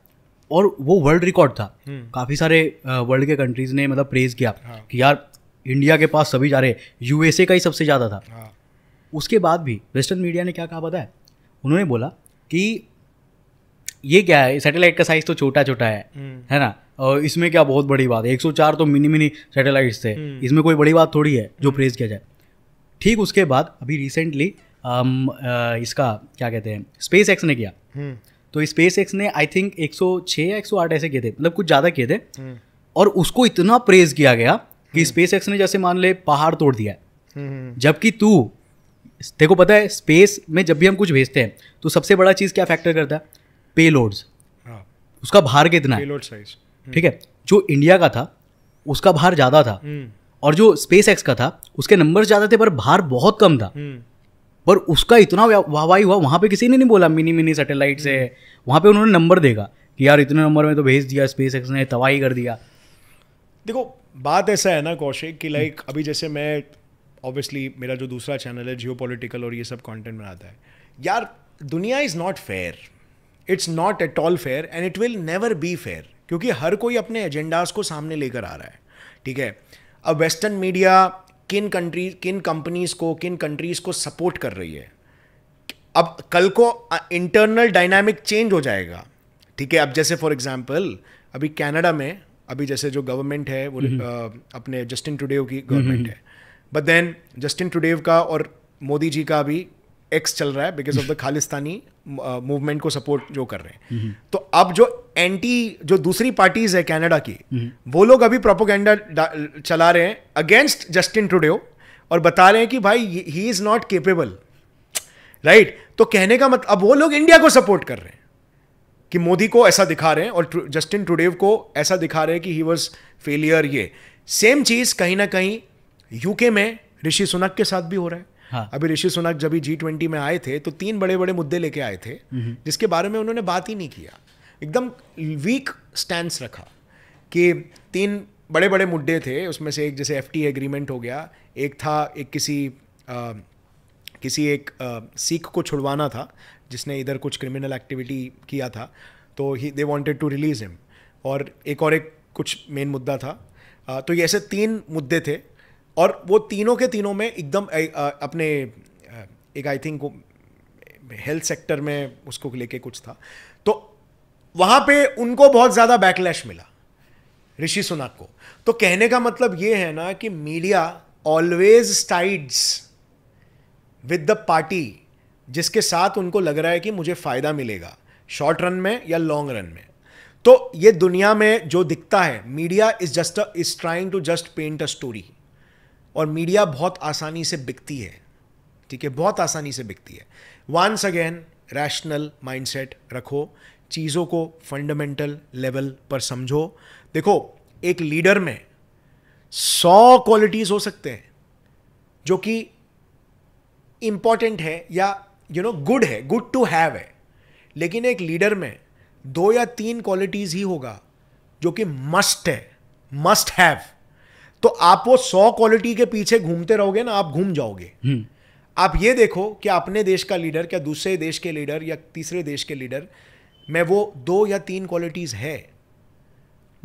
B: और वो वर्ल्ड रिकॉर्ड था हम्म। काफ़ी सारे वर्ल्ड के कंट्रीज ने मतलब प्रेज किया हाँ. कि यार इंडिया के पास सभी जा रहे यूएसए का ही सबसे ज़्यादा था हाँ. उसके बाद भी वेस्टर्न मीडिया ने क्या कहा पता है उन्होंने बोला कि ये क्या है सैटेलाइट का साइज तो छोटा छोटा है हम्म। है ना और इसमें क्या बहुत बड़ी बात है एक तो मिनी मिनी सैटेलाइट्स थे हम्म। इसमें कोई बड़ी बात थोड़ी है जो प्रेज हम्म। किया जाए ठीक उसके बाद अभी रिसेंटली um, इसका क्या कहते हैं स्पेस एक्स ने किया तो स्पेस एक्स ने आई थिंक 106 या 108 ऐसे किए थे मतलब कुछ ज़्यादा किए थे और उसको इतना प्रेज किया गया कि स्पेस एक्स ने जैसे मान ले पहाड़ तोड़ दिया जबकि तू देखो पता है स्पेस में जब भी हम कुछ भेजते हैं तो सबसे बड़ा चीज़ क्या फैक्टर करता है पे लोड्स हाँ। उसका भार कितना है साइज हम्म। ठीक है जो इंडिया का था उसका भार ज़्यादा था हम्म। और जो स्पेस एक्स का था उसके नंबर ज़्यादा थे पर भार बहुत कम था हम्म। पर उसका इतना वाहवाही हुआ वहाँ पे किसी ने नहीं बोला मिनी मिनी सैटेलाइट से वहाँ पे उन्होंने नंबर देगा कि यार इतने नंबर में तो भेज दिया स्पेस एक्स ने तबाही कर दिया
A: देखो बात ऐसा है ना कौशिक कि लाइक अभी जैसे मैं ऑब्वियसली मेरा जो दूसरा चैनल है जियो पॉलिटिकल और ये सब कॉन्टेंट बनाता है यार दुनिया is not fair it's not at all fair and it will never be fair क्योंकि हर कोई अपने एजेंडाज को सामने लेकर आ रहा है ठीक है अब वेस्टर्न मीडिया किन कंट्री किन कंपनीज़ को किन कंट्रीज़ को सपोर्ट कर रही है अब कल को इंटरनल डायनामिक चेंज हो जाएगा ठीक है अब जैसे फॉर एग्जाम्पल अभी कनाडा में अभी जैसे जो गवर्नमेंट है वो हम्म। अपने जस्टिन टुडेव की गवर्नमेंट हम्म। है बट देन जस्टिन टुडेव का और मोदी जी का भी एक्स चल रहा है because of the Khalistani movement को सपोर्ट जो कर रहे हैं mm-hmm. तो अब जो एंटी जो दूसरी पार्टीज है कैनेडा की mm-hmm. वो लोग अभी प्रोपोगेंडा चला रहे हैं अगेंस्ट जस्टिन ट्रुडेव और बता रहे हैं कि भाई he is not capable right तो कहने का मतलब अब वो लोग इंडिया को सपोर्ट कर रहे हैं कि मोदी को ऐसा दिखा रहे हैं और जस्टिन ट्रुडेव को ऐसा दिखा रहे हैं कि ही वॉज फेलियर ये सेम चीज कहीं ना कहीं यूके में ऋषि सुनक के साथ भी हो रहा है हाँ. अभी ऋषि सुनक जब जी ट्वेंटी में आए थे तो तीन बड़े बड़े मुद्दे लेके आए थे हम्म। जिसके बारे में उन्होंने बात ही नहीं किया एकदम वीक स्टैंड रखा कि तीन बड़े बड़े मुद्दे थे उसमें से एक जैसे एफ एग्रीमेंट हो गया एक था एक किसी आ, किसी एक सिख को छुड़वाना था जिसने इधर कुछ क्रिमिनल एक्टिविटी किया था तो he they wanted to release him और एक और एक कुछ मेन मुद्दा था आ, तो ये ऐसे तीन मुद्दे थे और वो तीनों के तीनों में एकदम अपने एक आई थिंक हेल्थ सेक्टर में उसको लेके कुछ था तो वहाँ पे उनको बहुत ज़्यादा बैकलैश मिला ऋषि सुनाक को तो कहने का मतलब ये है ना कि media always sides with the party जिसके साथ उनको लग रहा है कि मुझे फ़ायदा मिलेगा शॉर्ट रन में या लॉन्ग रन में तो ये दुनिया में जो दिखता है media is just is trying to just paint a story और मीडिया बहुत आसानी से बिकती है ठीक है बहुत आसानी से बिकती है वंस अगेन रैशनल माइंडसेट रखो चीज़ों को फंडामेंटल लेवल पर समझो देखो एक लीडर में सौ क्वालिटीज़ हो सकते हैं जो कि इंपॉर्टेंट है या यू नो गुड है गुड टू हैव है लेकिन एक लीडर में दो या तीन क्वालिटीज़ ही होगा जो कि मस्ट है मस्ट हैव तो आप वो सौ क्वालिटी के पीछे घूमते रहोगे ना आप घूम जाओगे हम्म। आप ये देखो कि अपने देश का लीडर क्या दूसरे देश के लीडर या तीसरे देश के लीडर में वो दो या तीन क्वालिटीज़ है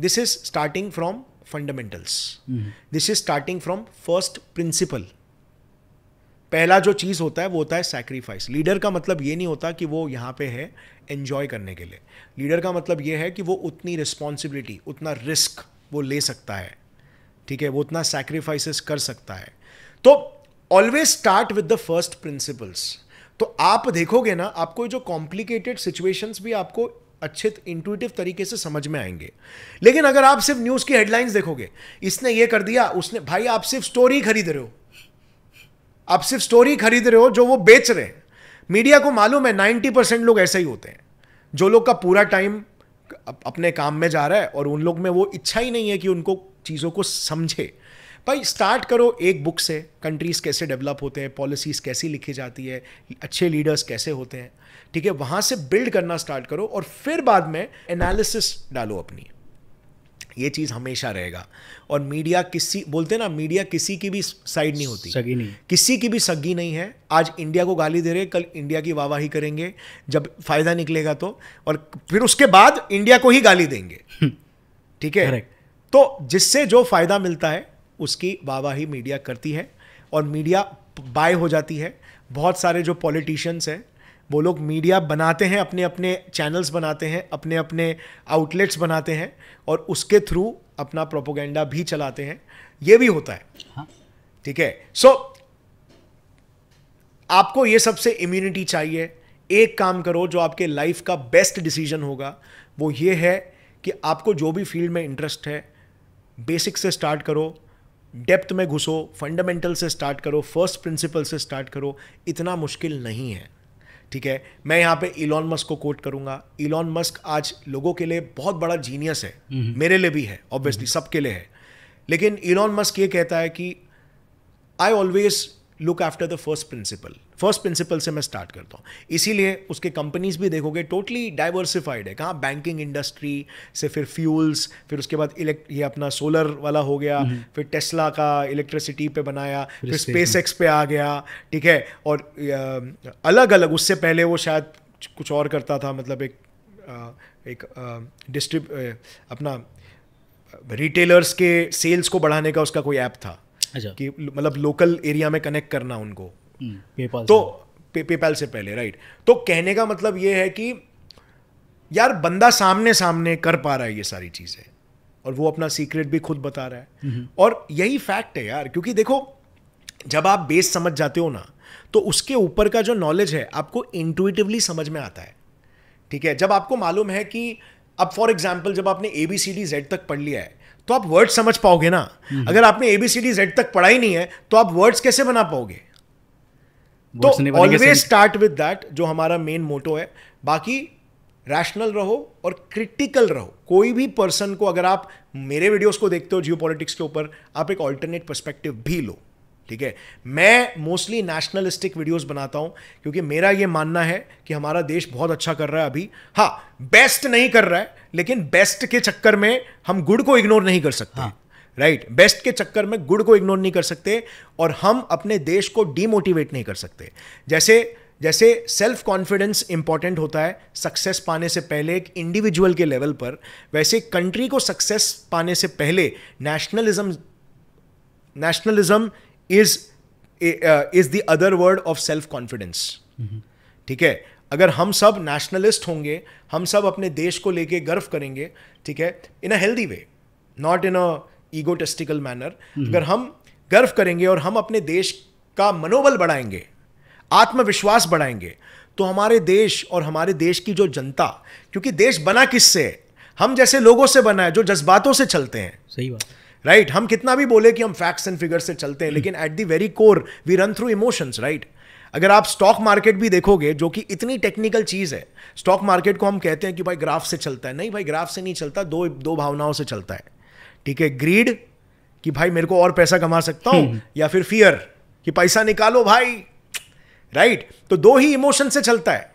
A: this is starting from fundamentals this is starting from first principle पहला जो चीज़ होता है वो होता है सैक्रीफाइस लीडर का मतलब ये नहीं होता कि वो यहां पे है एंजॉय करने के लिए लीडर का मतलब ये है कि वो उतनी रिस्पॉन्सिबिलिटी उतना रिस्क वो ले सकता है ठीक है वो उतना सैक्रिफाइसेस कर सकता है तो always start with the first principles तो आप देखोगे ना आपको जो कॉम्प्लिकेटेड सिचुएशंस भी आपको अच्छे इंटुएटिव तरीके से समझ में आएंगे लेकिन अगर आप सिर्फ न्यूज़ की हेडलाइंस देखोगे इसने ये कर दिया उसने भाई आप सिर्फ स्टोरी खरीद रहे हो आप सिर्फ स्टोरी खरीद रहे हो जो वो बेच रहे हैं मीडिया को मालूम है नाइन्टी परसेंट लोग ऐसे ही होते हैं जो लोग का पूरा टाइम अपने काम में जा रहा है और उन लोग में वो इच्छा ही नहीं है कि उनको चीज़ों को समझे भाई स्टार्ट करो एक बुक से कंट्रीज़ कैसे डेवलप होते हैं पॉलिसीज़ कैसी लिखी जाती है अच्छे लीडर्स कैसे होते हैं ठीक है वहाँ से बिल्ड करना स्टार्ट करो और फिर बाद में एनालिसिस डालो अपनी ये चीज़ हमेशा रहेगा और मीडिया किसी बोलते ना मीडिया किसी की भी साइड नहीं होती सगी नहीं किसी की भी सगी नहीं है आज इंडिया को गाली दे रहे कल इंडिया की वाहवाही करेंगे जब फ़ायदा निकलेगा तो और फिर उसके बाद इंडिया को ही गाली देंगे [laughs] ठीक है तो जिससे जो फ़ायदा मिलता है उसकी वाहवाही मीडिया करती है और मीडिया बाय हो जाती है बहुत सारे जो पॉलिटिशियंस हैं वो लोग मीडिया बनाते हैं अपने अपने चैनल्स बनाते हैं अपने अपने आउटलेट्स बनाते हैं और उसके थ्रू अपना प्रोपोगेंडा भी चलाते हैं ये भी होता है हाँ। ठीक है सो so, आपको ये सबसे इम्यूनिटी चाहिए एक काम करो जो आपके लाइफ का बेस्ट डिसीजन होगा वो ये है कि आपको जो भी फील्ड में इंटरेस्ट है बेसिक से स्टार्ट करो डेप्थ में घुसो फंडामेंटल से स्टार्ट करो फर्स्ट प्रिंसिपल से स्टार्ट करो इतना मुश्किल नहीं है ठीक है मैं यहाँ पे इलॉन मस्क को कोट करूँगा इलॉन मस्क आज लोगों के लिए बहुत बड़ा जीनियस है हम्म। मेरे लिए भी है ऑब्वियसली हम्म। सबके लिए है लेकिन इलॉन मस्क ये कहता है कि I always look after the first principle first principle से मैं स्टार्ट करता हूँ इसीलिए उसके कंपनीज भी देखोगे टोटली डाइवर्सिफाइड है कहाँ बैंकिंग इंडस्ट्री से फिर फ्यूल्स फिर उसके बाद इलेक्ट ये अपना सोलर वाला हो गया हम्म। फिर टेस्ला का इलेक्ट्रिसिटी पे बनाया फिर स्पेस एक्स पे आ गया ठीक है और अलग अलग उससे पहले वो शायद कुछ और करता था मतलब एक एक डिस्ट्रिब अपना रिटेलर्स के सेल्स को बढ़ाने का उसका कोई ऐप था अच्छा कि मतलब लोकल एरिया में कनेक्ट करना उनको पेपाल हम्म। तो पे, पेपाल से पहले राइट तो कहने का मतलब ये है कि यार बंदा सामने सामने कर पा रहा है ये सारी चीज़ें और वो अपना सीक्रेट भी खुद बता रहा है हम्म। और यही फैक्ट है यार क्योंकि देखो जब आप बेस समझ जाते हो ना तो उसके ऊपर का जो नॉलेज है आपको इंटुटिवली समझ में आता है ठीक है जब आपको मालूम है कि अब फॉर एग्जाम्पल जब आपने A B C D Z तक पढ़ लिया है तो आप वर्ड समझ पाओगे ना हम्म। अगर आपने A B C D Z तक पढ़ा ही नहीं है तो आप वर्ड्स कैसे बना पाओगे
C: तो ऑलवेज
A: स्टार्ट विद दैट जो हमारा मेन मोटो है बाकी रैशनल रहो और क्रिटिकल रहो कोई भी पर्सन को अगर आप मेरे वीडियोस को देखते हो जियो के ऊपर आप एक ऑल्टरनेट परस्पेक्टिव भी लो ठीक है मैं मोस्टली नेशनलिस्टिक वीडियोस बनाता हूं क्योंकि मेरा ये मानना है कि हमारा देश बहुत अच्छा कर रहा है अभी हाँ बेस्ट नहीं कर रहा है लेकिन बेस्ट के चक्कर में हम गुड को इग्नोर नहीं कर सकते हाँ. Right right? बेस्ट के चक्कर में गुड को इग्नोर नहीं कर सकते और हम अपने देश को डीमोटिवेट नहीं कर सकते जैसे जैसे सेल्फ कॉन्फिडेंस इंपॉर्टेंट होता है सक्सेस पाने से पहले एक इंडिविजुअल के लेवल पर वैसे कंट्री को सक्सेस पाने से पहले nationalism nationalism is is the other word of self confidence ठीक है अगर हम सब नेशनलिस्ट होंगे हम सब अपने देश को लेके गर्व करेंगे ठीक है in a healthy way not in a egotistical manner mm-hmm. अगर हम गर्व करेंगे और हम अपने देश का मनोबल बढ़ाएंगे आत्मविश्वास बढ़ाएंगे तो हमारे देश और हमारे देश की जो जनता क्योंकि देश बना किससे हम जैसे लोगों से बना है जो जज्बातों से चलते हैं सही बात राइट right? हम कितना भी बोले कि हम फैक्ट्स एंड फिगर्स से चलते हैं mm-hmm. लेकिन at the very core we run through emotions right अगर आप स्टॉक मार्केट भी देखोगे जो कि इतनी टेक्निकल चीज़ है स्टॉक मार्केट को हम कहते हैं कि भाई ग्राफ से चलता है नहीं भाई ग्राफ से नहीं चलता दो दो भावनाओं से चलता है ठीक है ग्रीड कि भाई मेरे को और पैसा कमा सकता हूं हम्म। या फिर फियर कि पैसा निकालो भाई राइट तो दो ही इमोशन से चलता है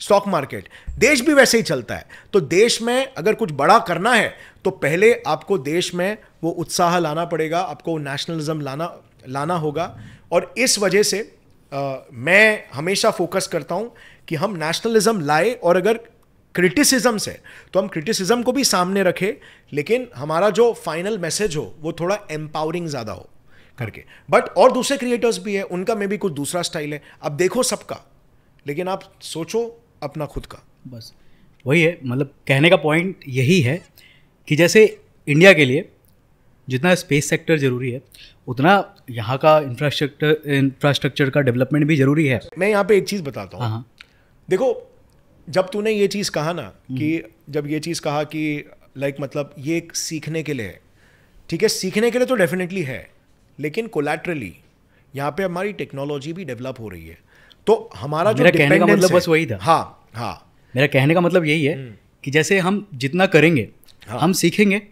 A: स्टॉक मार्केट देश भी वैसे ही चलता है तो देश में अगर कुछ बड़ा करना है तो पहले आपको देश में वो उत्साह लाना पड़ेगा आपको नेशनलिज्म लाना लाना होगा और इस वजह से आ, मैं हमेशा फोकस करता हूं कि हम नेशनलिज्म लाए और अगर क्रिटिसिजम्स है तो हम क्रिटिसिज्म को भी सामने रखें लेकिन हमारा जो फाइनल मैसेज हो वो थोड़ा एम्पावरिंग ज़्यादा हो करके बट और दूसरे क्रिएटर्स भी है उनका मे भी कुछ दूसरा स्टाइल है आप
B: देखो सबका लेकिन आप सोचो अपना खुद का बस वही है मतलब कहने का पॉइंट यही है कि जैसे इंडिया के लिए जितना स्पेस सेक्टर ज़रूरी है उतना यहाँ का इंफ्रास्ट्रक्चर इंफ्रास्ट्रक्चर का डेवलपमेंट भी ज़रूरी है
A: मैं यहाँ पे एक चीज़ बताता हूँ हाँ, हाँ। देखो जब तूने ये चीज़ कहा ना हम्म। कि जब ये चीज़ कहा कि लाइक मतलब ये एक सीखने के लिए है ठीक है सीखने के लिए तो डेफिनेटली है लेकिन कोलेट्रली यहाँ पे हमारी टेक्नोलॉजी भी डेवलप हो रही है तो हमारा जो कहने का मतलब बस वही था हाँ
B: हाँ मेरा कहने का मतलब यही है हम्म। कि जैसे हम जितना करेंगे हाँ, हम सीखेंगे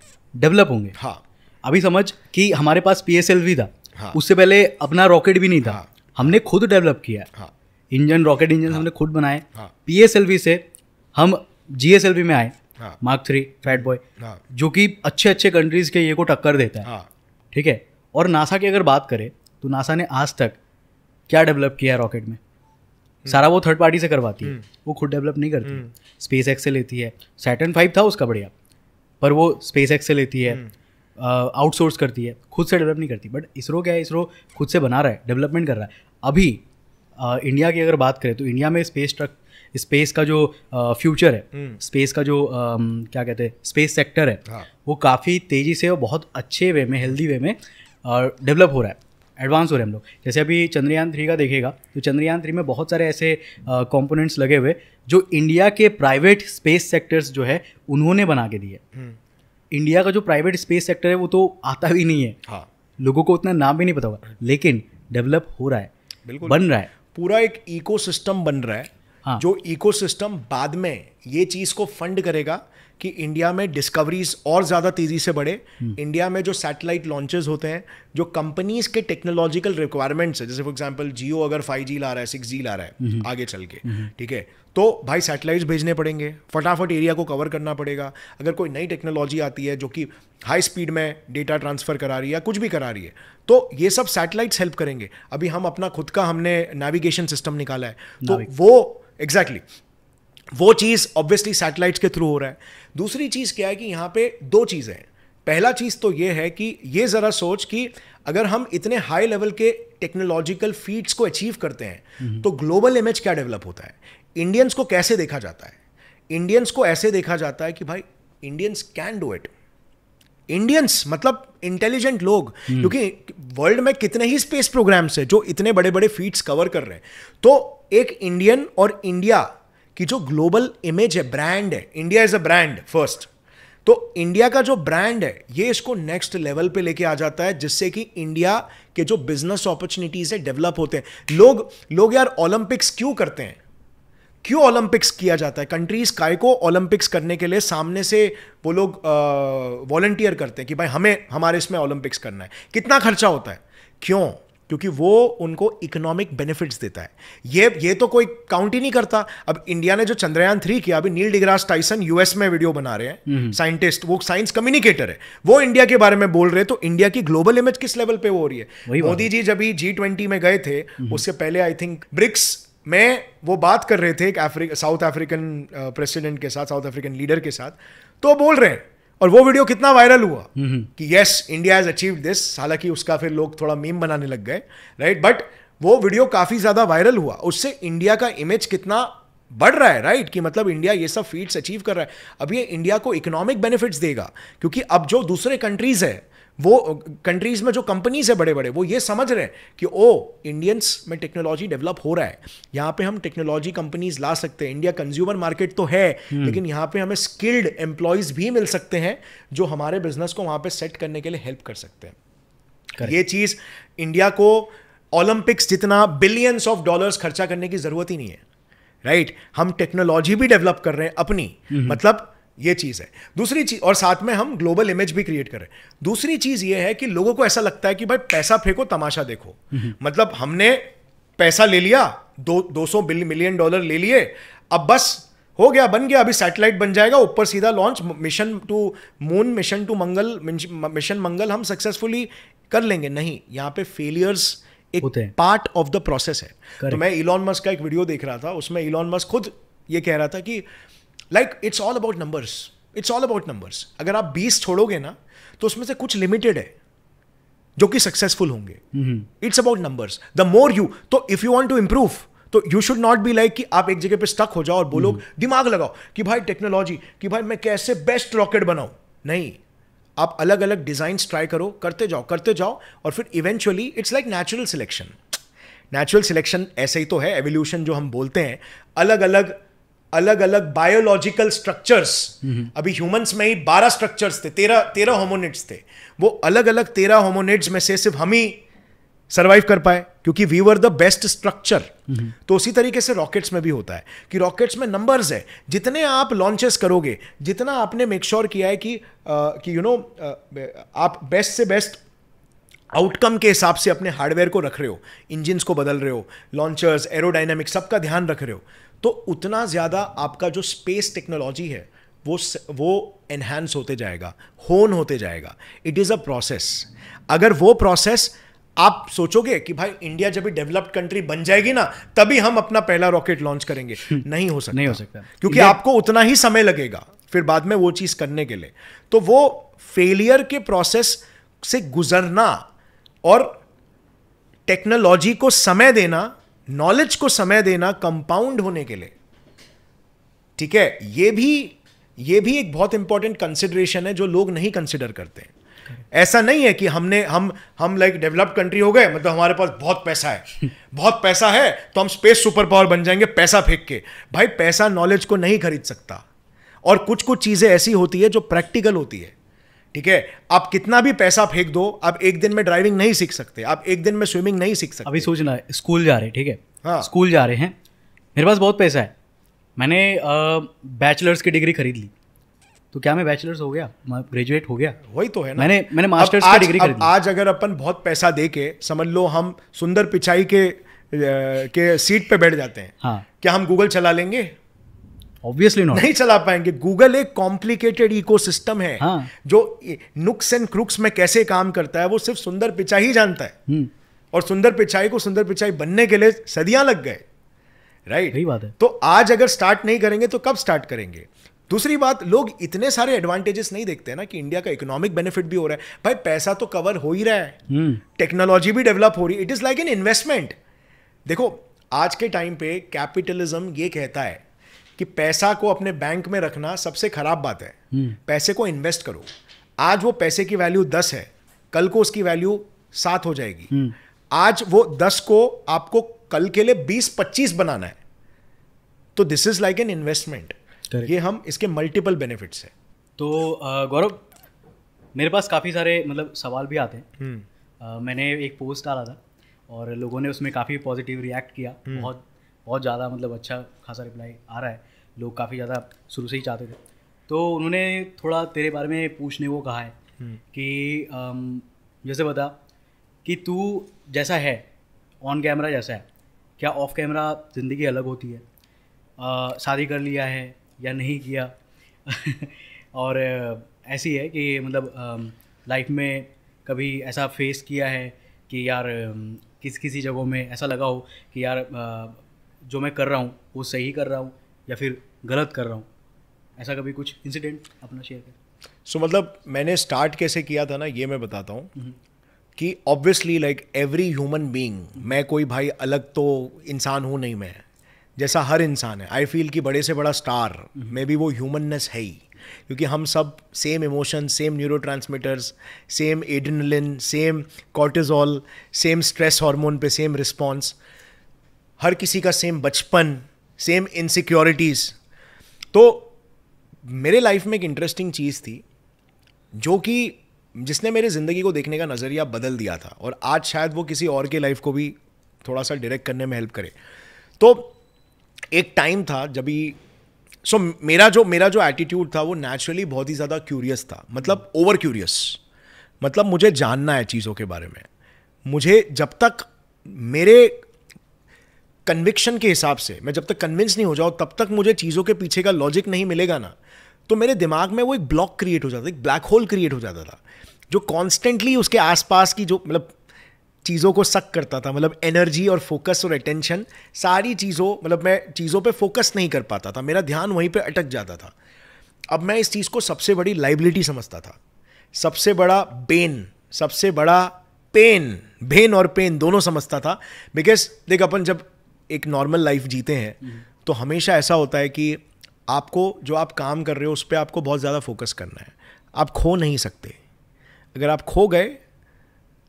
B: डेवलप होंगे हाँ अभी समझ कि हमारे पास पी भी था हाँ, उससे पहले अपना रॉकेट भी नहीं था हाँ, हमने खुद डेवलप किया हाँ, इंजन रॉकेट इंजन हाँ। हमने खुद बनाए पी हाँ। से हम जी में आए मार्क थ्री फैट बॉय जो कि अच्छे अच्छे कंट्रीज के ये को टक्कर देता है हाँ। ठीक है और नासा की अगर बात करें तो नासा ने आज तक क्या डेवलप किया है रॉकेट में हम्म। सारा वो थर्ड पार्टी से करवाती है हम्म। वो खुद डेवलप नहीं करती स्पेस हम्म। एक्स से लेती है सैटन फाइव था उसका बढ़िया पर वो स्पेस एक्स से लेती है आउटसोर्स करती है खुद से डेवलप नहीं करती बट इसरो क्या है इसरो खुद से बना रहा है डेवलपमेंट कर रहा है अभी इंडिया की अगर बात करें तो इंडिया में स्पेस ट्रक स्पेस का जो फ्यूचर है हम्म। स्पेस का जो क्या कहते हैं स्पेस सेक्टर है हाँ. वो काफ़ी तेज़ी से और बहुत अच्छे वे में हेल्दी वे में डेवलप हो रहा है एडवांस हो रहे हैं हम लोग जैसे अभी चंद्रयान थ्री का देखेगा तो चंद्रयान थ्री में बहुत सारे ऐसे कंपोनेंट्स लगे हुए जो इंडिया के प्राइवेट स्पेस सेक्टर्स जो है उन्होंने बना के दिए हम्म। इंडिया का जो प्राइवेट स्पेस सेक्टर है वो तो आता भी नहीं है हाँ। लोगों को उतना नाम भी नहीं पता होगा लेकिन डेवलप हो रहा है बन रहा है पूरा
A: एक इकोसिस्टम बन रहा है हाँ. जो इकोसिस्टम बाद में ये चीज को फंड करेगा कि इंडिया में डिस्कवरीज और ज़्यादा तेज़ी से बढ़े इंडिया हम्म। में जो सैटेलाइट लॉन्चेस होते हैं जो कंपनीज के टेक्नोलॉजिकल रिक्वायरमेंट्स है जैसे फॉर एग्जांपल जियो अगर फाइव जी ला रहा है सिक्स जी ला रहा है हम्म। आगे चल के हम्म। ठीक है तो भाई सैटेलाइट्स भेजने पड़ेंगे फटाफट एरिया को कवर करना पड़ेगा अगर कोई नई टेक्नोलॉजी आती है जो कि हाई स्पीड में डेटा ट्रांसफ़र करा रही है कुछ भी करा रही है तो ये सब सैटेलाइट्स हेल्प करेंगे अभी हम अपना खुद का हमने नेविगेशन सिस्टम निकाला है तो वो एग्जैक्टली exactly, वो चीज़ ऑब्वियसली सैटेलाइट्स के थ्रू हो रहा है दूसरी चीज़ क्या है कि यहां पे दो चीज़ें पहला चीज़ तो यह है कि ये ज़रा सोच कि अगर हम इतने हाई लेवल के टेक्नोलॉजिकल फीट्स को अचीव करते हैं हम्म। तो ग्लोबल इमेज क्या डेवलप होता है इंडियंस को कैसे देखा जाता है इंडियंस को ऐसे देखा जाता है कि भाई Indians can do it Indians मतलब इंटेलिजेंट लोग हम्म। क्योंकि वर्ल्ड में कितने ही स्पेस प्रोग्राम्स हैं जो इतने बड़े बड़े फीट्स कवर कर रहे हैं तो एक इंडियन और इंडिया कि जो ग्लोबल इमेज है ब्रांड है India is a brand first तो इंडिया का जो ब्रांड है ये इसको नेक्स्ट लेवल पे लेके आ जाता है जिससे कि इंडिया के जो बिजनेस अपॉर्चुनिटीज है डेवलप होते हैं लोग लोग यार ओलंपिक्स क्यों करते हैं क्यों ओलंपिक्स किया जाता है कंट्रीज काय को ओलंपिक्स करने के लिए सामने से वो लोग वॉलंटियर करते हैं कि भाई हमें हमारे इसमें ओलंपिक्स करना है कितना खर्चा होता है क्यों क्योंकि वो उनको इकोनॉमिक बेनिफिट्स देता है ये ये तो कोई काउंट ही नहीं करता अब इंडिया ने जो चंद्रयान थ्री किया अभी नील डिग्रास टाइसन यूएस में वीडियो बना रहे हैं साइंटिस्ट हम्म, हम्म। वो साइंस कम्युनिकेटर है वो इंडिया के बारे में बोल रहे हैं तो इंडिया की ग्लोबल इमेज किस लेवल पे हो रही है मोदी जी जब जी ट्वेंटी में गए थे हम्म, उससे पहले आई थिंक ब्रिक्स में वो बात कर रहे थे एक साउथ अफ्रीकन प्रेसिडेंट के साथ साउथ अफ्रीकन लीडर के साथ तो बोल रहे हैं और वो वीडियो कितना वायरल हुआ हम्म, हम्म। कि yes India has achieve this हालांकि उसका फिर लोग थोड़ा मीम बनाने लग गए राइट बट वो वीडियो काफी ज्यादा वायरल हुआ उससे इंडिया का इमेज कितना बढ़ रहा है राइट कि मतलब इंडिया ये सब फीट्स अचीव कर रहा है अब ये इंडिया को इकोनॉमिक बेनिफिट्स देगा क्योंकि अब जो दूसरे कंट्रीज है वो कंट्रीज में जो कंपनीज है बड़े बड़े वो ये समझ रहे हैं कि ओ इंडियंस में टेक्नोलॉजी डेवलप हो रहा है यहाँ पे हम टेक्नोलॉजी कंपनीज ला सकते हैं इंडिया कंज्यूमर मार्केट तो है हम्म। लेकिन यहाँ पे हमें स्किल्ड एम्प्लॉयज भी मिल सकते हैं जो हमारे बिजनेस को वहाँ पे सेट करने के लिए हेल्प कर सकते हैं ये चीज़ इंडिया को ओलंपिक्स जितना बिलियंस ऑफ डॉलर्स खर्चा करने की ज़रूरत ही नहीं है राइट right? हम टेक्नोलॉजी भी डेवलप कर रहे हैं अपनी हम्म। मतलब ये चीज़ है दूसरी चीज़ और साथ में हम ग्लोबल इमेज भी क्रिएट करें दूसरी चीज़ ये है कि लोगों को ऐसा लगता है कि भाई पैसा फेंको तमाशा देखो हम्म। मतलब हमने पैसा ले लिया दो सौ बिल मिलियन डॉलर ले लिए अब बस हो गया बन गया अभी सैटेलाइट बन जाएगा ऊपर सीधा launch mission to moon mission to Mangal mission Mangal हम सक्सेसफुली कर लेंगे नहीं यहाँ पे फेलियर्स एक पार्ट ऑफ द प्रोसेस है तो Correct. तो मैं इलॉन मस्क का एक वीडियो देख रहा था उसमें इलॉन मस्क खुद ये कह रहा था कि like it's all about numbers it's all about numbers अगर आप बीस छोड़ोगे ना तो उसमें से कुछ लिमिटेड है जो कि सक्सेसफुल होंगे it's about numbers the more you तो if you want to improve तो you should not be like कि आप एक जगह पे स्टक हो जाओ और बोलो mm-hmm. दिमाग लगाओ कि भाई टेक्नोलॉजी कि भाई मैं कैसे बेस्ट रॉकेट बनाऊं नहीं आप अलग अलग डिजाइंस ट्राई करो करते जाओ करते जाओ और फिर eventually it's like natural selection natural selection ऐसे ही तो है एवोल्यूशन जो हम बोलते हैं अलग अलग अलग अलग बायोलॉजिकल स्ट्रक्चर्स अभी ह्यूमंस में ही बारह स्ट्रक्चर्स थे तेरह तेरह होमोनिट्स थे वो अलग अलग तेरह होमोनिट्स में से सिर्फ हम ही सर्वाइव कर पाए क्योंकि we were the best structure तो उसी तरीके से रॉकेट्स में भी होता है कि रॉकेट्स में नंबर्स है जितने आप लॉन्चेस करोगे जितना आपने मेक श्योर sure किया है कि आ, कि यू you नो know, आप बेस्ट से बेस्ट आउटकम के हिसाब से अपने हार्डवेयर को रख रहे हो इंजिन्स को बदल रहे हो लॉन्चर्स एरोडाइनमिक्स सबका ध्यान रख रहे हो तो उतना ज़्यादा आपका जो स्पेस टेक्नोलॉजी है वो वो एनहेंस होते जाएगा होन होते जाएगा इट इज़ अ प्रोसेस अगर वो प्रोसेस आप सोचोगे कि भाई इंडिया जब भी डेवलप्ड कंट्री बन जाएगी ना तभी हम अपना पहला रॉकेट लॉन्च करेंगे हम्म। नहीं हो सकता नहीं हो सकता क्योंकि आपको उतना ही समय लगेगा फिर बाद में वो चीज़ करने के लिए तो वो फेलियर के प्रोसेस से गुजरना और टेक्नोलॉजी को समय देना नॉलेज को समय देना कंपाउंड होने के लिए ठीक है ये भी ये भी एक बहुत इंपॉर्टेंट कंसिडरेशन है जो लोग नहीं कंसिडर करते हैं ऐसा नहीं है कि हमने हम हम लाइक डेवलप्ड कंट्री हो गए मतलब हमारे पास बहुत पैसा है [laughs] बहुत पैसा है तो हम स्पेस सुपर पावर बन जाएंगे पैसा फेंक के भाई पैसा नॉलेज को नहीं खरीद सकता और कुछ कुछ चीज़ें ऐसी होती है जो प्रैक्टिकल होती है ठीक है आप कितना भी पैसा फेंक दो आप एक
B: दिन में ड्राइविंग नहीं सीख सकते आप एक दिन में स्विमिंग नहीं सीख सकते अभी सोचना स्कूल जा रहे ठीक है हाँ स्कूल जा रहे हैं मेरे पास बहुत पैसा है मैंने बैचलर्स की डिग्री खरीद ली तो क्या मैं बैचलर्स हो गया ग्रेजुएट हो गया वही तो है ना मैंने मैंने मास्टर्स की डिग्री खरीद
A: आज अगर अपन बहुत पैसा दे के समझ लो हम सुंदर पिचाई के के सीट पे बैठ जाते हैं हाँ क्या हम गूगल चला लेंगे ऑब्वियसली नॉट नहीं चला पाएंगे गूगल एक कॉम्प्लिकेटेड इकोसिस्टम है हाँ. जो नुक्स एंड क्रुक्स में कैसे काम करता है वो सिर्फ सुंदर पिचाई ही जानता है हुँ. हम्म। और सुंदर पिचाई को सुंदर पिचाई बनने के लिए सदियां लग गए राइट right? बात है तो आज अगर स्टार्ट नहीं करेंगे तो कब स्टार्ट करेंगे दूसरी बात लोग इतने सारे एडवांटेजेस नहीं देखते हैं ना कि इंडिया का इकोनॉमिक बेनिफिट भी हो रहा है भाई पैसा तो कवर हो ही रहा है टेक्नोलॉजी हम्म। भी डेवलप हो रही है it is like an investment देखो आज के टाइम पे कैपिटलिज्म ये कहता है कि पैसा को अपने बैंक में रखना सबसे खराब बात है हम्म। पैसे को इन्वेस्ट करो आज वो पैसे की वैल्यू दस है कल को उसकी वैल्यू सात हो जाएगी हम्म। आज वो दस को आपको कल के लिए बीस पच्चीस बनाना है तो this is like an investment ये हम इसके मल्टीपल बेनिफिट्स है
B: तो गौरव मेरे पास काफ़ी सारे मतलब सवाल भी आते हैं हम्म। मैंने एक पोस्ट डाला था और लोगों ने उसमें काफ़ी पॉजिटिव रिएक्ट किया बहुत बहुत ज़्यादा मतलब अच्छा खासा रिप्लाई आ रहा है लोग काफ़ी ज़्यादा शुरू से ही चाहते थे तो उन्होंने थोड़ा तेरे बारे में पूछने को कहा है हम्म। कि जैसे बता कि तू जैसा है ऑन कैमरा जैसा है क्या ऑफ कैमरा ज़िंदगी अलग होती है शादी कर लिया है या नहीं किया [laughs] और ऐसी है कि मतलब लाइफ में कभी ऐसा फेस किया है कि यार किस किसी जगहों में ऐसा लगा हो कि यार जो मैं कर रहा हूँ वो सही कर रहा हूँ या फिर गलत कर रहा हूँ ऐसा कभी कुछ इंसिडेंट अपना शेयर करें
A: सो so, मतलब मैंने स्टार्ट कैसे किया था ना ये मैं बताता हूँ हम्म। कि obviously like every human being मैं कोई भाई अलग तो इंसान हूँ नहीं मैं जैसा हर इंसान है आई फील कि बड़े से बड़ा स्टार हम्म। मे भी वो ह्यूमननेस है ही क्योंकि हम सब same emotion same neuro same adrenaline same cortisol same stress hormone पे सेम रिस्पॉन्स हर किसी का सेम बचपन सेम इनसिक्योरिटीज़ तो मेरे लाइफ में एक इंटरेस्टिंग चीज़ थी जो कि जिसने मेरे ज़िंदगी को देखने का नज़रिया बदल दिया था और आज शायद वो किसी और के लाइफ को भी थोड़ा सा डायरेक्ट करने में हेल्प करे तो एक टाइम था जब ही सो मेरा जो मेरा जो एटीट्यूड था वो नेचुरली बहुत ही ज़्यादा क्यूरियस था मतलब ओवर क्यूरियस मतलब मुझे जानना है चीज़ों के बारे में मुझे जब तक मेरे कन्विक्शन के हिसाब से मैं जब तक कन्विंस नहीं हो जाऊँ तब तक मुझे चीज़ों के पीछे का लॉजिक नहीं मिलेगा ना तो मेरे दिमाग में वो एक ब्लॉक क्रिएट हो जाता था एक ब्लैक होल क्रिएट हो जाता था जो कॉन्स्टेंटली उसके आसपास की जो मतलब चीज़ों को सक करता था मतलब एनर्जी और फोकस और अटेंशन सारी चीज़ों मतलब मैं चीज़ों पे फोकस नहीं कर पाता था मेरा ध्यान वहीं पे अटक जाता था अब मैं इस चीज़ को सबसे बड़ी लाइबिलिटी समझता था सबसे बड़ा बेन सबसे बड़ा पेन भेन और पेन दोनों समझता था बिकॉज देख अपन जब एक नॉर्मल लाइफ जीते हैं हम्म। तो हमेशा ऐसा होता है कि आपको जो आप काम कर रहे हो उस पर आपको बहुत ज़्यादा फोकस करना है आप खो नहीं सकते अगर आप खो गए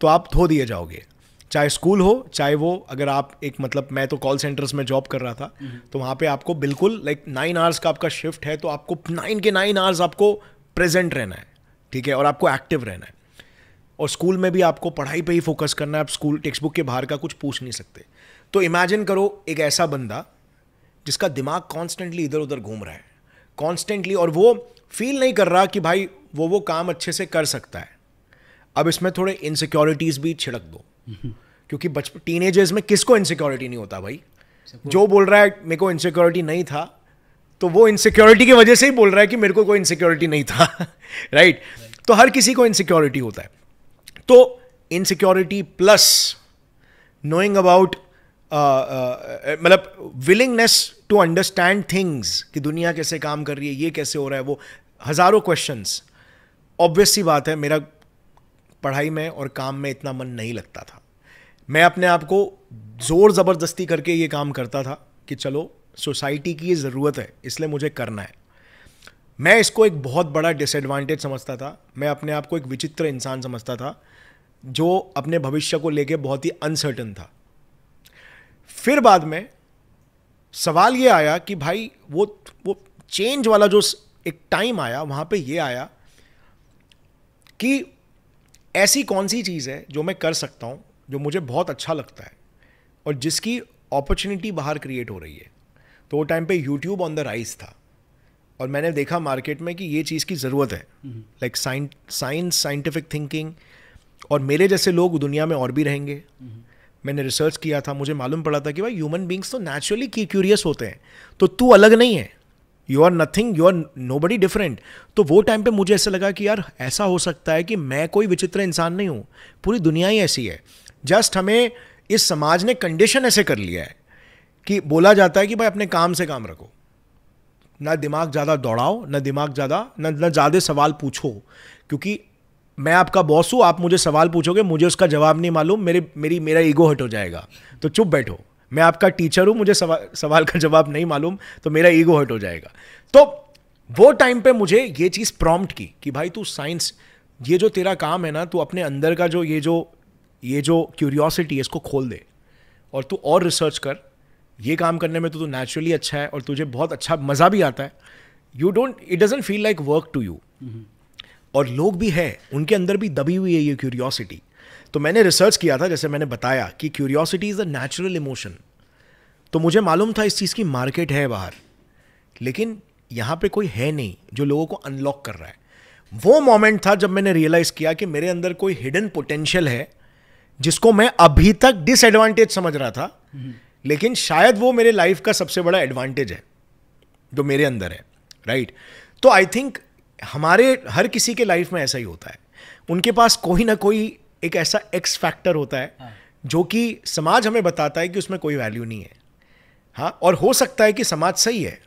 A: तो आप धो दिए जाओगे चाहे स्कूल हो चाहे वो अगर आप एक मतलब मैं तो कॉल सेंटर्स में जॉब कर रहा था हम्म। तो वहाँ पे आपको बिल्कुल लाइक नाइन आवर्स का आपका शिफ्ट है तो आपको नाइन के नाइन आवर्स आपको प्रेजेंट रहना है ठीक है और आपको एक्टिव रहना है और स्कूल में भी आपको पढ़ाई पे ही फोकस करना है आप स्कूल टेक्स्ट बुक के बाहर का कुछ पूछ नहीं सकते तो इमेजिन करो एक ऐसा बंदा जिसका दिमाग कॉन्स्टेंटली इधर उधर घूम रहा है कॉन्स्टेंटली और वो फील नहीं कर रहा कि भाई वो वो काम अच्छे से कर सकता है अब इसमें थोड़े इनसिक्योरिटीज़ भी छिड़क दो क्योंकि बचपन टीन में किसको इनसिक्योरिटी नहीं होता भाई जो बोल रहा है मेरे को इनसिक्योरिटी नहीं था तो वो इनसिक्योरिटी की वजह से ही बोल रहा है कि मेरे को कोई इनसिक्योरिटी नहीं था राइट [laughs] right? तो हर किसी को इनसिक्योरिटी होता है तो insecurity plus knowing about Uh, uh, uh, मतलब विलिंगनेस टू अंडरस्टैंड थिंग्स कि दुनिया कैसे काम कर रही है ये कैसे हो रहा है वो हज़ारों क्वेश्चंस ऑब्वियसली बात है मेरा पढ़ाई में और काम में इतना मन नहीं लगता था मैं अपने आप को ज़ोर ज़बरदस्ती करके ये काम करता था कि चलो सोसाइटी की ज़रूरत है इसलिए मुझे करना है मैं इसको एक बहुत बड़ा डिसएडवांटेज समझता था मैं अपने आप को एक विचित्र इंसान समझता था जो अपने भविष्य को लेके बहुत ही अनसर्टन था फिर बाद में सवाल ये आया कि भाई वो वो चेंज वाला जो एक टाइम आया वहाँ पे ये आया कि ऐसी कौन सी चीज़ है जो मैं कर सकता हूँ जो मुझे बहुत अच्छा लगता है और जिसकी अपॉर्चुनिटी बाहर क्रिएट हो रही है तो वो टाइम पे यूट्यूब ऑन द राइज था और मैंने देखा मार्केट में कि ये चीज़ की ज़रूरत है लाइक साइंस साइंटिफिक थिंकिंग और मेरे जैसे लोग दुनिया में और भी रहेंगे mm -hmm. मैंने रिसर्च किया था मुझे मालूम पड़ा था कि भाई ह्यूमन बींग्स तो नेचुरली की क्यूरियस होते हैं तो तू अलग नहीं है you are nothing you are nobody different तो वो टाइम पे मुझे ऐसा लगा कि यार ऐसा हो सकता है कि मैं कोई विचित्र इंसान नहीं हूँ पूरी दुनिया ही ऐसी है जस्ट हमें इस समाज ने कंडीशन ऐसे कर लिया है कि बोला जाता है कि भाई अपने काम से काम रखो ना दिमाग ज़्यादा दौड़ाओ ना दिमाग ज़्यादा ना ना ज़्यादा सवाल पूछो क्योंकि मैं आपका बॉस हूँ आप मुझे सवाल पूछोगे मुझे उसका जवाब नहीं मालूम मेरे मेरी मेरा ईगो हट हो जाएगा तो चुप बैठो मैं आपका टीचर हूँ मुझे सवा, सवाल का जवाब नहीं मालूम तो मेरा ईगो हट हो जाएगा तो वो टाइम पे मुझे ये चीज़ प्रॉम्प्ट की कि भाई तू साइंस ये जो तेरा काम है ना तू अपने अंदर का जो ये जो ये जो क्यूरियोसिटी है इसको खोल दे और तू और रिसर्च कर ये काम करने में तो तू नेचुरली अच्छा है और तुझे बहुत अच्छा मज़ा भी आता है you don't it doesn't feel like work to you और लोग भी हैं उनके अंदर भी दबी हुई है ये क्यूरियोसिटी तो मैंने रिसर्च किया था जैसे मैंने बताया कि curiosity is a natural emotion तो मुझे मालूम था इस चीज़ की मार्केट है बाहर लेकिन यहाँ पे कोई है नहीं जो लोगों को अनलॉक कर रहा है वो मोमेंट था जब मैंने रियलाइज़ किया कि मेरे अंदर कोई हिडन पोटेंशियल है जिसको मैं अभी तक डिसएडवांटेज समझ रहा था लेकिन शायद वो मेरे लाइफ का सबसे बड़ा एडवांटेज है जो मेरे अंदर है राइट right? तो आई थिंक हमारे हर किसी के लाइफ में ऐसा ही होता है उनके पास कोई ना कोई एक ऐसा एक्स फैक्टर होता है हाँ। जो कि समाज हमें बताता है कि उसमें कोई वैल्यू नहीं है हाँ और हो सकता है कि समाज सही है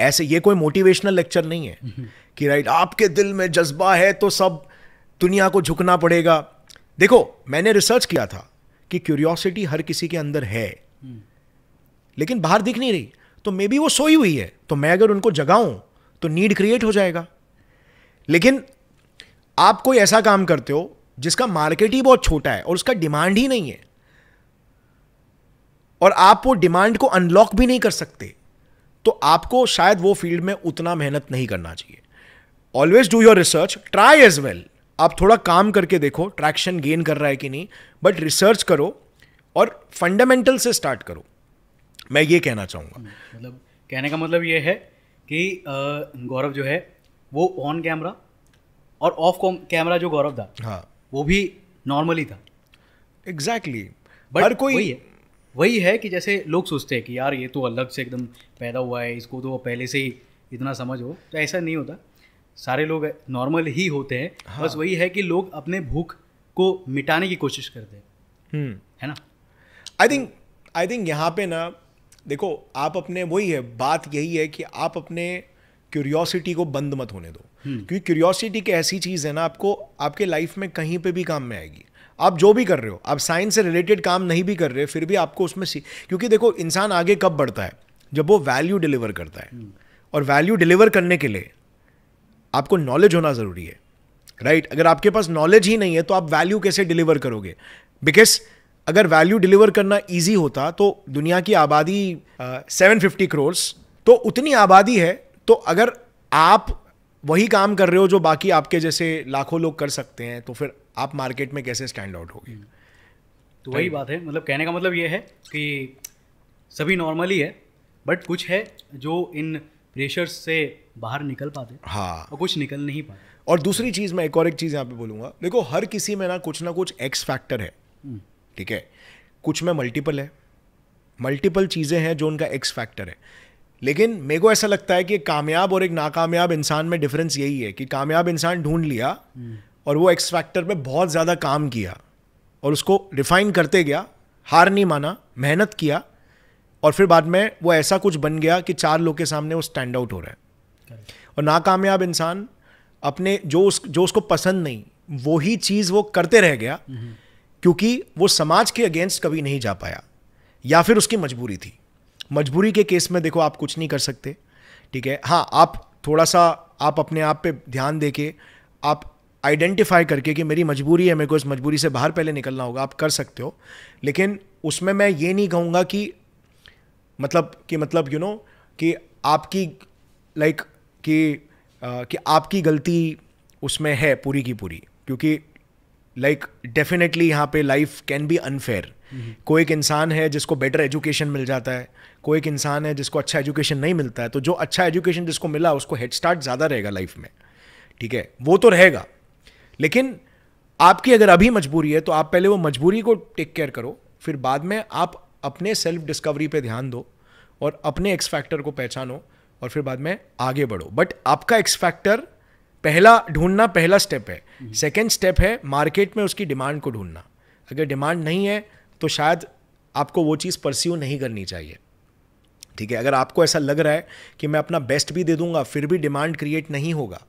A: ऐसे ये कोई मोटिवेशनल लेक्चर नहीं है हम्म। कि राइट आपके दिल में जज्बा है तो सब दुनिया को झुकना पड़ेगा देखो मैंने रिसर्च किया था कि क्यूरियोसिटी हर किसी के अंदर है हम्म। लेकिन बाहर दिख नहीं रही तो मे बी वो सोई हुई है तो मैं अगर उनको जगाऊं तो नीड क्रिएट हो जाएगा लेकिन आप कोई ऐसा काम करते हो जिसका मार्केट ही बहुत छोटा है और उसका डिमांड ही नहीं है और आप वो डिमांड को अनलॉक भी नहीं कर सकते तो आपको शायद वो फील्ड में उतना मेहनत नहीं करना चाहिए always do your research try as well आप थोड़ा काम करके देखो ट्रैक्शन गेन कर रहा है कि नहीं बट रिसर्च करो और फंडामेंटल से स्टार्ट करो मैं ये कहना चाहूंगा
B: मतलब कहने का मतलब ये है कि गौरव जो है वो ऑन कैमरा और ऑफ कैमरा जो गौरव था हाँ वो भी नॉर्मली था एग्जैक्टली exactly. बट कोई वही है वही है कि जैसे लोग सोचते हैं कि यार ये तो अलग से एकदम पैदा हुआ है इसको तो पहले से ही इतना समझ हो तो ऐसा नहीं होता सारे लोग नॉर्मल ही होते हैं हाँ. बस वही है कि लोग अपने भूख को मिटाने की कोशिश करते हैं हम्म। है ना आई थिंक आई थिंक यहाँ पे ना
A: देखो आप अपने वही है बात यही है कि आप अपने क्यूरियोसिटी को बंद मत होने दो हम्म। क्योंकि क्यूरियोसिटी की ऐसी चीज़ है ना आपको आपके लाइफ में कहीं पे भी काम में आएगी आप जो भी कर रहे हो आप साइंस से रिलेटेड काम नहीं भी कर रहे फिर भी आपको उसमें सी क्योंकि देखो इंसान आगे कब बढ़ता है जब वो वैल्यू डिलीवर करता है हम्म। और वैल्यू डिलीवर करने के लिए आपको नॉलेज होना ज़रूरी है राइट right? अगर आपके पास नॉलेज ही नहीं है तो आप वैल्यू कैसे डिलीवर करोगे बिकॉज अगर वैल्यू डिलीवर करना ईजी होता तो दुनिया की आबादी सेवन फिफ्टी करोड़ तो उतनी आबादी है तो अगर आप वही काम कर रहे हो जो बाकी आपके जैसे लाखों लोग कर सकते हैं तो फिर आप मार्केट में कैसे स्टैंड आउट होगी तो वही बात
B: है मतलब कहने का मतलब ये है कि सभी नॉर्मली है बट कुछ है जो इन प्रेशर से बाहर निकल पाते हाँ और कुछ निकल नहीं पाते और दूसरी चीज़ मैं एक और एक चीज़ यहाँ पे बोलूँगा देखो हर किसी में ना कुछ ना
A: कुछ एक्स फैक्टर है हम्म। ठीक है कुछ में मल्टीपल है मल्टीपल चीज़ें हैं जो उनका एक्स फैक्टर है लेकिन मेरे को ऐसा लगता है कि कामयाब और एक नाकामयाब इंसान में डिफरेंस यही है कि कामयाब इंसान ढूंढ लिया हम्म। और वो एक्स फैक्टर पे बहुत ज़्यादा काम किया और उसको रिफाइन करते गया हार नहीं माना मेहनत किया और फिर बाद में वो ऐसा कुछ बन गया कि चार लोग के सामने वो स्टैंड आउट हो रहा है और नाकामयाब इंसान अपने जो उस जो उसको पसंद नहीं वही चीज़ वो करते रह गया हम्म। क्योंकि वो समाज के अगेंस्ट कभी नहीं जा पाया या फिर उसकी मजबूरी थी मजबूरी के केस में देखो आप कुछ नहीं कर सकते ठीक है हाँ आप थोड़ा सा आप अपने आप पे ध्यान दे के आप आइडेंटिफाई करके कि मेरी मजबूरी है मेरे को इस मजबूरी से बाहर पहले निकलना होगा आप कर सकते हो लेकिन उसमें मैं ये नहीं कहूँगा कि मतलब कि मतलब यू you नो know, कि आपकी लाइक like, कि कि आपकी गलती उसमें है पूरी की पूरी क्योंकि लाइक डेफिनेटली यहाँ पे लाइफ कैन बी अनफेयर कोई एक इंसान है जिसको बेटर एजुकेशन मिल जाता है कोई एक इंसान है जिसको अच्छा एजुकेशन नहीं मिलता है तो जो अच्छा एजुकेशन जिसको मिला उसको हेड स्टार्ट ज़्यादा रहेगा लाइफ में ठीक है वो तो रहेगा लेकिन आपकी अगर अभी मजबूरी है तो आप पहले वो मजबूरी को टेक केयर करो फिर बाद में आप अपने सेल्फ डिस्कवरी पे ध्यान दो और अपने एक्स फैक्टर को पहचानो और फिर बाद में आगे बढ़ो बट आपका एक्स फैक्टर पहला ढूंढना पहला स्टेप है सेकेंड स्टेप है मार्केट में उसकी डिमांड को ढूंढना अगर डिमांड नहीं है तो शायद आपको वो चीज़ परस्यू नहीं करनी चाहिए ठीक है अगर आपको ऐसा लग रहा है कि मैं अपना बेस्ट भी दे दूंगा फिर भी डिमांड क्रिएट नहीं होगा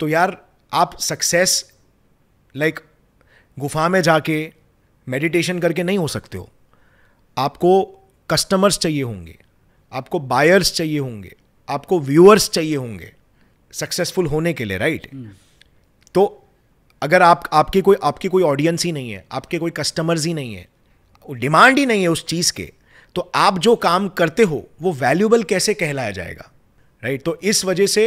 A: तो यार आप सक्सेस लाइक गुफा में जाके मेडिटेशन करके नहीं हो सकते हो आपको कस्टमर्स चाहिए होंगे आपको बायर्स चाहिए होंगे आपको व्यूअर्स चाहिए होंगे सक्सेसफुल होने के लिए राइट तो अगर आप आपके कोई आपकी कोई ऑडियंस ही नहीं है आपके कोई कस्टमर्स ही नहीं है डिमांड ही नहीं है उस चीज़ के तो आप जो काम करते हो वो वैल्यूबल कैसे कहलाया जाएगा राइट तो इस वजह से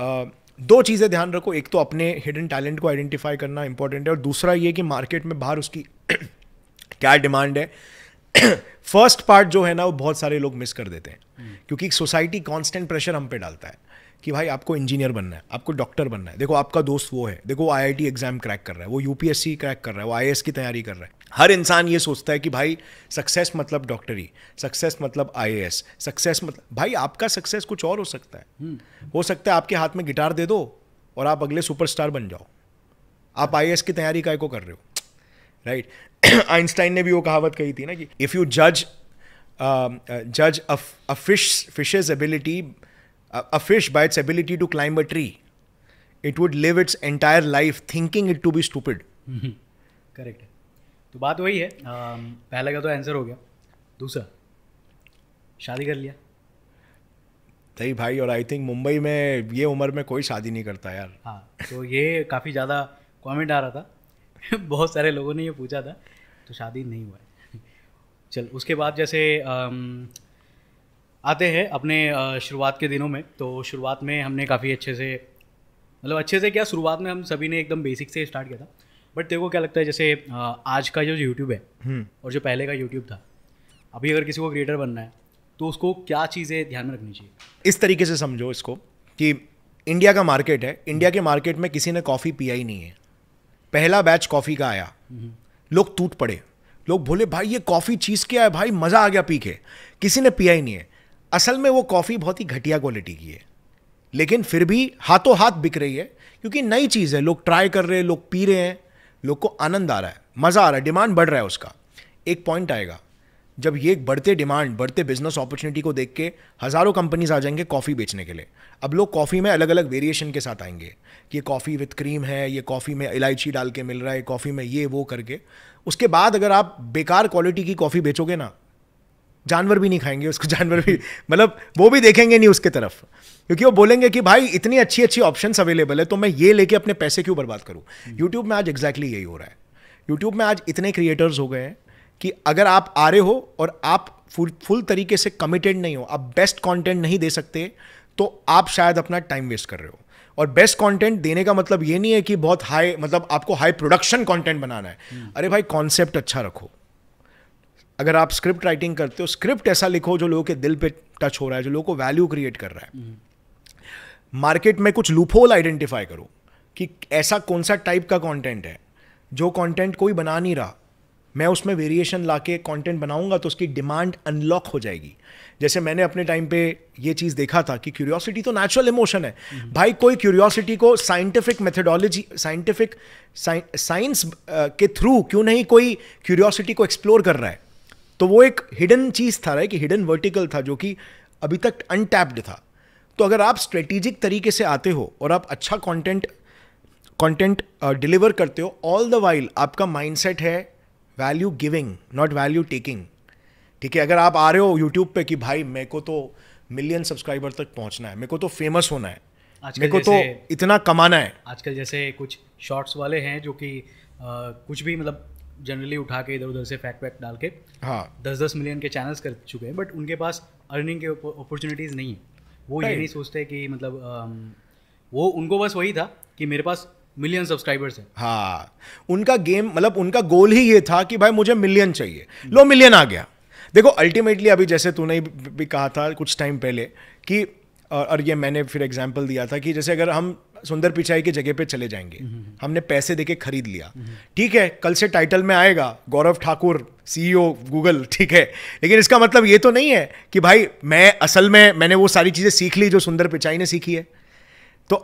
A: दो चीज़ें ध्यान रखो एक तो अपने हिडन टैलेंट को आइडेंटिफाई करना इंपॉर्टेंट है और दूसरा ये कि मार्केट में बाहर उसकी [clears throat] क्या डिमांड है फर्स्ट [clears throat] पार्ट जो है ना वो बहुत सारे लोग मिस कर देते हैं hmm. क्योंकि सोसाइटी कॉन्स्टेंट प्रेशर हम पे डालता है कि भाई आपको इंजीनियर बनना है आपको डॉक्टर बनना है देखो आपका दोस्त वो है देखो आई टी एग्जाम क्रैक कर रहा है वो यूपीएससी क्रैक कर रहा है वो एस की तैयारी कर रहा है हर इंसान ये सोचता है कि भाई सक्सेस मतलब डॉक्टरी सक्सेस मतलब आईएएस सक्सेस मतलब भाई आपका सक्सेस कुछ और हो सकता है हम्म। हो सकता है आपके हाथ में गिटार दे दो और आप अगले सुपरस्टार बन जाओ आप आई की तैयारी का को कर रहे हो राइट आइंस्टाइन [clears throat] ने भी वो कहावत कही थी ना कि इफ़ यू जज जज a fish fishes ability A fish, by its ability to climb a tree, it would live its entire life thinking it to be stupid.
B: Correct [laughs] है तो बात वही है पहले का तो आंसर हो गया दूसरा शादी कर लिया
A: सही भाई और आई थिंक मुंबई में ये उम्र
B: में कोई शादी नहीं करता यार हाँ तो ये काफ़ी ज़्यादा कमेंट आ रहा था [laughs] बहुत सारे लोगों ने ये पूछा था तो शादी नहीं हुआ है [laughs] चल उसके बाद जैसे आते हैं अपने शुरुआत के दिनों में तो शुरुआत में हमने काफ़ी अच्छे से मतलब अच्छे से क्या शुरुआत में हम सभी ने एकदम बेसिक से स्टार्ट किया था बट तेरे को क्या लगता है जैसे आज का जो यूट्यूब है हम्म। और जो पहले का यूट्यूब था अभी अगर किसी को क्रिएटर बनना है तो उसको क्या चीज़ें ध्यान में रखनी चाहिए इस तरीके से समझो इसको कि
A: इंडिया का मार्केट है इंडिया के मार्केट में किसी ने कॉफ़ी पिया ही नहीं है पहला बैच कॉफ़ी का आया हम्म। लोग टूट पड़े लोग बोले भाई ये कॉफ़ी चीज़ क्या है भाई मज़ा आ गया पी के किसी ने पिया ही नहीं है असल में वो कॉफ़ी बहुत ही घटिया क्वालिटी की है लेकिन फिर भी हाथों हाथ बिक रही है क्योंकि नई चीज़ है लोग ट्राई कर रहे हैं लोग पी रहे हैं लोग को आनंद आ रहा है मज़ा आ रहा है डिमांड बढ़ रहा है उसका एक पॉइंट आएगा जब ये बढ़ते डिमांड बढ़ते बिजनेस अपॉर्चुनिटी को देख के हज़ारों कंपनीज आ जाएंगे कॉफ़ी बेचने के लिए अब लोग कॉफ़ी में अलग अलग वेरिएशन के साथ आएंगे कि ये कॉफ़ी विथ क्रीम है ये कॉफ़ी में इलायची डाल के मिल रहा है कॉफ़ी में ये वो करके उसके बाद अगर आप बेकार क्वालिटी की कॉफ़ी बेचोगे ना जानवर भी नहीं खाएंगे उसको जानवर भी मतलब वो भी देखेंगे नहीं उसके तरफ क्योंकि वो बोलेंगे कि भाई इतनी अच्छी अच्छी ऑप्शन अवेलेबल है तो मैं ये लेके अपने पैसे क्यों बर्बाद करूँ यूट्यूब हम्म। में आज एग्जैक्टली यही हो रहा है यूट्यूब में आज इतने क्रिएटर्स हो गए हैं कि अगर आप आ रहे हो और आप फुल फुल तरीके से कमिटेड नहीं हो आप बेस्ट कंटेंट नहीं दे सकते तो आप शायद अपना टाइम वेस्ट कर रहे हो और बेस्ट कंटेंट देने का मतलब ये नहीं है कि बहुत हाई मतलब आपको हाई प्रोडक्शन कंटेंट बनाना है हम्म। अरे भाई कॉन्सेप्ट अच्छा रखो अगर आप स्क्रिप्ट राइटिंग करते हो स्क्रिप्ट ऐसा लिखो जो लोगों के दिल पे टच हो रहा है जो लोगों को वैल्यू क्रिएट कर रहा है मार्केट में कुछ लूपहोल आइडेंटिफाई करो कि ऐसा कौन सा टाइप का कंटेंट है जो कंटेंट कोई बना नहीं रहा मैं उसमें वेरिएशन ला के कॉन्टेंट बनाऊंगा तो उसकी डिमांड अनलॉक हो जाएगी जैसे मैंने अपने टाइम पे ये चीज़ देखा था कि क्यूरियोसिटी तो नेचुरल इमोशन है भाई कोई क्यूरियोसिटी को साइंटिफिक मेथडोलॉजी साइंटिफिक साइंस के थ्रू क्यों नहीं कोई क्यूरियोसिटी को एक्सप्लोर कर रहा है तो वो एक हिडन चीज़ था राइट कि हिडन वर्टिकल था जो कि अभी तक अनटैप्ड था तो अगर आप स्ट्रेटेजिक तरीके से आते हो और आप अच्छा कंटेंट कंटेंट डिलीवर करते हो ऑल द वाइल आपका माइंडसेट है value giving not value taking ठीक है अगर आप आ रहे हो यूट्यूब पे कि भाई मेरे को तो मिलियन सब्सक्राइबर तक पहुंचना है मेरे को तो फेमस होना है
B: मेरे को तो इतना कमाना है आजकल जैसे कुछ शॉर्ट्स वाले हैं जो कि uh, कुछ भी मतलब जनरली उठा के इधर उधर से फैक्ट वैक्ट डाल के हाँ दस दस मिलियन के चैनल्स कर चुके हैं बट उनके पास अर्निंग के अपॉर्चुनिटीज़ नहीं है वो ये नहीं सोचते कि मतलब वो उनको बस वही था कि मेरे पास मिलियन सब्सक्राइबर्स है
A: हाँ उनका गेम मतलब उनका गोल ही ये था कि भाई मुझे मिलियन चाहिए लो मिलियन आ गया देखो अल्टीमेटली अभी जैसे तूने भी कहा था कुछ टाइम पहले कि और ये मैंने फिर एग्जाम्पल दिया था कि जैसे अगर हम सुंदर पिचाई की जगह पे चले जाएंगे हम्म, हम्म। हमने पैसे देके खरीद लिया ठीक है कल से टाइटल में आएगा Gaurav Thakur CEO Google e ठीक है लेकिन इसका मतलब ये तो नहीं है कि भाई मैं असल में मैंने वो सारी चीज़ें सीख ली जो सुंदर पिचाई ने सीखी है तो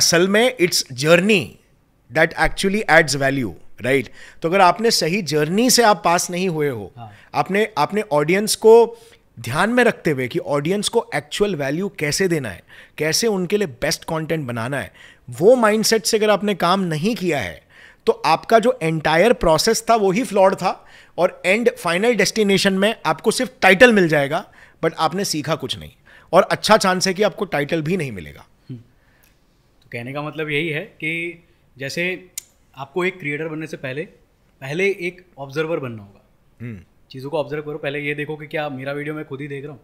A: असल में it's journey that actually adds value right तो अगर आपने सही जर्नी से आप पास नहीं हुए हो हाँ. आपने आपने ऑडियंस को ध्यान में रखते हुए कि ऑडियंस को एक्चुअल वैल्यू कैसे देना है कैसे उनके लिए बेस्ट कंटेंट बनाना है वो माइंडसेट से अगर आपने काम नहीं किया है तो आपका जो एंटायर प्रोसेस था वो ही फ्लॉड था और एंड फाइनल डेस्टिनेशन में आपको सिर्फ टाइटल मिल जाएगा बट आपने सीखा कुछ नहीं और अच्छा चांस है कि आपको टाइटल भी नहीं मिलेगा
B: हम्म। तो कहने का मतलब यही है कि जैसे आपको एक क्रिएटर बनने से पहले पहले एक ऑब्जर्वर बनना होगा हम्म। चीज़ों को ऑब्जर्व करो पहले ये देखो कि क्या मेरा वीडियो मैं खुद ही देख रहा हूँ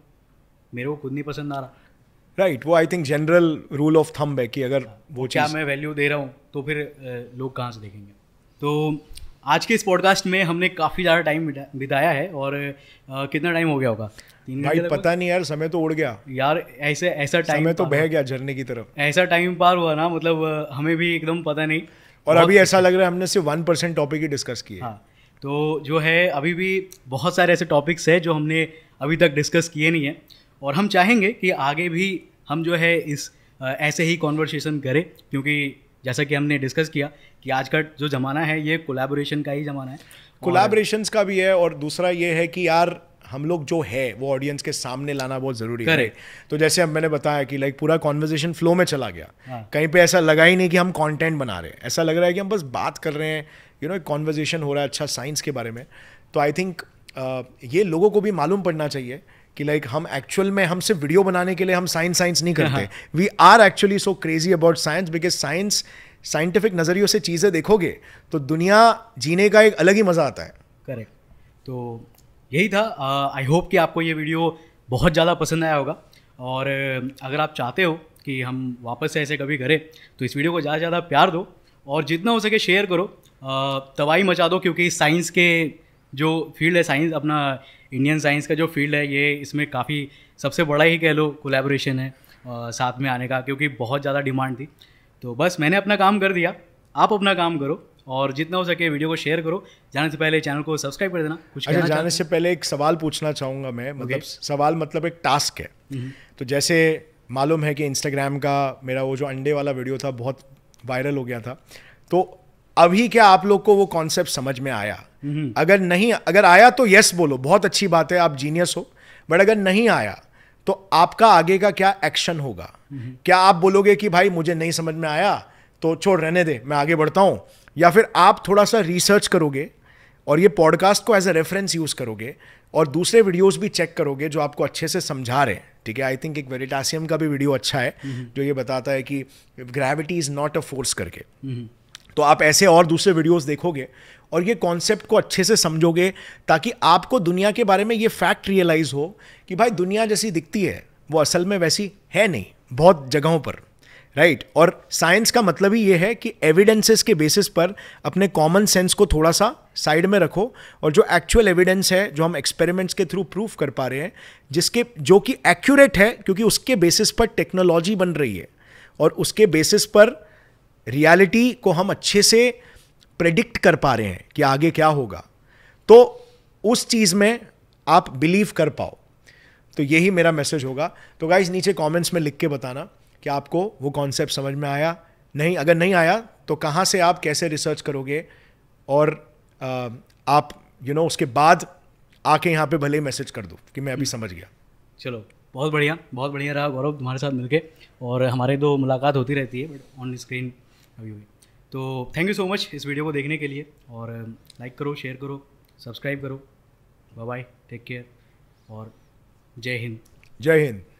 B: मेरे को खुद नहीं पसंद आ
A: रहा राइट right, वो I think general rule of thumb है
B: कि अगर हाँ, वो क्या मैं वैल्यू दे रहा हूँ तो फिर लोग कहाँ से देखेंगे तो आज के इस पॉडकास्ट में हमने काफ़ी ज़्यादा टाइम बिताया है और आ, कितना टाइम हो गया होगा भाई पता नहीं यार समय तो उड़ गया यार ऐसे ऐसा टाइम समय तो बह गया झरने की तरफ ऐसा टाइम पार हुआ ना मतलब हमें भी एकदम पता नहीं और अभी ऐसा लग
A: रहा है हमने सिर्फ वन परसेंट टॉपिक ही डिस्कस
B: किया हाँ तो जो है अभी भी बहुत सारे ऐसे टॉपिक्स हैं जो हमने अभी तक डिस्कस किए नहीं हैं और हम चाहेंगे कि आगे भी हम जो है इस ऐसे ही कॉन्वर्सेशन करें क्योंकि जैसा कि हमने डिस्कस किया कि आज का जो ज़माना है ये कोलैबोरेशन का ही ज़माना है
A: कोलैबोरेशन का भी है और दूसरा ये है कि यार हम लोग जो है वो ऑडियंस के सामने लाना बहुत ज़रूरी है तो जैसे अब मैंने बताया कि लाइक पूरा कॉन्वर्जेशन फ्लो में चला गया हाँ। कहीं पे ऐसा लगा ही नहीं कि हम कंटेंट बना रहे हैं ऐसा लग रहा है कि हम बस बात कर रहे हैं यू नो एक कॉन्वर्जेसन हो रहा है अच्छा साइंस के बारे में तो आई थिंक uh, ये लोगों को भी मालूम पड़ना चाहिए कि लाइक like, हम एक्चुअल में हम सिर्फ वीडियो बनाने के लिए हम साइंस साइंस नहीं करते we are actually so crazy about science because science scientific नज़रियों से चीज़ें देखोगे तो दुनिया जीने का एक अलग ही मज़ा आता है
B: करेक्ट तो यही था आई uh, होप कि आपको ये वीडियो बहुत ज़्यादा पसंद आया होगा और uh, अगर आप चाहते हो कि हम वापस से ऐसे कभी करें तो इस वीडियो को ज़्यादा से ज़्यादा प्यार दो और जितना हो सके शेयर करो तबाही मचा दो क्योंकि साइंस के जो फील्ड है साइंस अपना इंडियन साइंस का जो फील्ड है ये इसमें काफ़ी सबसे बड़ा ही कह लो कोलेबोरेशन है आ, साथ में आने का क्योंकि बहुत ज़्यादा डिमांड थी तो बस मैंने अपना काम कर दिया आप अपना काम करो और जितना हो सके वीडियो को शेयर करो जाने से पहले चैनल को सब्सक्राइब कर देना कुछ अच्छा जाने
A: से पहले एक सवाल पूछना चाहूँगा मैं मतलब okay. सवाल मतलब एक टास्क है हम्म। तो जैसे मालूम है कि इंस्टाग्राम का मेरा वो जो अंडे वाला वीडियो था बहुत वायरल हो गया था तो अभी क्या आप लोग को वो कॉन्सेप्ट समझ में आया अगर नहीं अगर आया तो यस बोलो बहुत अच्छी बात है आप जीनियस हो बट अगर नहीं आया तो आपका आगे का क्या एक्शन होगा क्या आप बोलोगे कि भाई मुझे नहीं समझ में आया तो छोड़ रहने दे मैं आगे बढ़ता हूँ या फिर आप थोड़ा सा रिसर्च करोगे और ये पॉडकास्ट को एज अ रेफरेंस यूज़ करोगे और दूसरे वीडियोस भी चेक करोगे जो आपको अच्छे से समझा रहे हैं ठीक है आई थिंक एक वेरिटासियम का भी वीडियो अच्छा है जो ये बताता है कि gravity is not a force करके तो आप ऐसे और दूसरे वीडियोस देखोगे और ये कॉन्सेप्ट को अच्छे से समझोगे ताकि आपको दुनिया के बारे में ये फैक्ट रियलाइज़ हो कि भाई दुनिया जैसी दिखती है वो असल में वैसी है नहीं बहुत जगहों पर राइट right? और साइंस का मतलब ही ये है कि एविडेंसेस के बेसिस पर अपने कॉमन सेंस को थोड़ा सा साइड में रखो और जो एक्चुअल एविडेंस है जो हम एक्सपेरिमेंट्स के थ्रू प्रूफ कर पा रहे हैं जिसके जो कि एक्यूरेट है क्योंकि उसके बेसिस पर टेक्नोलॉजी बन रही है और उसके बेसिस पर रियलिटी को हम अच्छे से प्रेडिक्ट कर पा रहे हैं कि आगे क्या होगा तो उस चीज़ में आप बिलीव कर पाओ तो यही मेरा मैसेज होगा तो गाइज नीचे कमेंट्स में लिख के बताना कि आपको वो कॉन्सेप्ट समझ में आया नहीं अगर नहीं आया तो कहाँ से आप कैसे रिसर्च करोगे और आ, आप यू you नो know, उसके बाद आके यहाँ पे भले ही मैसेज कर दो कि मैं अभी हम्म। समझ गया
B: चलो बहुत बढ़िया बहुत बढ़िया रहा गौरव तुम्हारे साथ मिलके और हमारे तो मुलाकात होती रहती है बट ऑन स्क्रीन अभी अभी तो थैंक यू सो मच इस वीडियो को देखने के लिए और लाइक करो शेयर करो सब्सक्राइब करो बाय टेक केयर और जय हिंद जय हिंद